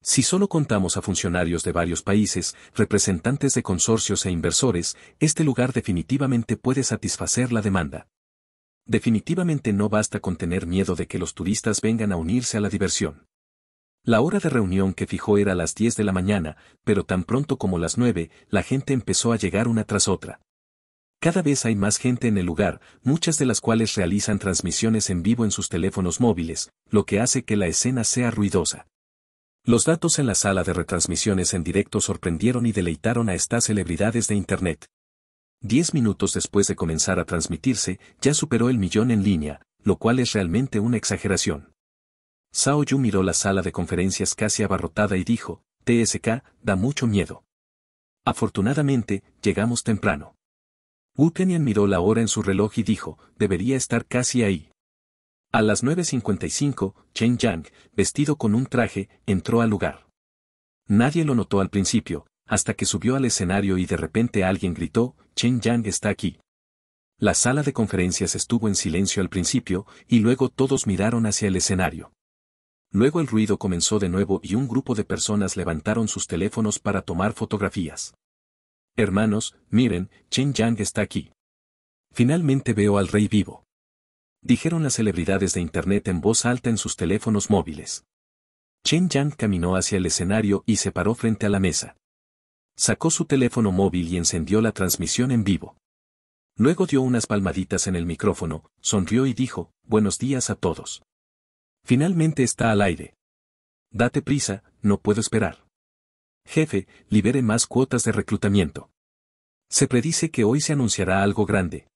Si solo contamos a funcionarios de varios países, representantes de consorcios e inversores, este lugar definitivamente puede satisfacer la demanda. Definitivamente no basta con tener miedo de que los turistas vengan a unirse a la diversión. La hora de reunión que fijó era las 10 de la mañana, pero tan pronto como las 9, la gente empezó a llegar una tras otra. Cada vez hay más gente en el lugar, muchas de las cuales realizan transmisiones en vivo en sus teléfonos móviles, lo que hace que la escena sea ruidosa. Los datos en la sala de retransmisiones en directo sorprendieron y deleitaron a estas celebridades de Internet. Diez minutos después de comenzar a transmitirse, ya superó el millón en línea, lo cual es realmente una exageración. Sao Yu miró la sala de conferencias casi abarrotada y dijo, TSK, da mucho miedo. Afortunadamente, llegamos temprano. Wu miró la hora en su reloj y dijo, debería estar casi ahí. A las 9.55, Chen Yang, vestido con un traje, entró al lugar. Nadie lo notó al principio, hasta que subió al escenario y de repente alguien gritó, Chen Yang está aquí. La sala de conferencias estuvo en silencio al principio, y luego todos miraron hacia el escenario. Luego el ruido comenzó de nuevo y un grupo de personas levantaron sus teléfonos para tomar fotografías. Hermanos, miren, Chen Yang está aquí. Finalmente veo al rey vivo dijeron las celebridades de Internet en voz alta en sus teléfonos móviles. Chen Yang caminó hacia el escenario y se paró frente a la mesa. Sacó su teléfono móvil y encendió la transmisión en vivo. Luego dio unas palmaditas en el micrófono, sonrió y dijo, Buenos días a todos. Finalmente está al aire. Date prisa, no puedo esperar. Jefe, libere más cuotas de reclutamiento. Se predice que hoy se anunciará algo grande,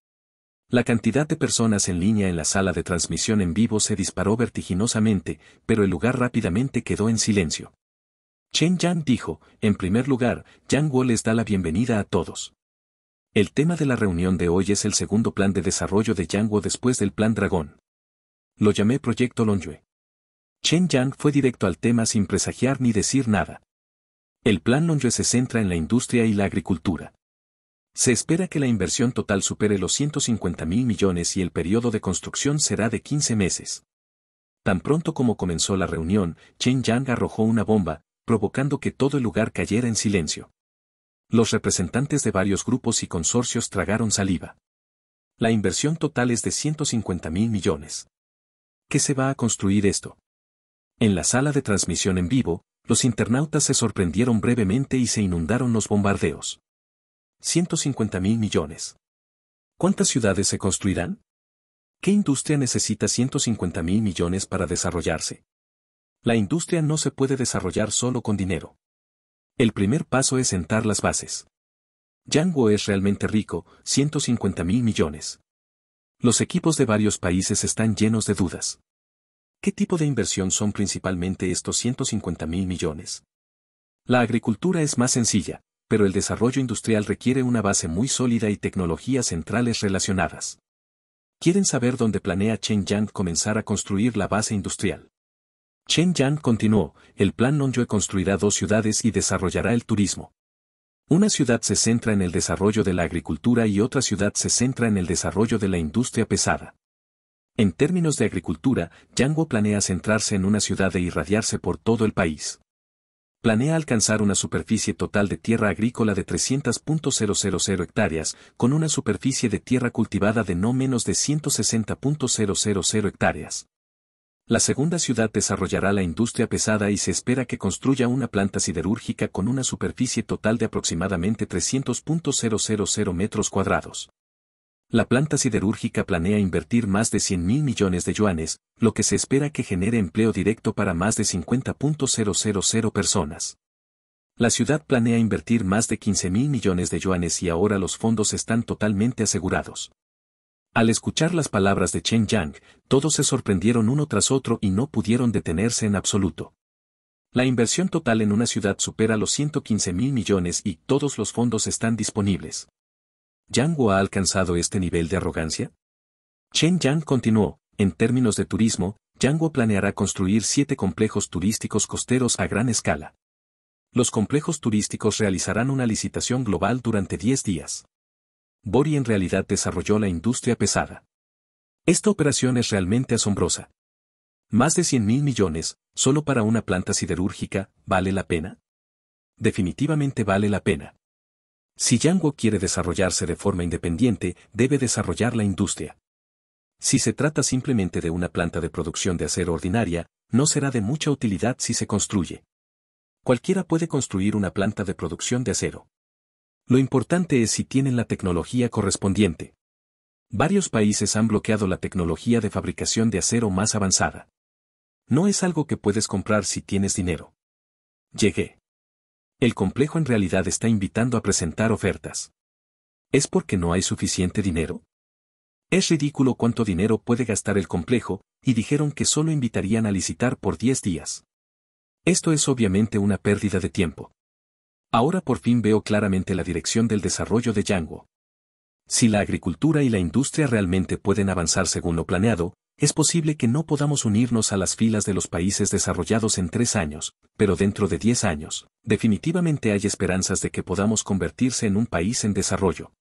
la cantidad de personas en línea en la sala de transmisión en vivo se disparó vertiginosamente, pero el lugar rápidamente quedó en silencio. Chen Yang dijo, en primer lugar, Yang Wu les da la bienvenida a todos. El tema de la reunión de hoy es el segundo plan de desarrollo de Yang Wu después del plan Dragón. Lo llamé Proyecto Longyue. Chen Yang fue directo al tema sin presagiar ni decir nada. El plan Longyue se centra en la industria y la agricultura. Se espera que la inversión total supere los 150 mil millones y el periodo de construcción será de 15 meses. Tan pronto como comenzó la reunión, Chen Yang arrojó una bomba, provocando que todo el lugar cayera en silencio. Los representantes de varios grupos y consorcios tragaron saliva. La inversión total es de 150 mil millones. ¿Qué se va a construir esto? En la sala de transmisión en vivo, los internautas se sorprendieron brevemente y se inundaron los bombardeos. 150 mil millones. ¿Cuántas ciudades se construirán? ¿Qué industria necesita 150 mil millones para desarrollarse? La industria no se puede desarrollar solo con dinero. El primer paso es sentar las bases. Yango es realmente rico, 150 mil millones. Los equipos de varios países están llenos de dudas. ¿Qué tipo de inversión son principalmente estos 150 mil millones? La agricultura es más sencilla pero el desarrollo industrial requiere una base muy sólida y tecnologías centrales relacionadas. Quieren saber dónde planea Chen Yang comenzar a construir la base industrial. Chen Yang continuó, el plan Nongyue construirá dos ciudades y desarrollará el turismo. Una ciudad se centra en el desarrollo de la agricultura y otra ciudad se centra en el desarrollo de la industria pesada. En términos de agricultura, Yanguo planea centrarse en una ciudad e irradiarse por todo el país planea alcanzar una superficie total de tierra agrícola de 300.000 hectáreas, con una superficie de tierra cultivada de no menos de 160.000 hectáreas. La segunda ciudad desarrollará la industria pesada y se espera que construya una planta siderúrgica con una superficie total de aproximadamente 300.000 metros cuadrados la planta siderúrgica planea invertir más de 100 mil millones de yuanes, lo que se espera que genere empleo directo para más de 50.000 personas. La ciudad planea invertir más de 15 mil millones de yuanes y ahora los fondos están totalmente asegurados. Al escuchar las palabras de Chen Yang, todos se sorprendieron uno tras otro y no pudieron detenerse en absoluto. La inversión total en una ciudad supera los 115 mil millones y todos los fondos están disponibles. ¿Yang ha alcanzado este nivel de arrogancia? Chen Yang continuó, en términos de turismo, Yang planeará construir siete complejos turísticos costeros a gran escala. Los complejos turísticos realizarán una licitación global durante 10 días. Bori en realidad desarrolló la industria pesada. Esta operación es realmente asombrosa. Más de 100 mil millones, solo para una planta siderúrgica, ¿vale la pena? Definitivamente vale la pena. Si Yanguo quiere desarrollarse de forma independiente, debe desarrollar la industria. Si se trata simplemente de una planta de producción de acero ordinaria, no será de mucha utilidad si se construye. Cualquiera puede construir una planta de producción de acero. Lo importante es si tienen la tecnología correspondiente. Varios países han bloqueado la tecnología de fabricación de acero más avanzada. No es algo que puedes comprar si tienes dinero. Llegué. El complejo en realidad está invitando a presentar ofertas. ¿Es porque no hay suficiente dinero? Es ridículo cuánto dinero puede gastar el complejo, y dijeron que solo invitarían a licitar por 10 días. Esto es obviamente una pérdida de tiempo. Ahora por fin veo claramente la dirección del desarrollo de Yanguo. Si la agricultura y la industria realmente pueden avanzar según lo planeado, es posible que no podamos unirnos a las filas de los países desarrollados en tres años, pero dentro de diez años, definitivamente hay esperanzas de que podamos convertirse en un país en desarrollo.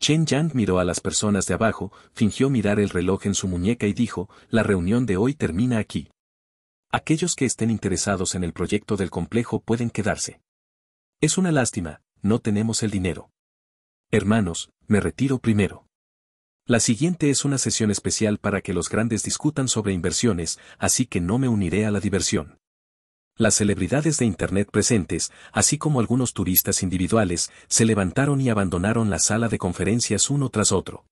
Chen Yang miró a las personas de abajo, fingió mirar el reloj en su muñeca y dijo, la reunión de hoy termina aquí. Aquellos que estén interesados en el proyecto del complejo pueden quedarse. Es una lástima, no tenemos el dinero. Hermanos, me retiro primero. La siguiente es una sesión especial para que los grandes discutan sobre inversiones, así que no me uniré a la diversión. Las celebridades de Internet presentes, así como algunos turistas individuales, se levantaron y abandonaron la sala de conferencias uno tras otro.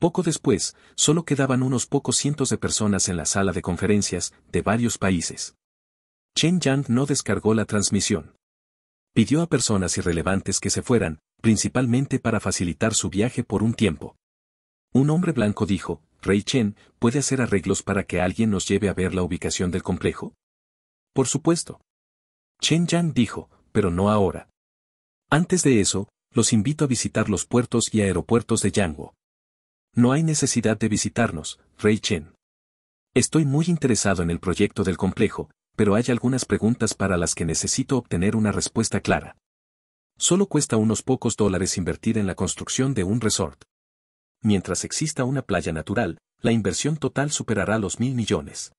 Poco después, solo quedaban unos pocos cientos de personas en la sala de conferencias de varios países. Chen Yang no descargó la transmisión. Pidió a personas irrelevantes que se fueran, principalmente para facilitar su viaje por un tiempo. Un hombre blanco dijo, Rey Chen, ¿puede hacer arreglos para que alguien nos lleve a ver la ubicación del complejo? Por supuesto. Chen Yang dijo, pero no ahora. Antes de eso, los invito a visitar los puertos y aeropuertos de Yanguo. No hay necesidad de visitarnos, Rey Chen. Estoy muy interesado en el proyecto del complejo, pero hay algunas preguntas para las que necesito obtener una respuesta clara. Solo cuesta unos pocos dólares invertir en la construcción de un resort mientras exista una playa natural, la inversión total superará los mil millones.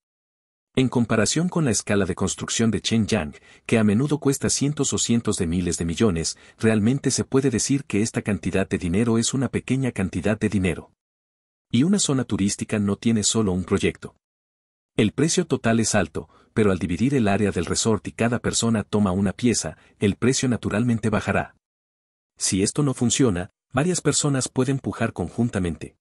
En comparación con la escala de construcción de Shenyang, que a menudo cuesta cientos o cientos de miles de millones, realmente se puede decir que esta cantidad de dinero es una pequeña cantidad de dinero. Y una zona turística no tiene solo un proyecto. El precio total es alto, pero al dividir el área del resort y cada persona toma una pieza, el precio naturalmente bajará. Si esto no funciona, varias personas pueden pujar conjuntamente.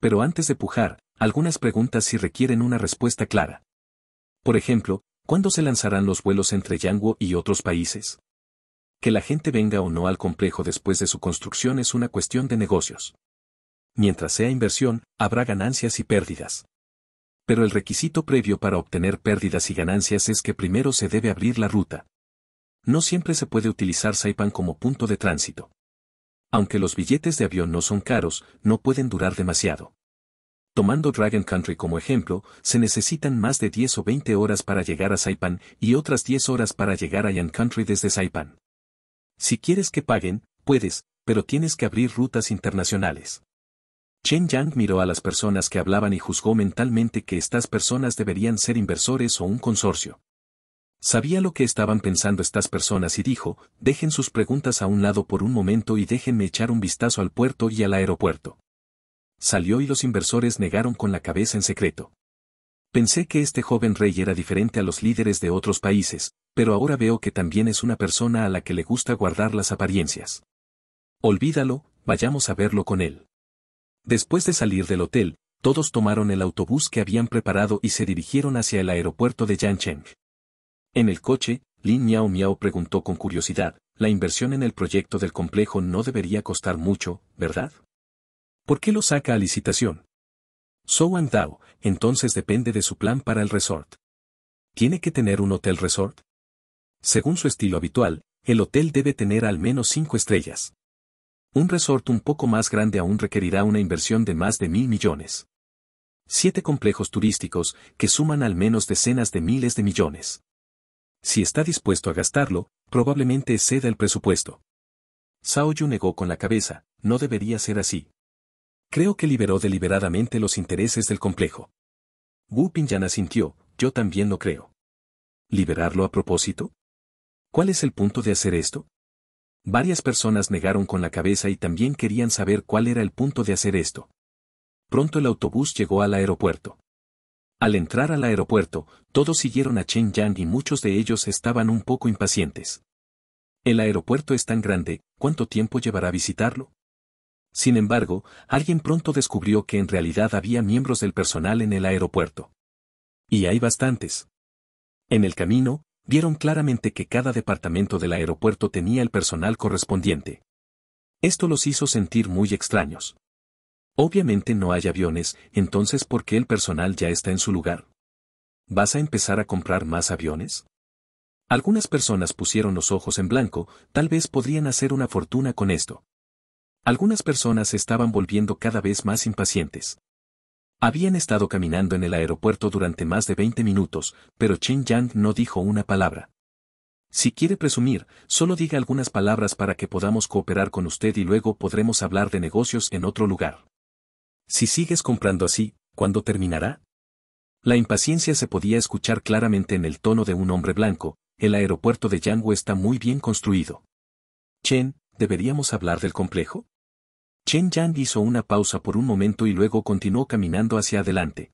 Pero antes de pujar, algunas preguntas sí requieren una respuesta clara. Por ejemplo, ¿cuándo se lanzarán los vuelos entre Yanguo y otros países? Que la gente venga o no al complejo después de su construcción es una cuestión de negocios. Mientras sea inversión, habrá ganancias y pérdidas. Pero el requisito previo para obtener pérdidas y ganancias es que primero se debe abrir la ruta. No siempre se puede utilizar Saipan como punto de tránsito. Aunque los billetes de avión no son caros, no pueden durar demasiado. Tomando Dragon Country como ejemplo, se necesitan más de 10 o 20 horas para llegar a Saipan y otras 10 horas para llegar a Yan Country desde Saipan. Si quieres que paguen, puedes, pero tienes que abrir rutas internacionales. Chen Yang miró a las personas que hablaban y juzgó mentalmente que estas personas deberían ser inversores o un consorcio. Sabía lo que estaban pensando estas personas y dijo, dejen sus preguntas a un lado por un momento y déjenme echar un vistazo al puerto y al aeropuerto. Salió y los inversores negaron con la cabeza en secreto. Pensé que este joven rey era diferente a los líderes de otros países, pero ahora veo que también es una persona a la que le gusta guardar las apariencias. Olvídalo, vayamos a verlo con él. Después de salir del hotel, todos tomaron el autobús que habían preparado y se dirigieron hacia el aeropuerto de Yancheng. En el coche, Lin Miao Miao preguntó con curiosidad, la inversión en el proyecto del complejo no debería costar mucho, ¿verdad? ¿Por qué lo saca a licitación? Zhou Dao, entonces depende de su plan para el resort. ¿Tiene que tener un hotel resort? Según su estilo habitual, el hotel debe tener al menos cinco estrellas. Un resort un poco más grande aún requerirá una inversión de más de mil millones. Siete complejos turísticos, que suman al menos decenas de miles de millones. Si está dispuesto a gastarlo, probablemente exceda el presupuesto. Sao Yu negó con la cabeza, no debería ser así. Creo que liberó deliberadamente los intereses del complejo. Wu Pingyan asintió, yo también lo creo. ¿Liberarlo a propósito? ¿Cuál es el punto de hacer esto? Varias personas negaron con la cabeza y también querían saber cuál era el punto de hacer esto. Pronto el autobús llegó al aeropuerto. Al entrar al aeropuerto, todos siguieron a Chen Yang y muchos de ellos estaban un poco impacientes. El aeropuerto es tan grande, ¿cuánto tiempo llevará visitarlo? Sin embargo, alguien pronto descubrió que en realidad había miembros del personal en el aeropuerto. Y hay bastantes. En el camino, vieron claramente que cada departamento del aeropuerto tenía el personal correspondiente. Esto los hizo sentir muy extraños. Obviamente no hay aviones, entonces ¿por qué el personal ya está en su lugar? ¿Vas a empezar a comprar más aviones? Algunas personas pusieron los ojos en blanco, tal vez podrían hacer una fortuna con esto. Algunas personas estaban volviendo cada vez más impacientes. Habían estado caminando en el aeropuerto durante más de 20 minutos, pero Chen Yang no dijo una palabra. Si quiere presumir, solo diga algunas palabras para que podamos cooperar con usted y luego podremos hablar de negocios en otro lugar. Si sigues comprando así, ¿cuándo terminará? La impaciencia se podía escuchar claramente en el tono de un hombre blanco, el aeropuerto de Yangu está muy bien construido. Chen, ¿deberíamos hablar del complejo? Chen Yang hizo una pausa por un momento y luego continuó caminando hacia adelante.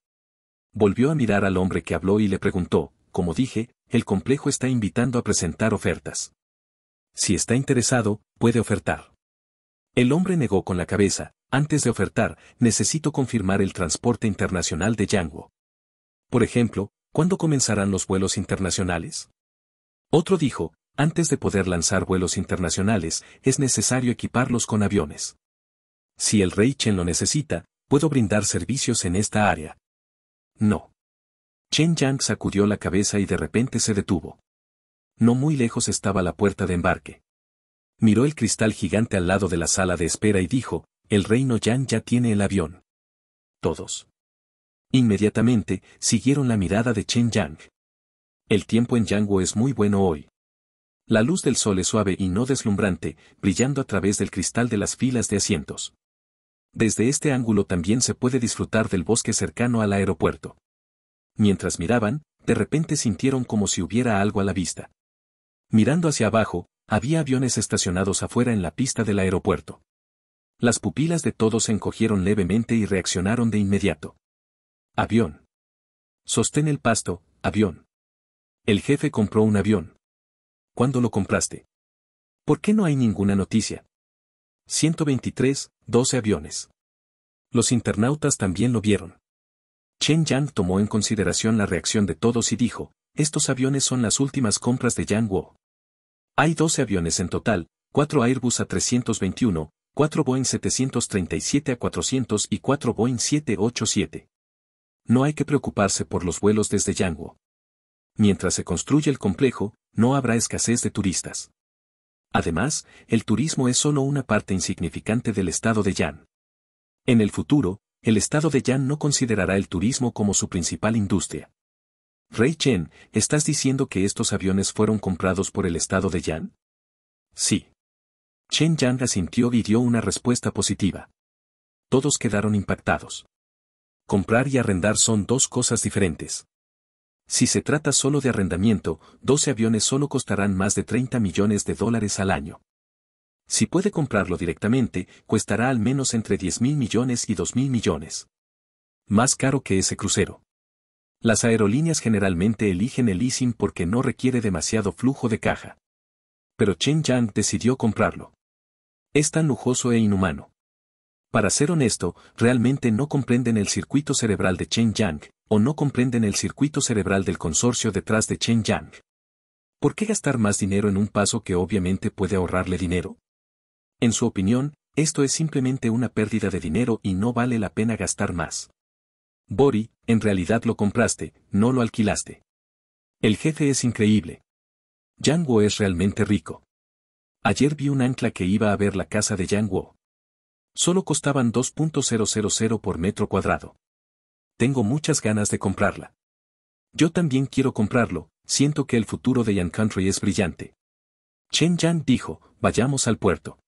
Volvió a mirar al hombre que habló y le preguntó, como dije, el complejo está invitando a presentar ofertas. Si está interesado, puede ofertar. El hombre negó con la cabeza, antes de ofertar, necesito confirmar el transporte internacional de Yanguo. Por ejemplo, ¿cuándo comenzarán los vuelos internacionales? Otro dijo, antes de poder lanzar vuelos internacionales, es necesario equiparlos con aviones. Si el rey Chen lo necesita, puedo brindar servicios en esta área. No. Chen Yang sacudió la cabeza y de repente se detuvo. No muy lejos estaba la puerta de embarque. Miró el cristal gigante al lado de la sala de espera y dijo, el reino Yang ya tiene el avión. Todos. Inmediatamente, siguieron la mirada de Chen Yang. El tiempo en Yanguo es muy bueno hoy. La luz del sol es suave y no deslumbrante, brillando a través del cristal de las filas de asientos. Desde este ángulo también se puede disfrutar del bosque cercano al aeropuerto. Mientras miraban, de repente sintieron como si hubiera algo a la vista. Mirando hacia abajo, había aviones estacionados afuera en la pista del aeropuerto. Las pupilas de todos se encogieron levemente y reaccionaron de inmediato. Avión. Sostén el pasto, avión. El jefe compró un avión. ¿Cuándo lo compraste? ¿Por qué no hay ninguna noticia? 123, 12 aviones. Los internautas también lo vieron. Chen Yang tomó en consideración la reacción de todos y dijo, estos aviones son las últimas compras de Yang Wo. Hay 12 aviones en total, 4 Airbus A321, 4 Boeing 737 a 400 y 4 Boeing 787. No hay que preocuparse por los vuelos desde Yanguo. Mientras se construye el complejo, no habrá escasez de turistas. Además, el turismo es solo una parte insignificante del estado de Yan. En el futuro, el estado de Yan no considerará el turismo como su principal industria. Rey Chen, ¿estás diciendo que estos aviones fueron comprados por el estado de Yan? Sí. Chen Yang asintió y dio una respuesta positiva. Todos quedaron impactados. Comprar y arrendar son dos cosas diferentes. Si se trata solo de arrendamiento, 12 aviones solo costarán más de 30 millones de dólares al año. Si puede comprarlo directamente, cuestará al menos entre 10 mil millones y 2 mil millones. Más caro que ese crucero. Las aerolíneas generalmente eligen el leasing porque no requiere demasiado flujo de caja pero Chen Yang decidió comprarlo. Es tan lujoso e inhumano. Para ser honesto, realmente no comprenden el circuito cerebral de Chen Yang, o no comprenden el circuito cerebral del consorcio detrás de Chen Yang. ¿Por qué gastar más dinero en un paso que obviamente puede ahorrarle dinero? En su opinión, esto es simplemente una pérdida de dinero y no vale la pena gastar más. Bori, en realidad lo compraste, no lo alquilaste. El jefe es increíble. Yanguo es realmente rico. Ayer vi un ancla que iba a ver la casa de Yanguo. Solo costaban 2.000 por metro cuadrado. Tengo muchas ganas de comprarla. Yo también quiero comprarlo, siento que el futuro de Yang Country es brillante. Chen Yan dijo, vayamos al puerto.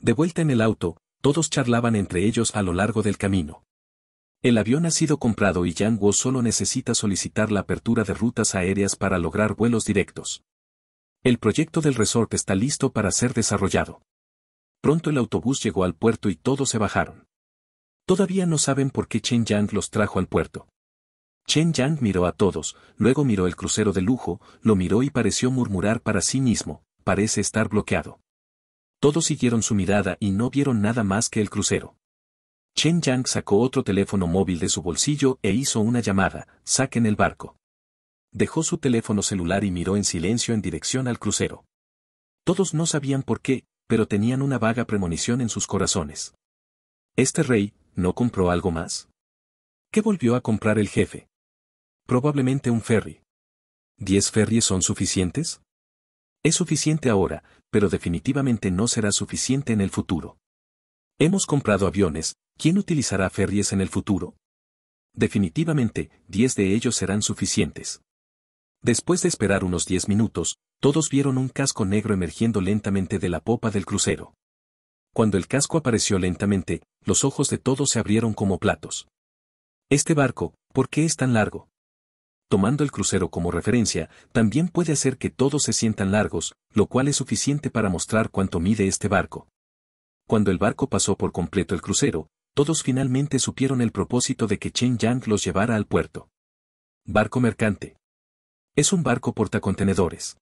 De vuelta en el auto, todos charlaban entre ellos a lo largo del camino. El avión ha sido comprado y Yang solo necesita solicitar la apertura de rutas aéreas para lograr vuelos directos. El proyecto del resort está listo para ser desarrollado. Pronto el autobús llegó al puerto y todos se bajaron. Todavía no saben por qué Chen Yang los trajo al puerto. Chen Yang miró a todos, luego miró el crucero de lujo, lo miró y pareció murmurar para sí mismo, parece estar bloqueado. Todos siguieron su mirada y no vieron nada más que el crucero. Chen Yang sacó otro teléfono móvil de su bolsillo e hizo una llamada, saquen el barco dejó su teléfono celular y miró en silencio en dirección al crucero. Todos no sabían por qué, pero tenían una vaga premonición en sus corazones. ¿Este rey no compró algo más? ¿Qué volvió a comprar el jefe? Probablemente un ferry. ¿Diez ferries son suficientes? Es suficiente ahora, pero definitivamente no será suficiente en el futuro. Hemos comprado aviones, ¿quién utilizará ferries en el futuro? Definitivamente, diez de ellos serán suficientes. Después de esperar unos diez minutos, todos vieron un casco negro emergiendo lentamente de la popa del crucero. Cuando el casco apareció lentamente, los ojos de todos se abrieron como platos. Este barco, ¿por qué es tan largo? Tomando el crucero como referencia, también puede hacer que todos se sientan largos, lo cual es suficiente para mostrar cuánto mide este barco. Cuando el barco pasó por completo el crucero, todos finalmente supieron el propósito de que Chen Yang los llevara al puerto. Barco mercante. Es un barco portacontenedores.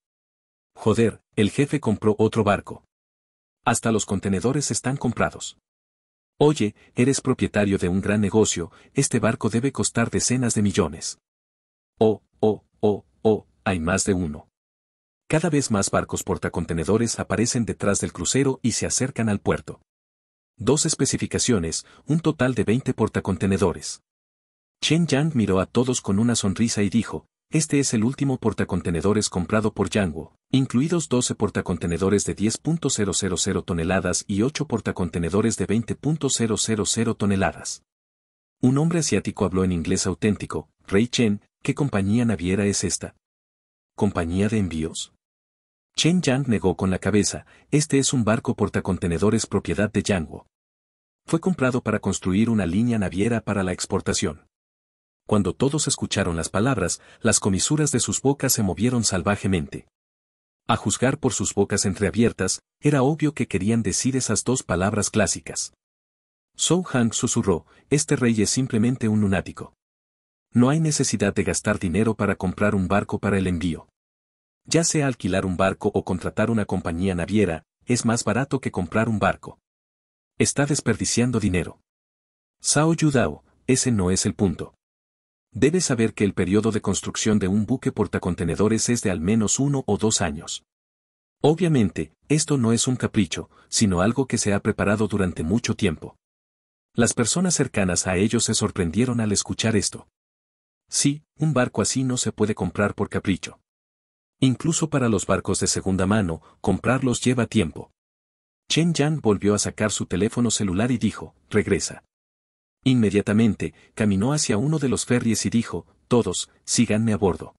Joder, el jefe compró otro barco. Hasta los contenedores están comprados. Oye, eres propietario de un gran negocio, este barco debe costar decenas de millones. Oh, oh, oh, oh, hay más de uno. Cada vez más barcos portacontenedores aparecen detrás del crucero y se acercan al puerto. Dos especificaciones, un total de 20 portacontenedores. Chen Yang miró a todos con una sonrisa y dijo, este es el último portacontenedores comprado por Yango, incluidos 12 portacontenedores de 10.000 toneladas y 8 portacontenedores de 20.000 toneladas. Un hombre asiático habló en inglés auténtico, Ray Chen, ¿qué compañía naviera es esta? Compañía de envíos. Chen Yang negó con la cabeza, este es un barco portacontenedores propiedad de Yango. Fue comprado para construir una línea naviera para la exportación cuando todos escucharon las palabras, las comisuras de sus bocas se movieron salvajemente. A juzgar por sus bocas entreabiertas, era obvio que querían decir esas dos palabras clásicas. Zhou Hang susurró, este rey es simplemente un lunático. No hay necesidad de gastar dinero para comprar un barco para el envío. Ya sea alquilar un barco o contratar una compañía naviera, es más barato que comprar un barco. Está desperdiciando dinero. Sao Yudao, ese no es el punto. Debes saber que el periodo de construcción de un buque portacontenedores es de al menos uno o dos años. Obviamente, esto no es un capricho, sino algo que se ha preparado durante mucho tiempo. Las personas cercanas a ellos se sorprendieron al escuchar esto. Sí, un barco así no se puede comprar por capricho. Incluso para los barcos de segunda mano, comprarlos lleva tiempo. Chen Yan volvió a sacar su teléfono celular y dijo, regresa. Inmediatamente, caminó hacia uno de los ferries y dijo, todos, síganme a bordo.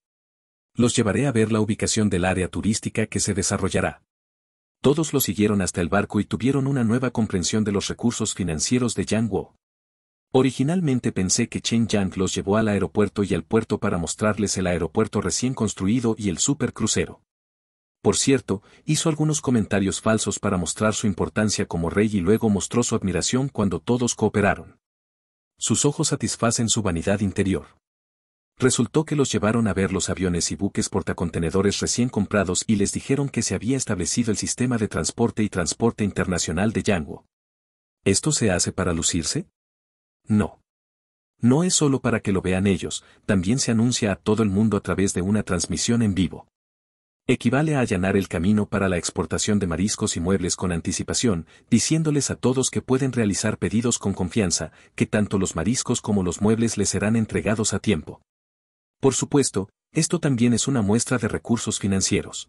Los llevaré a ver la ubicación del área turística que se desarrollará. Todos lo siguieron hasta el barco y tuvieron una nueva comprensión de los recursos financieros de Yang Wo. Originalmente pensé que Chen Yang los llevó al aeropuerto y al puerto para mostrarles el aeropuerto recién construido y el supercrucero. Por cierto, hizo algunos comentarios falsos para mostrar su importancia como rey y luego mostró su admiración cuando todos cooperaron. Sus ojos satisfacen su vanidad interior. Resultó que los llevaron a ver los aviones y buques portacontenedores recién comprados y les dijeron que se había establecido el sistema de transporte y transporte internacional de Yango. ¿Esto se hace para lucirse? No. No es solo para que lo vean ellos, también se anuncia a todo el mundo a través de una transmisión en vivo equivale a allanar el camino para la exportación de mariscos y muebles con anticipación, diciéndoles a todos que pueden realizar pedidos con confianza, que tanto los mariscos como los muebles les serán entregados a tiempo. Por supuesto, esto también es una muestra de recursos financieros.